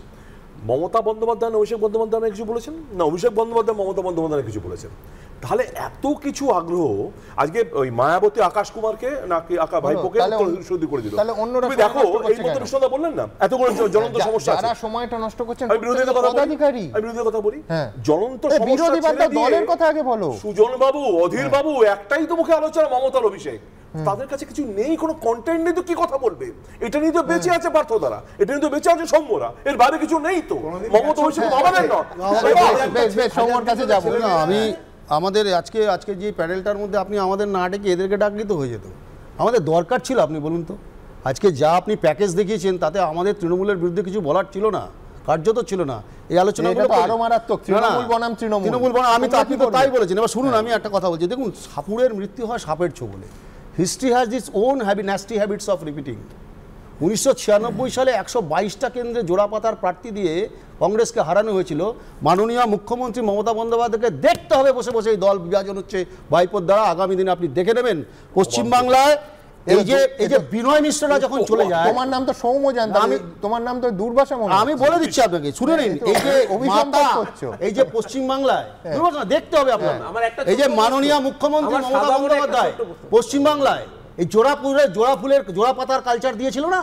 মমতা বন্দ্যোপাধ্যায় অভিষেক বন্দ্যোপাধ্যায় কিছু বলেছেন না অভিষেক বন্দ্যোপাধ্যায় মমতা বন্দ্যোপাধ্যায় কিছু বলেছেন তাহলে এত কিছু আগ্রহ আজকে ওই মায়াবতী আকাশ কুমারকে নাকি আকা ভাইপোকে শুদ্ধি করে দিল তাহলে অন্যরা দেখো এই মতো বিষয়টা বললেন না এত বড় হ্যাঁ, জ্বলন্ত সমস্যা আছে যারা সময়টা নষ্ট করছেন আমি বিরোধী কথা বলি আমি বিরোধী কথা বলি হ্যাঁ। জ্বলন্ত সমস্যা বিরোধী দলের কথা আগে বলো সুজন বাবু অধীর বাবু একটাই তো মুখে আলোচনা মমতার অভিষেক তাদের কাছে কিছু নেই কোনো কন্টেন্ট নেই তো কি কথা বলবে এটা নিয়ে তো বেঁচে আছে পার্থ দ্বারা এটা নিয়ে তো বেঁচে আছে সৌম্যরা এর বাইরে কিছু নেই তো মমতা অভিষেক হ্যাঁ, বাবা না আমি আমাদের আজকে আজকে যে প্যানেলটার মধ্যে আপনি আমাদের না ডেকে এদেরকে ডাকলে তো হয়ে যেত আমাদের দরকার ছিল আপনি বলুন তো আজকে যা আপনি প্যাকেজ দেখিয়েছেন তাতে আমাদের তৃণমূলের বিরুদ্ধে কিছু বলার ছিল না কার্যত ছিল না এই আলোচনাগুলো আরো মারাত্মক তৃণমূল বনাম তৃণমূল তৃণমূল বনাম আমি তো আপনি তো তাই বলেছেন এবার শুনুন হ্যাঁ। আমি একটা কথা বলছি দেখুন সাপুরের মৃত্যু হয় সাপের ছো বলে হিস্ট্রি হ্যাজ দিস ওন হ্যাবি ন্যাস্টি হ্যাবিটস অফ রিপিটিং উনিশশো সালে একশো বাইশটা কেন্দ্রে জোড়াপাতার প্রার্থী দিয়ে কংগ্রেসকে হারানো হয়েছিল মাননীয় মুখ্যমন্ত্রী মমতা বন্দ্যোপাধ্যায়কে দেখতে হবে বসে বসে এই দল বিভাজন হচ্ছে ভাইপোর দ্বারা আগামী দিনে আপনি দেখে নেবেন পশ্চিমবাংলায় এই যে এই যে বিনয় মিশ্ররা যখন চলে যায় তোমার নাম তো সৌম্য জানতাম আমি তোমার নাম তো দুর্বাসা মনে আমি বলে দিচ্ছি আপনাকে শুনে নিন হ্যাঁ, এই যে মাতা এই যে পশ্চিমবাংলায় হ্যাঁ। দেখতে হবে আপনার হ্যাঁ, এই যে মাননীয় মুখ্যমন্ত্রী মমতা বন্দ্যোপাধ্যায় পশ্চিম এই জোড়া ফুলে জোড়া ফুলের জোড়া পাতার কালচার দিয়েছিল না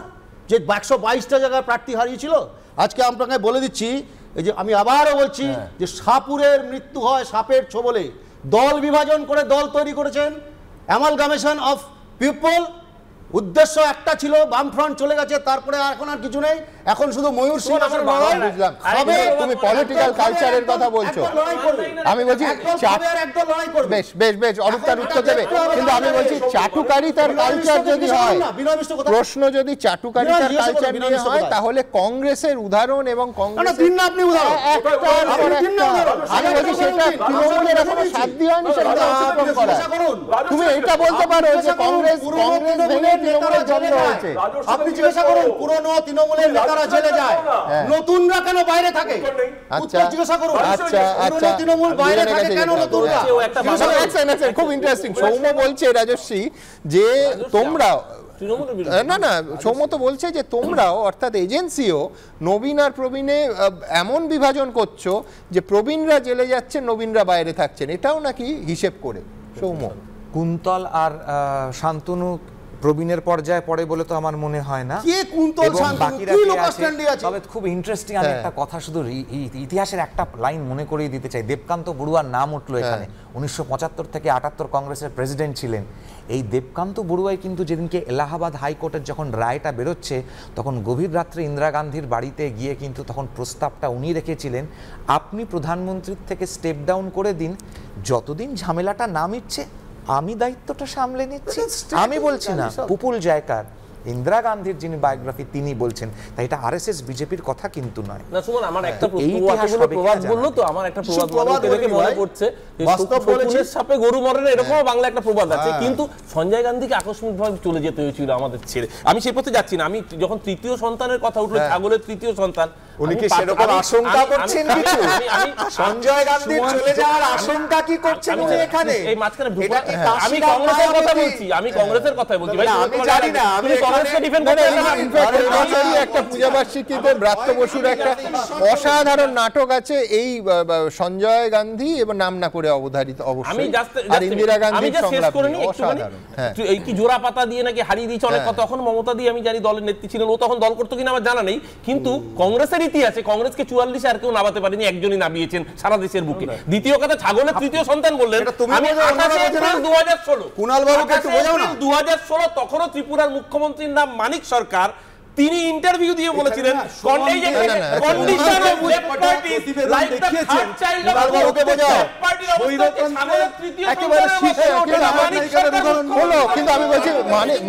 যে একশো বাইশটা জায়গায় প্রার্থী হারিয়েছিল আজকে আপনাকে বলে দিচ্ছি এই যে আমি আবারও বলছি হ্যাঁ। যে সাপুরের মৃত্যু হয় সাপের ছোবলে দল বিভাজন করে দল তৈরি করেছেন অ্যামালগামেশন অফ পিপল উদ্দেশ্য একটা ছিল বামফ্রন্ট চলে গেছে তারপরে এখন আর কিছু নেই এখন শুধু ময়ূর সিং আমার বাবা বুঝলাম তবে তুমি পলিটিক্যাল কালচারের কথা বলছো আমি বলছি বেশ বেশ বেশ অরূপ তার উত্তর দেবে কিন্তু আমি বলছি চাটুকারি তার কালচার যদি হয় প্রশ্ন যদি চাটুকারি তার কালচার নিয়ে হয় তাহলে কংগ্রেসের উদাহরণ এবং কংগ্রেস আপনি উদাহরণ আমি বলছি সেটা তৃণমূলের এখনো সাধ্যি হয়নি সেটা অতিক্রম করা তুমি এটা বলতে পারো যে কংগ্রেস কংগ্রেস বলে তৃণমূলের জন্ম হয়েছে আপনি জিজ্ঞাসা করুন পুরনো তৃণমূলের নেতা তারা জেলে যায় আচ্ছা, আচ্ছা। নতুনরা কেন বাইরে থাকে আচ্ছা। জিজ্ঞাসা করুন আচ্ছা আচ্ছা তৃণমূল বাইরে থাকে কেন নতুনরা খুব ইন্টারেস্টিং সৌম্য বলছে রাজস্বী যে তোমরা না না সৌম্য তো বলছে যে তোমরাও অর্থাৎ এজেন্সিও নবীন আর প্রবীণে এমন বিভাজন করছো যে প্রবীণরা জেলে যাচ্ছেন নবীনরা বাইরে থাকছেন এটাও নাকি হিসেব করে সৌম্য কুন্তল আর শান্তনু প্রবীণের পর্যায়ে পড়ে বলে তো আমার মনে হয় না কে কুন্তল তবে খুব ইন্টারেস্টিং আমি হ্যাঁ। একটা কথা শুধু ইতিহাসের একটা লাইন মনে করিয়ে দিতে চাই দেবকান্ত বড়ুয়ার নাম উঠলো হ্যাঁ। এখানে উনিশশো থেকে আটাত্তর কংগ্রেসের প্রেসিডেন্ট ছিলেন এই দেবকান্ত বড়ুয়াই কিন্তু যেদিনকে এলাহাবাদ হাইকোর্টের যখন রায়টা বেরোচ্ছে তখন গভীর রাত্রে ইন্দিরা গান্ধীর বাড়িতে গিয়ে কিন্তু তখন প্রস্তাবটা উনি রেখেছিলেন আপনি প্রধানমন্ত্রীর থেকে স্টেপ ডাউন করে দিন যতদিন ঝামেলাটা না মিটছে আমি দায়িত্বটা সামলে নিচ্ছি আমি বলছি না পুপুল জায়কার ইন্দিরা গান্ধীর যিনি বায়োগ্রাফি তিনি বলছেন তাই এটা আরএসএস বিজেপির কথা কিন্তু নয় না সুমন আমার হ্যাঁ, একটা প্রবাদ বললো তো আমার একটা প্রবাদ মনে পড়ছে সাপে গরু মরে না এরকম হ্যাঁ। বাংলা একটা প্রবাদ আছে হ্যাঁ। কিন্তু সঞ্জয় গান্ধীকে আকস্মিকভাবে চলে যেতে হয়েছিল আমাদের ছেড়ে আমি সেই পথে যাচ্ছি না আমি যখন তৃতীয় সন্তানের কথা উঠলো ছাগলের তৃতীয় সন্তান উনি কি সেরকম আশঙ্কা করছেন কিছু সঞ্জয় গান্ধী চলে যাওয়ার আশঙ্কা কি করছেন উনি এখানে এই মাঝখানে আমি কংগ্রেসের কথা বলছি আমি কংগ্রেসের কথা বলছি ভাই আমি জানি না আমি মানে মানে অসাধারণ নাটক আছে এই সঞ্জয় গান্ধী এবং নাম না করে অবধারিত অবশ্যই ইন্দিরা গান্ধী হ্যাঁ। এই কি জোড়া পাতা দিয়ে নাকি হারিয়ে দিয়েছে অনেক হ্যাঁ। কথা তখন মমতা দিয়ে আমি জানি দলের নেত্রী ছিলেন ও তখন দল করতো কিনা আমার জানা নেই কিন্তু কংগ্রেসের ইতিহাসে কংগ্রেসকে চুয়াল্লিশে আর কেউ নামাতে পারেনি একজনই নামিয়েছেন সারা দেশের বুকে হ্যাঁ। দ্বিতীয় কথা ছাগলের তৃতীয় সন্তান বললেন আমি দু হাজার ষোলো কুণাল বাবুকে দু হাজার ষোলো তখনও ত্রিপুরার মুখ্যমন্ত্রী ব্যক্তির নাম মানিক সরকার তিনি ইন্টারভিউ দিয়ে বলেছিলেন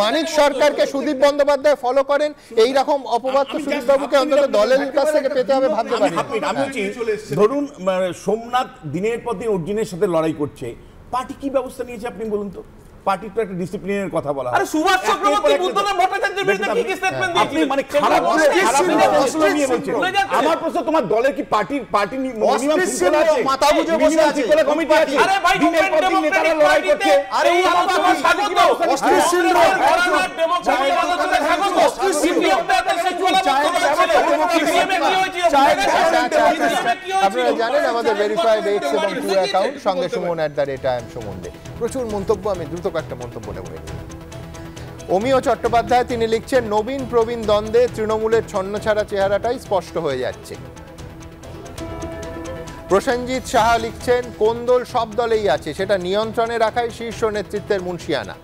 মানিক সরকারকে সুদীপ বন্দ্যোপাধ্যায় ফলো করেন এই রকম অপবাদ তো সুদীপ বাবুকে অন্তত দলের কাছ থেকে পেতে হবে ভাবতে পারি হ্যাঁ। ধরুন সোমনাথ দিনের পর দিন অর্জুনের সাথে লড়াই করছে পার্টি কি ব্যবস্থা নিয়েছে আপনি বলুন তো একটা ডিসিপ্লিনের কথা বলা আরে সুভাষ চক্রবর্তী বুদ্ধদেব ভট্টাচার্যের বিরুদ্ধে কি কি স্টেটমেন্ট হ্যাঁ। মানে খারাপ প্রশ্ন নিয়ে বলছেন আমার প্রশ্ন তোমার দলের কি পার্টি পার্টি মিনিমাম আছে মাথা বুঝে বসে আছে কমিটি আছে আরে ভাই লড়াই করছে আরে এই কি আপনারা জানেন আমাদের ভেরিফাইড এক্স এবং টু অ্যাকাউন্ট সঙ্গে Suman at the rate I M Suman দেখ প্রচুর মন্তব্য আমি দ্রুত কয়েকটা মন্তব্য নেব অমিয় চট্টোপাধ্যায় তিনি লিখছেন নবীন প্রবীণ দ্বন্দ্বে তৃণমূলের ছন্নছাড়া চেহারাটাই স্পষ্ট হয়ে যাচ্ছে প্রসেনজিৎ সাহা লিখছেন কোন দল সব দলেই আছে সেটা নিয়ন্ত্রণে রাখাই শীর্ষ নেতৃত্বের মুন্সিয়ানা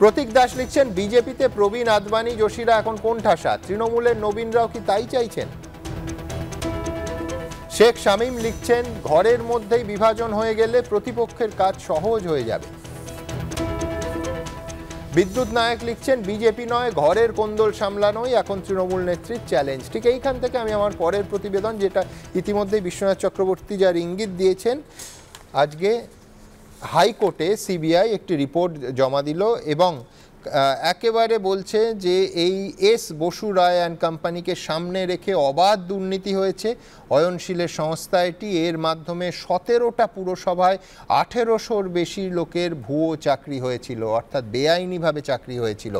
প্রতীক দাস লিখছেন বিজেপিতে প্রবীণ আদবানি যোশীরা এখন কোন ঠাসা তৃণমূলের নবীনরাও কি তাই চাইছেন শেখ শামীম লিখছেন ঘরের মধ্যেই বিভাজন হয়ে গেলে প্রতিপক্ষের কাজ সহজ হয়ে যাবে বিদ্যুৎ নায়ক লিখছেন বিজেপি নয় ঘরের কোন্দল সামলানোই এখন তৃণমূল নেত্রীর চ্যালেঞ্জ ঠিক এইখান থেকে আমি আমার পরের প্রতিবেদন যেটা ইতিমধ্যেই বিশ্বনাথ চক্রবর্তী যার ইঙ্গিত দিয়েছেন আজকে হাইকোর্টে সিবিআই একটি রিপোর্ট জমা দিল এবং একেবারে বলছে যে এই এস বসু রায় অ্যান্ড কোম্পানিকে সামনে রেখে অবাধ দুর্নীতি হয়েছে অয়নশীলের সংস্থা এটি এর মাধ্যমে সতেরোটা পুরসভায় আঠেরোশোর বেশি লোকের ভুয়ো চাকরি হয়েছিল অর্থাৎ বেআইনিভাবে চাকরি হয়েছিল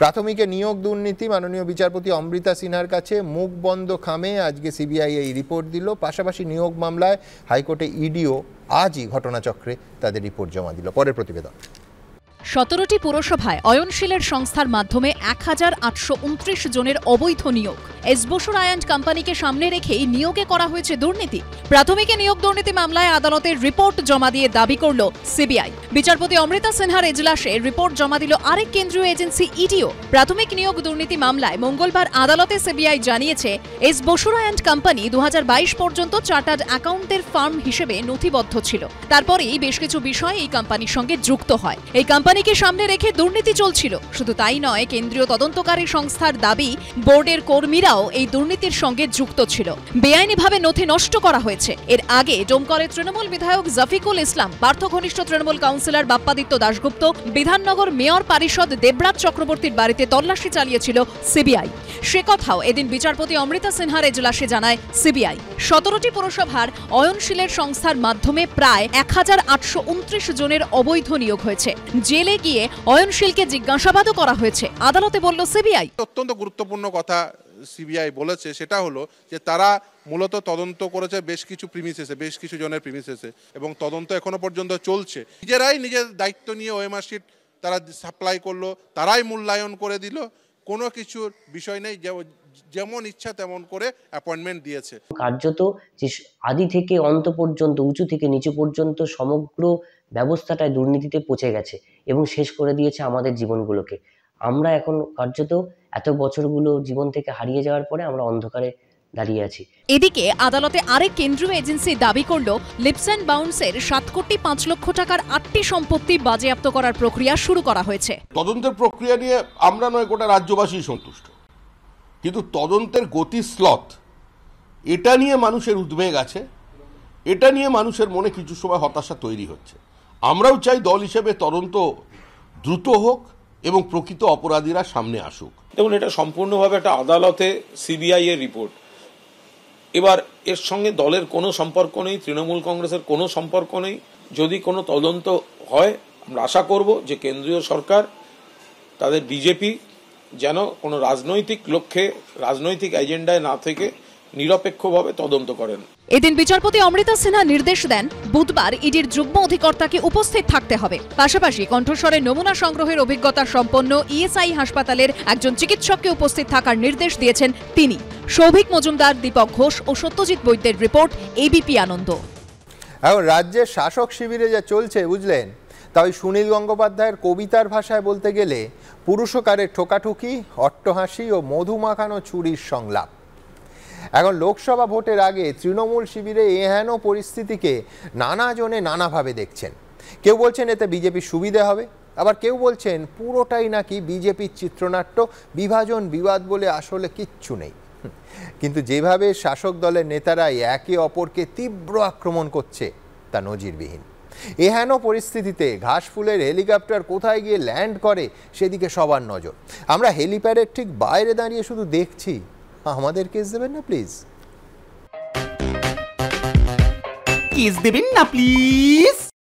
প্রাথমিকে নিয়োগ দুর্নীতি মাননীয় বিচারপতি অমৃতা সিনহার কাছে মুখ বন্ধ খামে আজকে সিবিআই এই রিপোর্ট দিল পাশাপাশি নিয়োগ মামলায় হাইকোর্টে ইডিও আজই ঘটনাচক্রে তাদের রিপোর্ট জমা দিল পরের প্রতিবেদন সতেরোটি পুরসভায় অয়নশীলের সংস্থার মাধ্যমে এক হাজার জনের অবৈধ নিয়োগ এস আয়ান্ড কোম্পানিকে সামনে রেখেই নিয়োগে করা হয়েছে দুর্নীতি প্রাথমিকে নিয়োগ দুর্নীতি মামলায় আদালতের রিপোর্ট জমা দিয়ে দাবি করল সিবিআই বিচারপতি অমৃতা সিনহার এজলাসে রিপোর্ট জমা দিল আরেক কেন্দ্রীয় এজেন্সি ইডিও প্রাথমিক নিয়োগ দুর্নীতি মামলায় মঙ্গলবার আদালতে সিবিআই জানিয়েছে এস বসুর অ্যান্ড কোম্পানি দু পর্যন্ত চার্টার্ড অ্যাকাউন্টের ফার্ম হিসেবে নথিবদ্ধ ছিল তারপরেই বেশ কিছু বিষয় এই কোম্পানির সঙ্গে যুক্ত হয় এই কোম্পানি কোম্পানিকে সামনে রেখে দুর্নীতি চলছিল শুধু তাই নয় কেন্দ্রীয় তদন্তকারী সংস্থার দাবি বোর্ডের কর্মীরাও এই দুর্নীতির সঙ্গে যুক্ত ছিল বেআইনিভাবে নথি নষ্ট করা হয়েছে এর আগে ডোমকলের তৃণমূল বিধায়ক জাফিকুল ইসলাম পার্থ ঘনিষ্ঠ তৃণমূল কাউন্সিলর বাপ্পাদিত্য দাশগুপ্ত বিধাননগর মেয়র পারিষদ দেবরাজ চক্রবর্তীর বাড়িতে তল্লাশি চালিয়েছিল সিবিআই সে কথাও এদিন বিচারপতি অমৃতা সিনহার এজলাসে জানায় সিবিআই সতেরোটি পুরসভার অয়নশীলের সংস্থার মাধ্যমে প্রায় এক জনের অবৈধ নিয়োগ হয়েছে যে জেলে গিয়ে অয়নশীলকে জিজ্ঞাসাবাদও করা হয়েছে আদালতে বলল সিবিআই অত্যন্ত গুরুত্বপূর্ণ কথা সিবিআই বলেছে সেটা হলো যে তারা মূলত তদন্ত করেছে বেশ কিছু প্রিমিসেসে বেশ কিছু জনের প্রিমিসেসে এবং তদন্ত এখনো পর্যন্ত চলছে নিজেরাই নিজের দায়িত্ব নিয়ে ওএমআর তারা সাপ্লাই করলো তারাই মূল্যায়ন করে দিল কোনো কিছুর বিষয় নেই যেমন ইচ্ছা তেমন করে অ্যাপয়েন্টমেন্ট দিয়েছে কার্যত যে আদি থেকে অন্ত পর্যন্ত উঁচু থেকে নিচু পর্যন্ত সমগ্র ব্যবস্থাটায় দুর্নীতিতে পচে গেছে এবং শেষ করে দিয়েছে আমাদের জীবনগুলোকে আমরা এখন কার্যত এত বছরগুলো জীবন থেকে হারিয়ে যাওয়ার পরে আমরা অন্ধকারে দাঁড়িয়ে আছি এদিকে আদালতে আরেক কেন্দ্রীয় এজেন্সি দাবি করল লিপস অ্যান্ড বাউন্সের সাত কোটি পাঁচ লক্ষ টাকার আটটি সম্পত্তি বাজেয়াপ্ত করার প্রক্রিয়া শুরু করা হয়েছে তদন্তের প্রক্রিয়া নিয়ে আমরা নয় গোটা রাজ্যবাসী সন্তুষ্ট কিন্তু তদন্তের গতি স্লত এটা নিয়ে মানুষের উদ্বেগ আছে এটা নিয়ে মানুষের মনে কিছু সময় হতাশা তৈরি হচ্ছে আমরাও চাই দল হিসেবে তদন্ত দ্রুত হোক এবং প্রকৃত অপরাধীরা সামনে আসুক দেখুন এটা সম্পূর্ণভাবে একটা আদালতে সিবিআই এর রিপোর্ট এবার এর সঙ্গে দলের কোনো সম্পর্ক নেই তৃণমূল কংগ্রেসের কোনো সম্পর্ক নেই যদি কোনো তদন্ত হয় আমরা আশা করব যে কেন্দ্রীয় সরকার তাদের বিজেপি যেন কোনো রাজনৈতিক লক্ষ্যে রাজনৈতিক এজেন্ডায় না থেকে নিরপেক্ষভাবে তদন্ত করেন এদিন বিচারপতি অমৃতা সিনহা নির্দেশ দেন বুধবার ইডির যুগ্ম অধিকর্তাকে উপস্থিত থাকতে হবে পাশাপাশি কণ্ঠস্বরের নমুনা সংগ্রহের অভিজ্ঞতা সম্পন্ন ইএসআই হাসপাতালের একজন চিকিৎসককে উপস্থিত থাকার নির্দেশ দিয়েছেন তিনি সৌভিক মজুমদার দীপক ঘোষ ও সত্যজিৎ বৈদ্যের রিপোর্ট এবিপি আনন্দ এখন রাজ্যের শাসক শিবিরে যা চলছে বুঝলেন তাই সুনীল গঙ্গোপাধ্যায়ের কবিতার ভাষায় বলতে গেলে পুরুষকারের ঠোকাঠুকি অট্টহাসি ও মধু মাখানো সংলাপ এখন লোকসভা ভোটের আগে তৃণমূল শিবিরে এহেন পরিস্থিতিকে নানাজনে নানাভাবে দেখছেন কেউ বলছেন এতে বিজেপি সুবিধে হবে আবার কেউ বলছেন পুরোটাই নাকি বিজেপির চিত্রনাট্য বিভাজন বিবাদ বলে আসলে কিচ্ছু নেই কিন্তু যেভাবে শাসক দলের নেতারাই একে অপরকে তীব্র আক্রমণ করছে তা নজিরবিহীন এহেন পরিস্থিতিতে ঘাসফুলের হেলিকপ্টার কোথায় গিয়ে ল্যান্ড করে সেদিকে সবার নজর আমরা হেলিপ্যাডের ঠিক বাইরে দাঁড়িয়ে শুধু দেখছি महामद करके দিবেন না প্লিজ কিজ দিবেন না প্লিজ